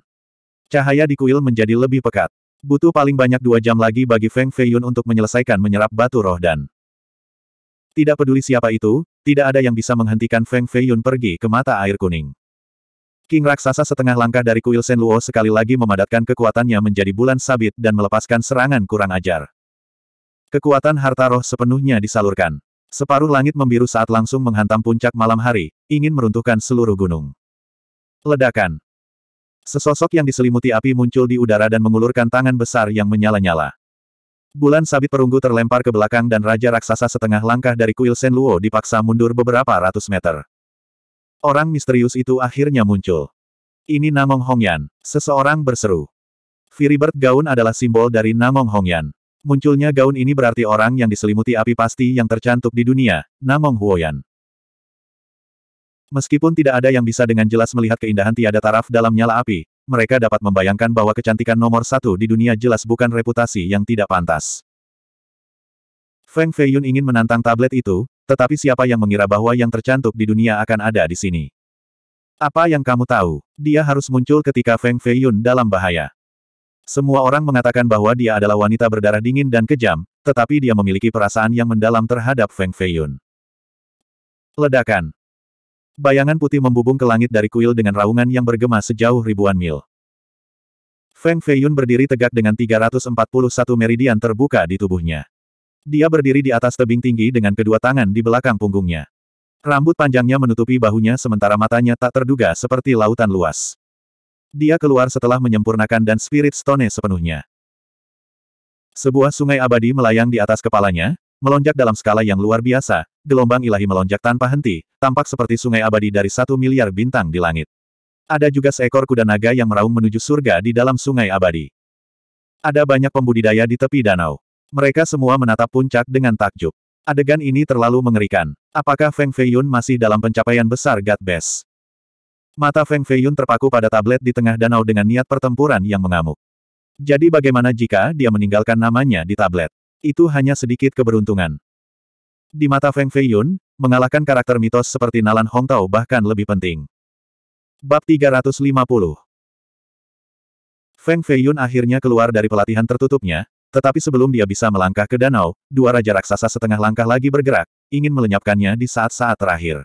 Cahaya di kuil menjadi lebih pekat. Butuh paling banyak dua jam lagi bagi Feng Feiyun untuk menyelesaikan menyerap batu roh dan... Tidak peduli siapa itu, tidak ada yang bisa menghentikan Feng Feiyun pergi ke mata air kuning. King Raksasa setengah langkah dari kuil Sen Luo sekali lagi memadatkan kekuatannya menjadi bulan sabit dan melepaskan serangan kurang ajar. Kekuatan harta roh sepenuhnya disalurkan. Separuh langit membiru saat langsung menghantam puncak malam hari, ingin meruntuhkan seluruh gunung. Ledakan. Sesosok yang diselimuti api muncul di udara dan mengulurkan tangan besar yang menyala-nyala. Bulan sabit perunggu terlempar ke belakang dan Raja Raksasa setengah langkah dari kuil Sen Luo dipaksa mundur beberapa ratus meter. Orang misterius itu akhirnya muncul. Ini Namong Hongyan, seseorang berseru. Firibert Gaun adalah simbol dari Namong Hongyan. Munculnya gaun ini berarti orang yang diselimuti api pasti yang tercantum di dunia, Namong Huoyan. Meskipun tidak ada yang bisa dengan jelas melihat keindahan tiada taraf dalam nyala api, mereka dapat membayangkan bahwa kecantikan nomor satu di dunia jelas bukan reputasi yang tidak pantas. Feng Feiyun ingin menantang tablet itu, tetapi siapa yang mengira bahwa yang tercantum di dunia akan ada di sini? Apa yang kamu tahu? Dia harus muncul ketika Feng Feiyun dalam bahaya. Semua orang mengatakan bahwa dia adalah wanita berdarah dingin dan kejam, tetapi dia memiliki perasaan yang mendalam terhadap Feng Feiyun. Ledakan. Bayangan putih membubung ke langit dari kuil dengan raungan yang bergema sejauh ribuan mil. Feng Feiyun berdiri tegak dengan 341 meridian terbuka di tubuhnya. Dia berdiri di atas tebing tinggi dengan kedua tangan di belakang punggungnya. Rambut panjangnya menutupi bahunya sementara matanya tak terduga seperti lautan luas. Dia keluar setelah menyempurnakan dan Spirit Stone sepenuhnya. Sebuah sungai abadi melayang di atas kepalanya, melonjak dalam skala yang luar biasa, gelombang ilahi melonjak tanpa henti, tampak seperti sungai abadi dari satu miliar bintang di langit. Ada juga seekor kuda naga yang meraung menuju surga di dalam sungai abadi. Ada banyak pembudidaya di tepi danau. Mereka semua menatap puncak dengan takjub. Adegan ini terlalu mengerikan. Apakah Feng Feiyun masih dalam pencapaian besar God Best? Mata Feng Feiyun terpaku pada tablet di tengah danau dengan niat pertempuran yang mengamuk. Jadi bagaimana jika dia meninggalkan namanya di tablet? Itu hanya sedikit keberuntungan. Di mata Feng Feiyun, mengalahkan karakter mitos seperti Nalan Tao bahkan lebih penting. Bab 350 Feng Feiyun akhirnya keluar dari pelatihan tertutupnya, tetapi sebelum dia bisa melangkah ke danau, dua raja raksasa setengah langkah lagi bergerak, ingin melenyapkannya di saat-saat terakhir.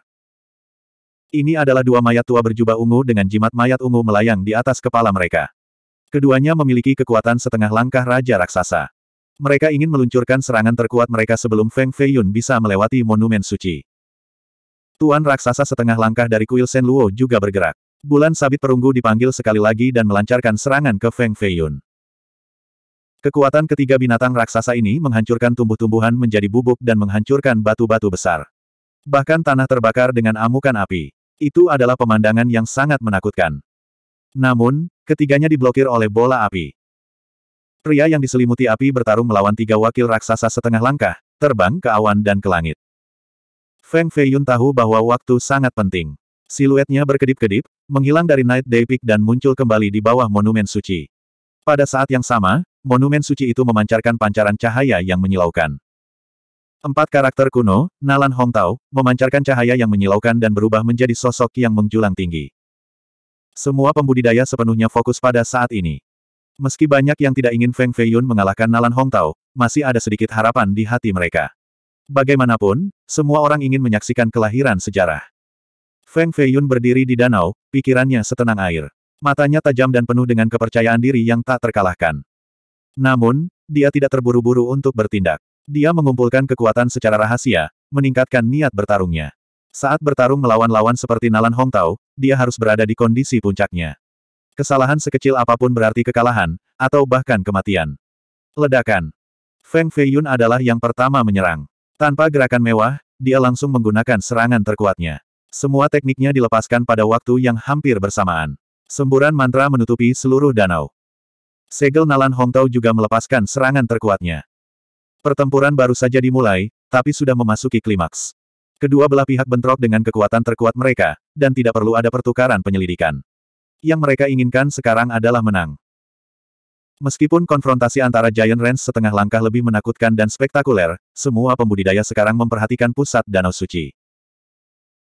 Ini adalah dua mayat tua berjubah ungu dengan jimat mayat ungu melayang di atas kepala mereka. Keduanya memiliki kekuatan setengah langkah Raja Raksasa. Mereka ingin meluncurkan serangan terkuat mereka sebelum Feng Feiyun bisa melewati monumen suci. Tuan Raksasa setengah langkah dari kuil Sen Luo juga bergerak. Bulan sabit perunggu dipanggil sekali lagi dan melancarkan serangan ke Feng Feiyun. Kekuatan ketiga binatang raksasa ini menghancurkan tumbuh-tumbuhan menjadi bubuk dan menghancurkan batu-batu besar. Bahkan tanah terbakar dengan amukan api. Itu adalah pemandangan yang sangat menakutkan. Namun, ketiganya diblokir oleh bola api. Pria yang diselimuti api bertarung melawan tiga wakil raksasa setengah langkah, terbang ke awan dan ke langit. Feng Fei Yun tahu bahwa waktu sangat penting. Siluetnya berkedip-kedip, menghilang dari Night Day Peak dan muncul kembali di bawah monumen suci. Pada saat yang sama, monumen suci itu memancarkan pancaran cahaya yang menyilaukan. Empat karakter kuno, Nalan Hongtao, memancarkan cahaya yang menyilaukan dan berubah menjadi sosok yang menjulang tinggi. Semua pembudidaya sepenuhnya fokus pada saat ini. Meski banyak yang tidak ingin Feng Feiyun mengalahkan Nalan Hongtao, masih ada sedikit harapan di hati mereka. Bagaimanapun, semua orang ingin menyaksikan kelahiran sejarah. Feng Feiyun berdiri di danau, pikirannya setenang air. Matanya tajam dan penuh dengan kepercayaan diri yang tak terkalahkan. Namun, dia tidak terburu-buru untuk bertindak. Dia mengumpulkan kekuatan secara rahasia, meningkatkan niat bertarungnya. Saat bertarung melawan lawan seperti Nalan Hongtao, dia harus berada di kondisi puncaknya. Kesalahan sekecil apapun berarti kekalahan, atau bahkan kematian. Ledakan. Feng Feiyun adalah yang pertama menyerang. Tanpa gerakan mewah, dia langsung menggunakan serangan terkuatnya. Semua tekniknya dilepaskan pada waktu yang hampir bersamaan. Semburan mantra menutupi seluruh danau. Segel Nalan Hongtao juga melepaskan serangan terkuatnya. Pertempuran baru saja dimulai, tapi sudah memasuki klimaks. Kedua belah pihak bentrok dengan kekuatan terkuat mereka, dan tidak perlu ada pertukaran penyelidikan. Yang mereka inginkan sekarang adalah menang. Meskipun konfrontasi antara Giant Ranch setengah langkah lebih menakutkan dan spektakuler, semua pembudidaya sekarang memperhatikan pusat Danau Suci.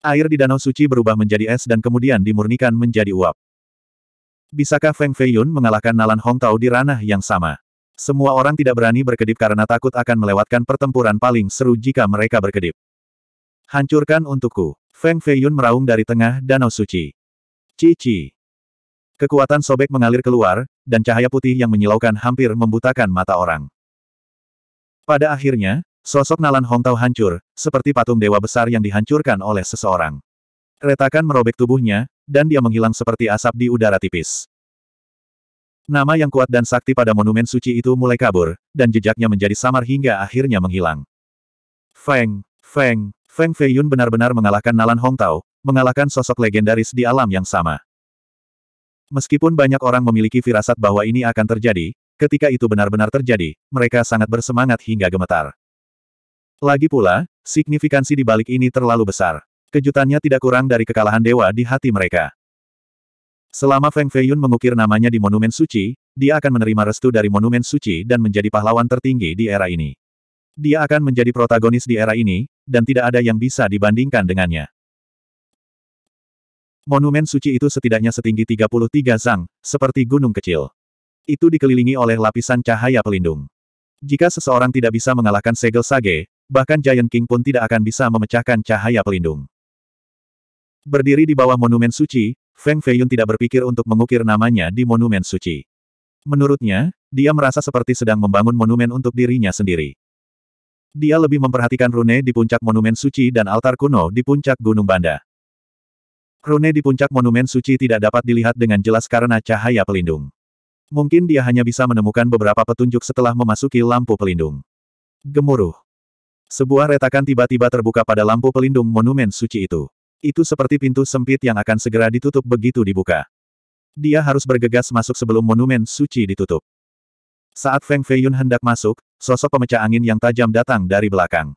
Air di Danau Suci berubah menjadi es dan kemudian dimurnikan menjadi uap. Bisakah Feng Feiyun mengalahkan Nalan Hong Tao di ranah yang sama? Semua orang tidak berani berkedip karena takut akan melewatkan pertempuran paling seru jika mereka berkedip. Hancurkan untukku. Feng Feiyun meraung dari tengah danau suci. Cici. Kekuatan sobek mengalir keluar, dan cahaya putih yang menyilaukan hampir membutakan mata orang. Pada akhirnya, sosok Nalan Hongtao hancur, seperti patung dewa besar yang dihancurkan oleh seseorang. Retakan merobek tubuhnya, dan dia menghilang seperti asap di udara tipis. Nama yang kuat dan sakti pada monumen suci itu mulai kabur, dan jejaknya menjadi samar hingga akhirnya menghilang. Feng, Feng, Feng Feiyun benar-benar mengalahkan Nalan Hongtao, mengalahkan sosok legendaris di alam yang sama. Meskipun banyak orang memiliki firasat bahwa ini akan terjadi, ketika itu benar-benar terjadi, mereka sangat bersemangat hingga gemetar. Lagi pula, signifikansi di balik ini terlalu besar. Kejutannya tidak kurang dari kekalahan dewa di hati mereka. Selama Feng Feiyun mengukir namanya di Monumen Suci, dia akan menerima restu dari Monumen Suci dan menjadi pahlawan tertinggi di era ini. Dia akan menjadi protagonis di era ini, dan tidak ada yang bisa dibandingkan dengannya. Monumen suci itu setidaknya setinggi 33 zang, seperti gunung kecil. Itu dikelilingi oleh lapisan cahaya pelindung. Jika seseorang tidak bisa mengalahkan segel sage, bahkan Giant King pun tidak akan bisa memecahkan cahaya pelindung. Berdiri di bawah monumen suci, Feng Feiyun tidak berpikir untuk mengukir namanya di monumen suci. Menurutnya, dia merasa seperti sedang membangun monumen untuk dirinya sendiri. Dia lebih memperhatikan rune di puncak monumen suci dan altar kuno di puncak Gunung Banda. Rune di puncak monumen suci tidak dapat dilihat dengan jelas karena cahaya pelindung. Mungkin dia hanya bisa menemukan beberapa petunjuk setelah memasuki lampu pelindung. Gemuruh. Sebuah retakan tiba-tiba terbuka pada lampu pelindung monumen suci itu. Itu seperti pintu sempit yang akan segera ditutup begitu dibuka. Dia harus bergegas masuk sebelum monumen suci ditutup. Saat Feng Feiyun hendak masuk, sosok pemecah angin yang tajam datang dari belakang.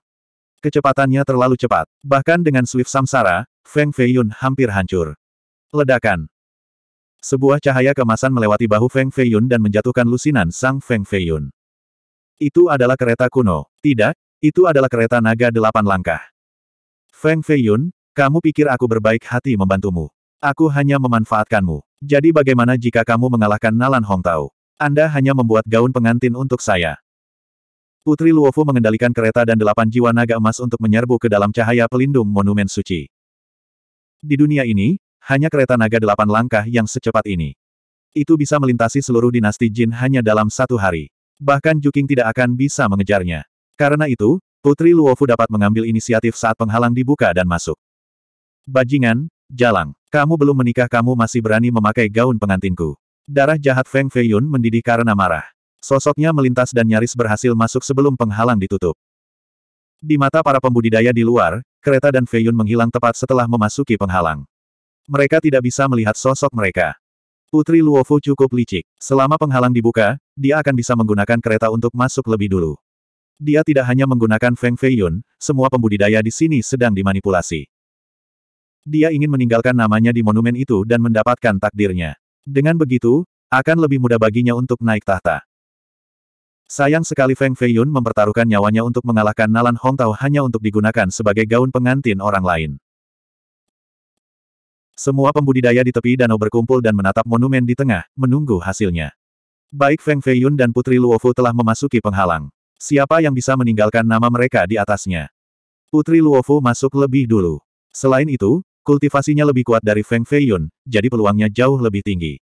Kecepatannya terlalu cepat. Bahkan dengan swift samsara, Feng Feiyun hampir hancur. Ledakan. Sebuah cahaya kemasan melewati bahu Feng Feiyun dan menjatuhkan lusinan sang Feng Feiyun. Itu adalah kereta kuno. Tidak, itu adalah kereta naga delapan langkah. Feng Feiyun, kamu pikir aku berbaik hati membantumu? Aku hanya memanfaatkanmu. Jadi bagaimana jika kamu mengalahkan Nalan Hong Anda hanya membuat gaun pengantin untuk saya. Putri Luofu mengendalikan kereta dan delapan jiwa naga emas untuk menyerbu ke dalam cahaya pelindung monumen suci. Di dunia ini, hanya kereta naga delapan langkah yang secepat ini. Itu bisa melintasi seluruh dinasti Jin hanya dalam satu hari. Bahkan Juking tidak akan bisa mengejarnya. Karena itu, Putri Luofu dapat mengambil inisiatif saat penghalang dibuka dan masuk. Bajingan, jalang. Kamu belum menikah kamu masih berani memakai gaun pengantinku. Darah jahat Feng Feiyun mendidih karena marah. Sosoknya melintas dan nyaris berhasil masuk sebelum penghalang ditutup. Di mata para pembudidaya di luar, kereta dan Feiyun menghilang tepat setelah memasuki penghalang. Mereka tidak bisa melihat sosok mereka. Putri Luofu cukup licik. Selama penghalang dibuka, dia akan bisa menggunakan kereta untuk masuk lebih dulu. Dia tidak hanya menggunakan Feng Feiyun, semua pembudidaya di sini sedang dimanipulasi. Dia ingin meninggalkan namanya di monumen itu dan mendapatkan takdirnya. Dengan begitu, akan lebih mudah baginya untuk naik tahta. Sayang sekali Feng Feiyun mempertaruhkan nyawanya untuk mengalahkan Nalan Tao hanya untuk digunakan sebagai gaun pengantin orang lain. Semua pembudidaya di tepi danau berkumpul dan menatap monumen di tengah, menunggu hasilnya. Baik Feng Feiyun dan Putri Luofu telah memasuki penghalang. Siapa yang bisa meninggalkan nama mereka di atasnya? Putri Luofu masuk lebih dulu. Selain itu, Kultivasinya lebih kuat dari Feng Feiyun, jadi peluangnya jauh lebih tinggi.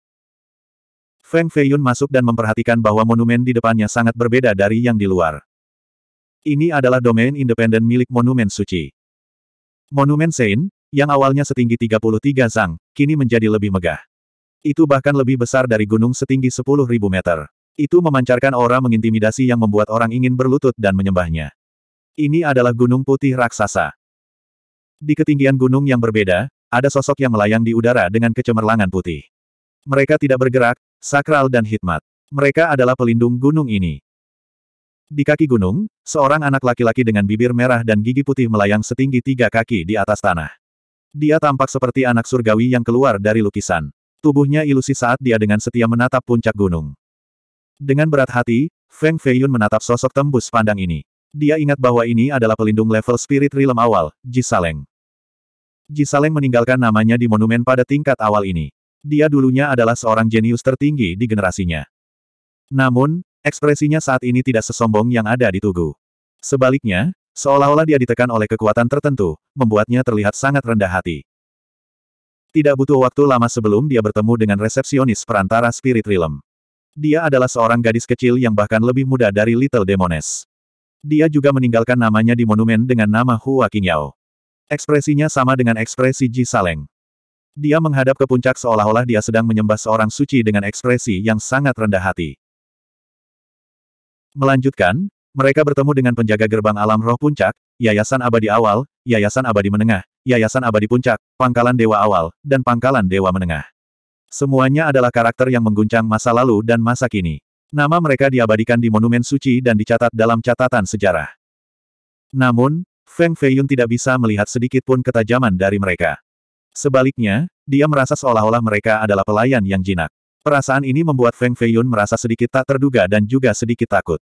Feng Feiyun masuk dan memperhatikan bahwa monumen di depannya sangat berbeda dari yang di luar. Ini adalah domain independen milik monumen suci. Monumen Sein, yang awalnya setinggi 33 zang, kini menjadi lebih megah. Itu bahkan lebih besar dari gunung setinggi 10.000 meter. Itu memancarkan aura mengintimidasi yang membuat orang ingin berlutut dan menyembahnya. Ini adalah gunung putih raksasa. Di ketinggian gunung yang berbeda, ada sosok yang melayang di udara dengan kecemerlangan putih. Mereka tidak bergerak, sakral dan hikmat. Mereka adalah pelindung gunung ini. Di kaki gunung, seorang anak laki-laki dengan bibir merah dan gigi putih melayang setinggi tiga kaki di atas tanah. Dia tampak seperti anak surgawi yang keluar dari lukisan. Tubuhnya ilusi saat dia dengan setia menatap puncak gunung. Dengan berat hati, Feng Feiyun menatap sosok tembus pandang ini. Dia ingat bahwa ini adalah pelindung level spirit realm awal, Jisaleng. Jisaleng meninggalkan namanya di monumen pada tingkat awal ini. Dia dulunya adalah seorang jenius tertinggi di generasinya. Namun, ekspresinya saat ini tidak sesombong yang ada di Tugu. Sebaliknya, seolah-olah dia ditekan oleh kekuatan tertentu, membuatnya terlihat sangat rendah hati. Tidak butuh waktu lama sebelum dia bertemu dengan resepsionis perantara Spirit Realm. Dia adalah seorang gadis kecil yang bahkan lebih muda dari Little Demoness. Dia juga meninggalkan namanya di monumen dengan nama Hua Qingyao. Ekspresinya sama dengan ekspresi Ji Saleng. Dia menghadap ke puncak seolah-olah dia sedang menyembah seorang suci dengan ekspresi yang sangat rendah hati. Melanjutkan, mereka bertemu dengan penjaga gerbang alam roh puncak, Yayasan Abadi Awal, Yayasan Abadi Menengah, Yayasan Abadi Puncak, Pangkalan Dewa Awal, dan Pangkalan Dewa Menengah. Semuanya adalah karakter yang mengguncang masa lalu dan masa kini. Nama mereka diabadikan di Monumen Suci dan dicatat dalam catatan sejarah. Namun, Feng Feiyun tidak bisa melihat sedikit pun ketajaman dari mereka. Sebaliknya, dia merasa seolah-olah mereka adalah pelayan yang jinak. Perasaan ini membuat Feng Feiyun merasa sedikit tak terduga dan juga sedikit takut.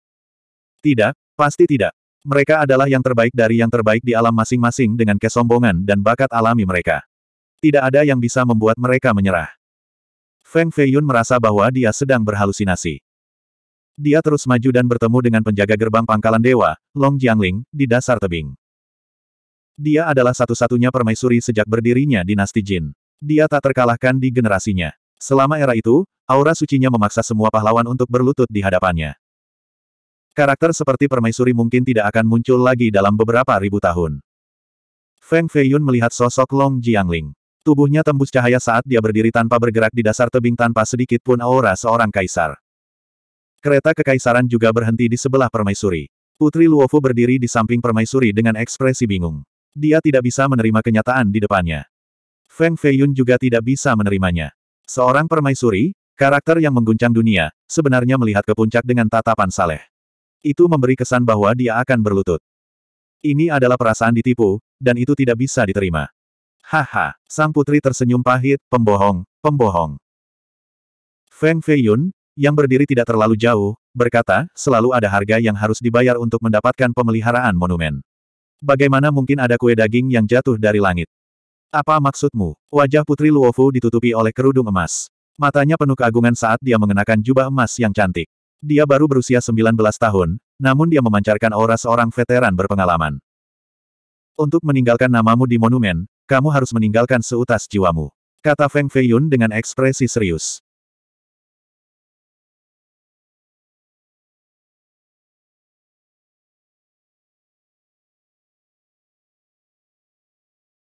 Tidak, pasti tidak. Mereka adalah yang terbaik dari yang terbaik di alam masing-masing dengan kesombongan dan bakat alami mereka. Tidak ada yang bisa membuat mereka menyerah. Feng Feiyun merasa bahwa dia sedang berhalusinasi. Dia terus maju dan bertemu dengan penjaga gerbang pangkalan dewa, Long Jiangling, di dasar tebing. Dia adalah satu-satunya permaisuri sejak berdirinya dinasti Jin. Dia tak terkalahkan di generasinya. Selama era itu, aura sucinya memaksa semua pahlawan untuk berlutut di hadapannya. Karakter seperti permaisuri mungkin tidak akan muncul lagi dalam beberapa ribu tahun. Feng Feiyun melihat sosok Long Jiangling. Tubuhnya tembus cahaya saat dia berdiri tanpa bergerak di dasar tebing tanpa sedikit pun aura seorang kaisar. Kereta kekaisaran juga berhenti di sebelah permaisuri. Putri Luofu berdiri di samping permaisuri dengan ekspresi bingung. Dia tidak bisa menerima kenyataan di depannya. Feng Feiyun juga tidak bisa menerimanya. Seorang permaisuri, karakter yang mengguncang dunia, sebenarnya melihat ke puncak dengan tatapan saleh. Itu memberi kesan bahwa dia akan berlutut. Ini adalah perasaan ditipu, dan itu tidak bisa diterima. Haha, sang putri tersenyum pahit, pembohong, pembohong. Feng Feiyun, yang berdiri tidak terlalu jauh, berkata, selalu ada harga yang harus dibayar untuk mendapatkan pemeliharaan monumen. Bagaimana mungkin ada kue daging yang jatuh dari langit? Apa maksudmu? Wajah Putri Luofu ditutupi oleh kerudung emas. Matanya penuh keagungan saat dia mengenakan jubah emas yang cantik. Dia baru berusia 19 tahun, namun dia memancarkan aura seorang veteran berpengalaman. Untuk meninggalkan namamu di monumen, kamu harus meninggalkan seutas jiwamu. Kata Feng Feiyun dengan ekspresi serius.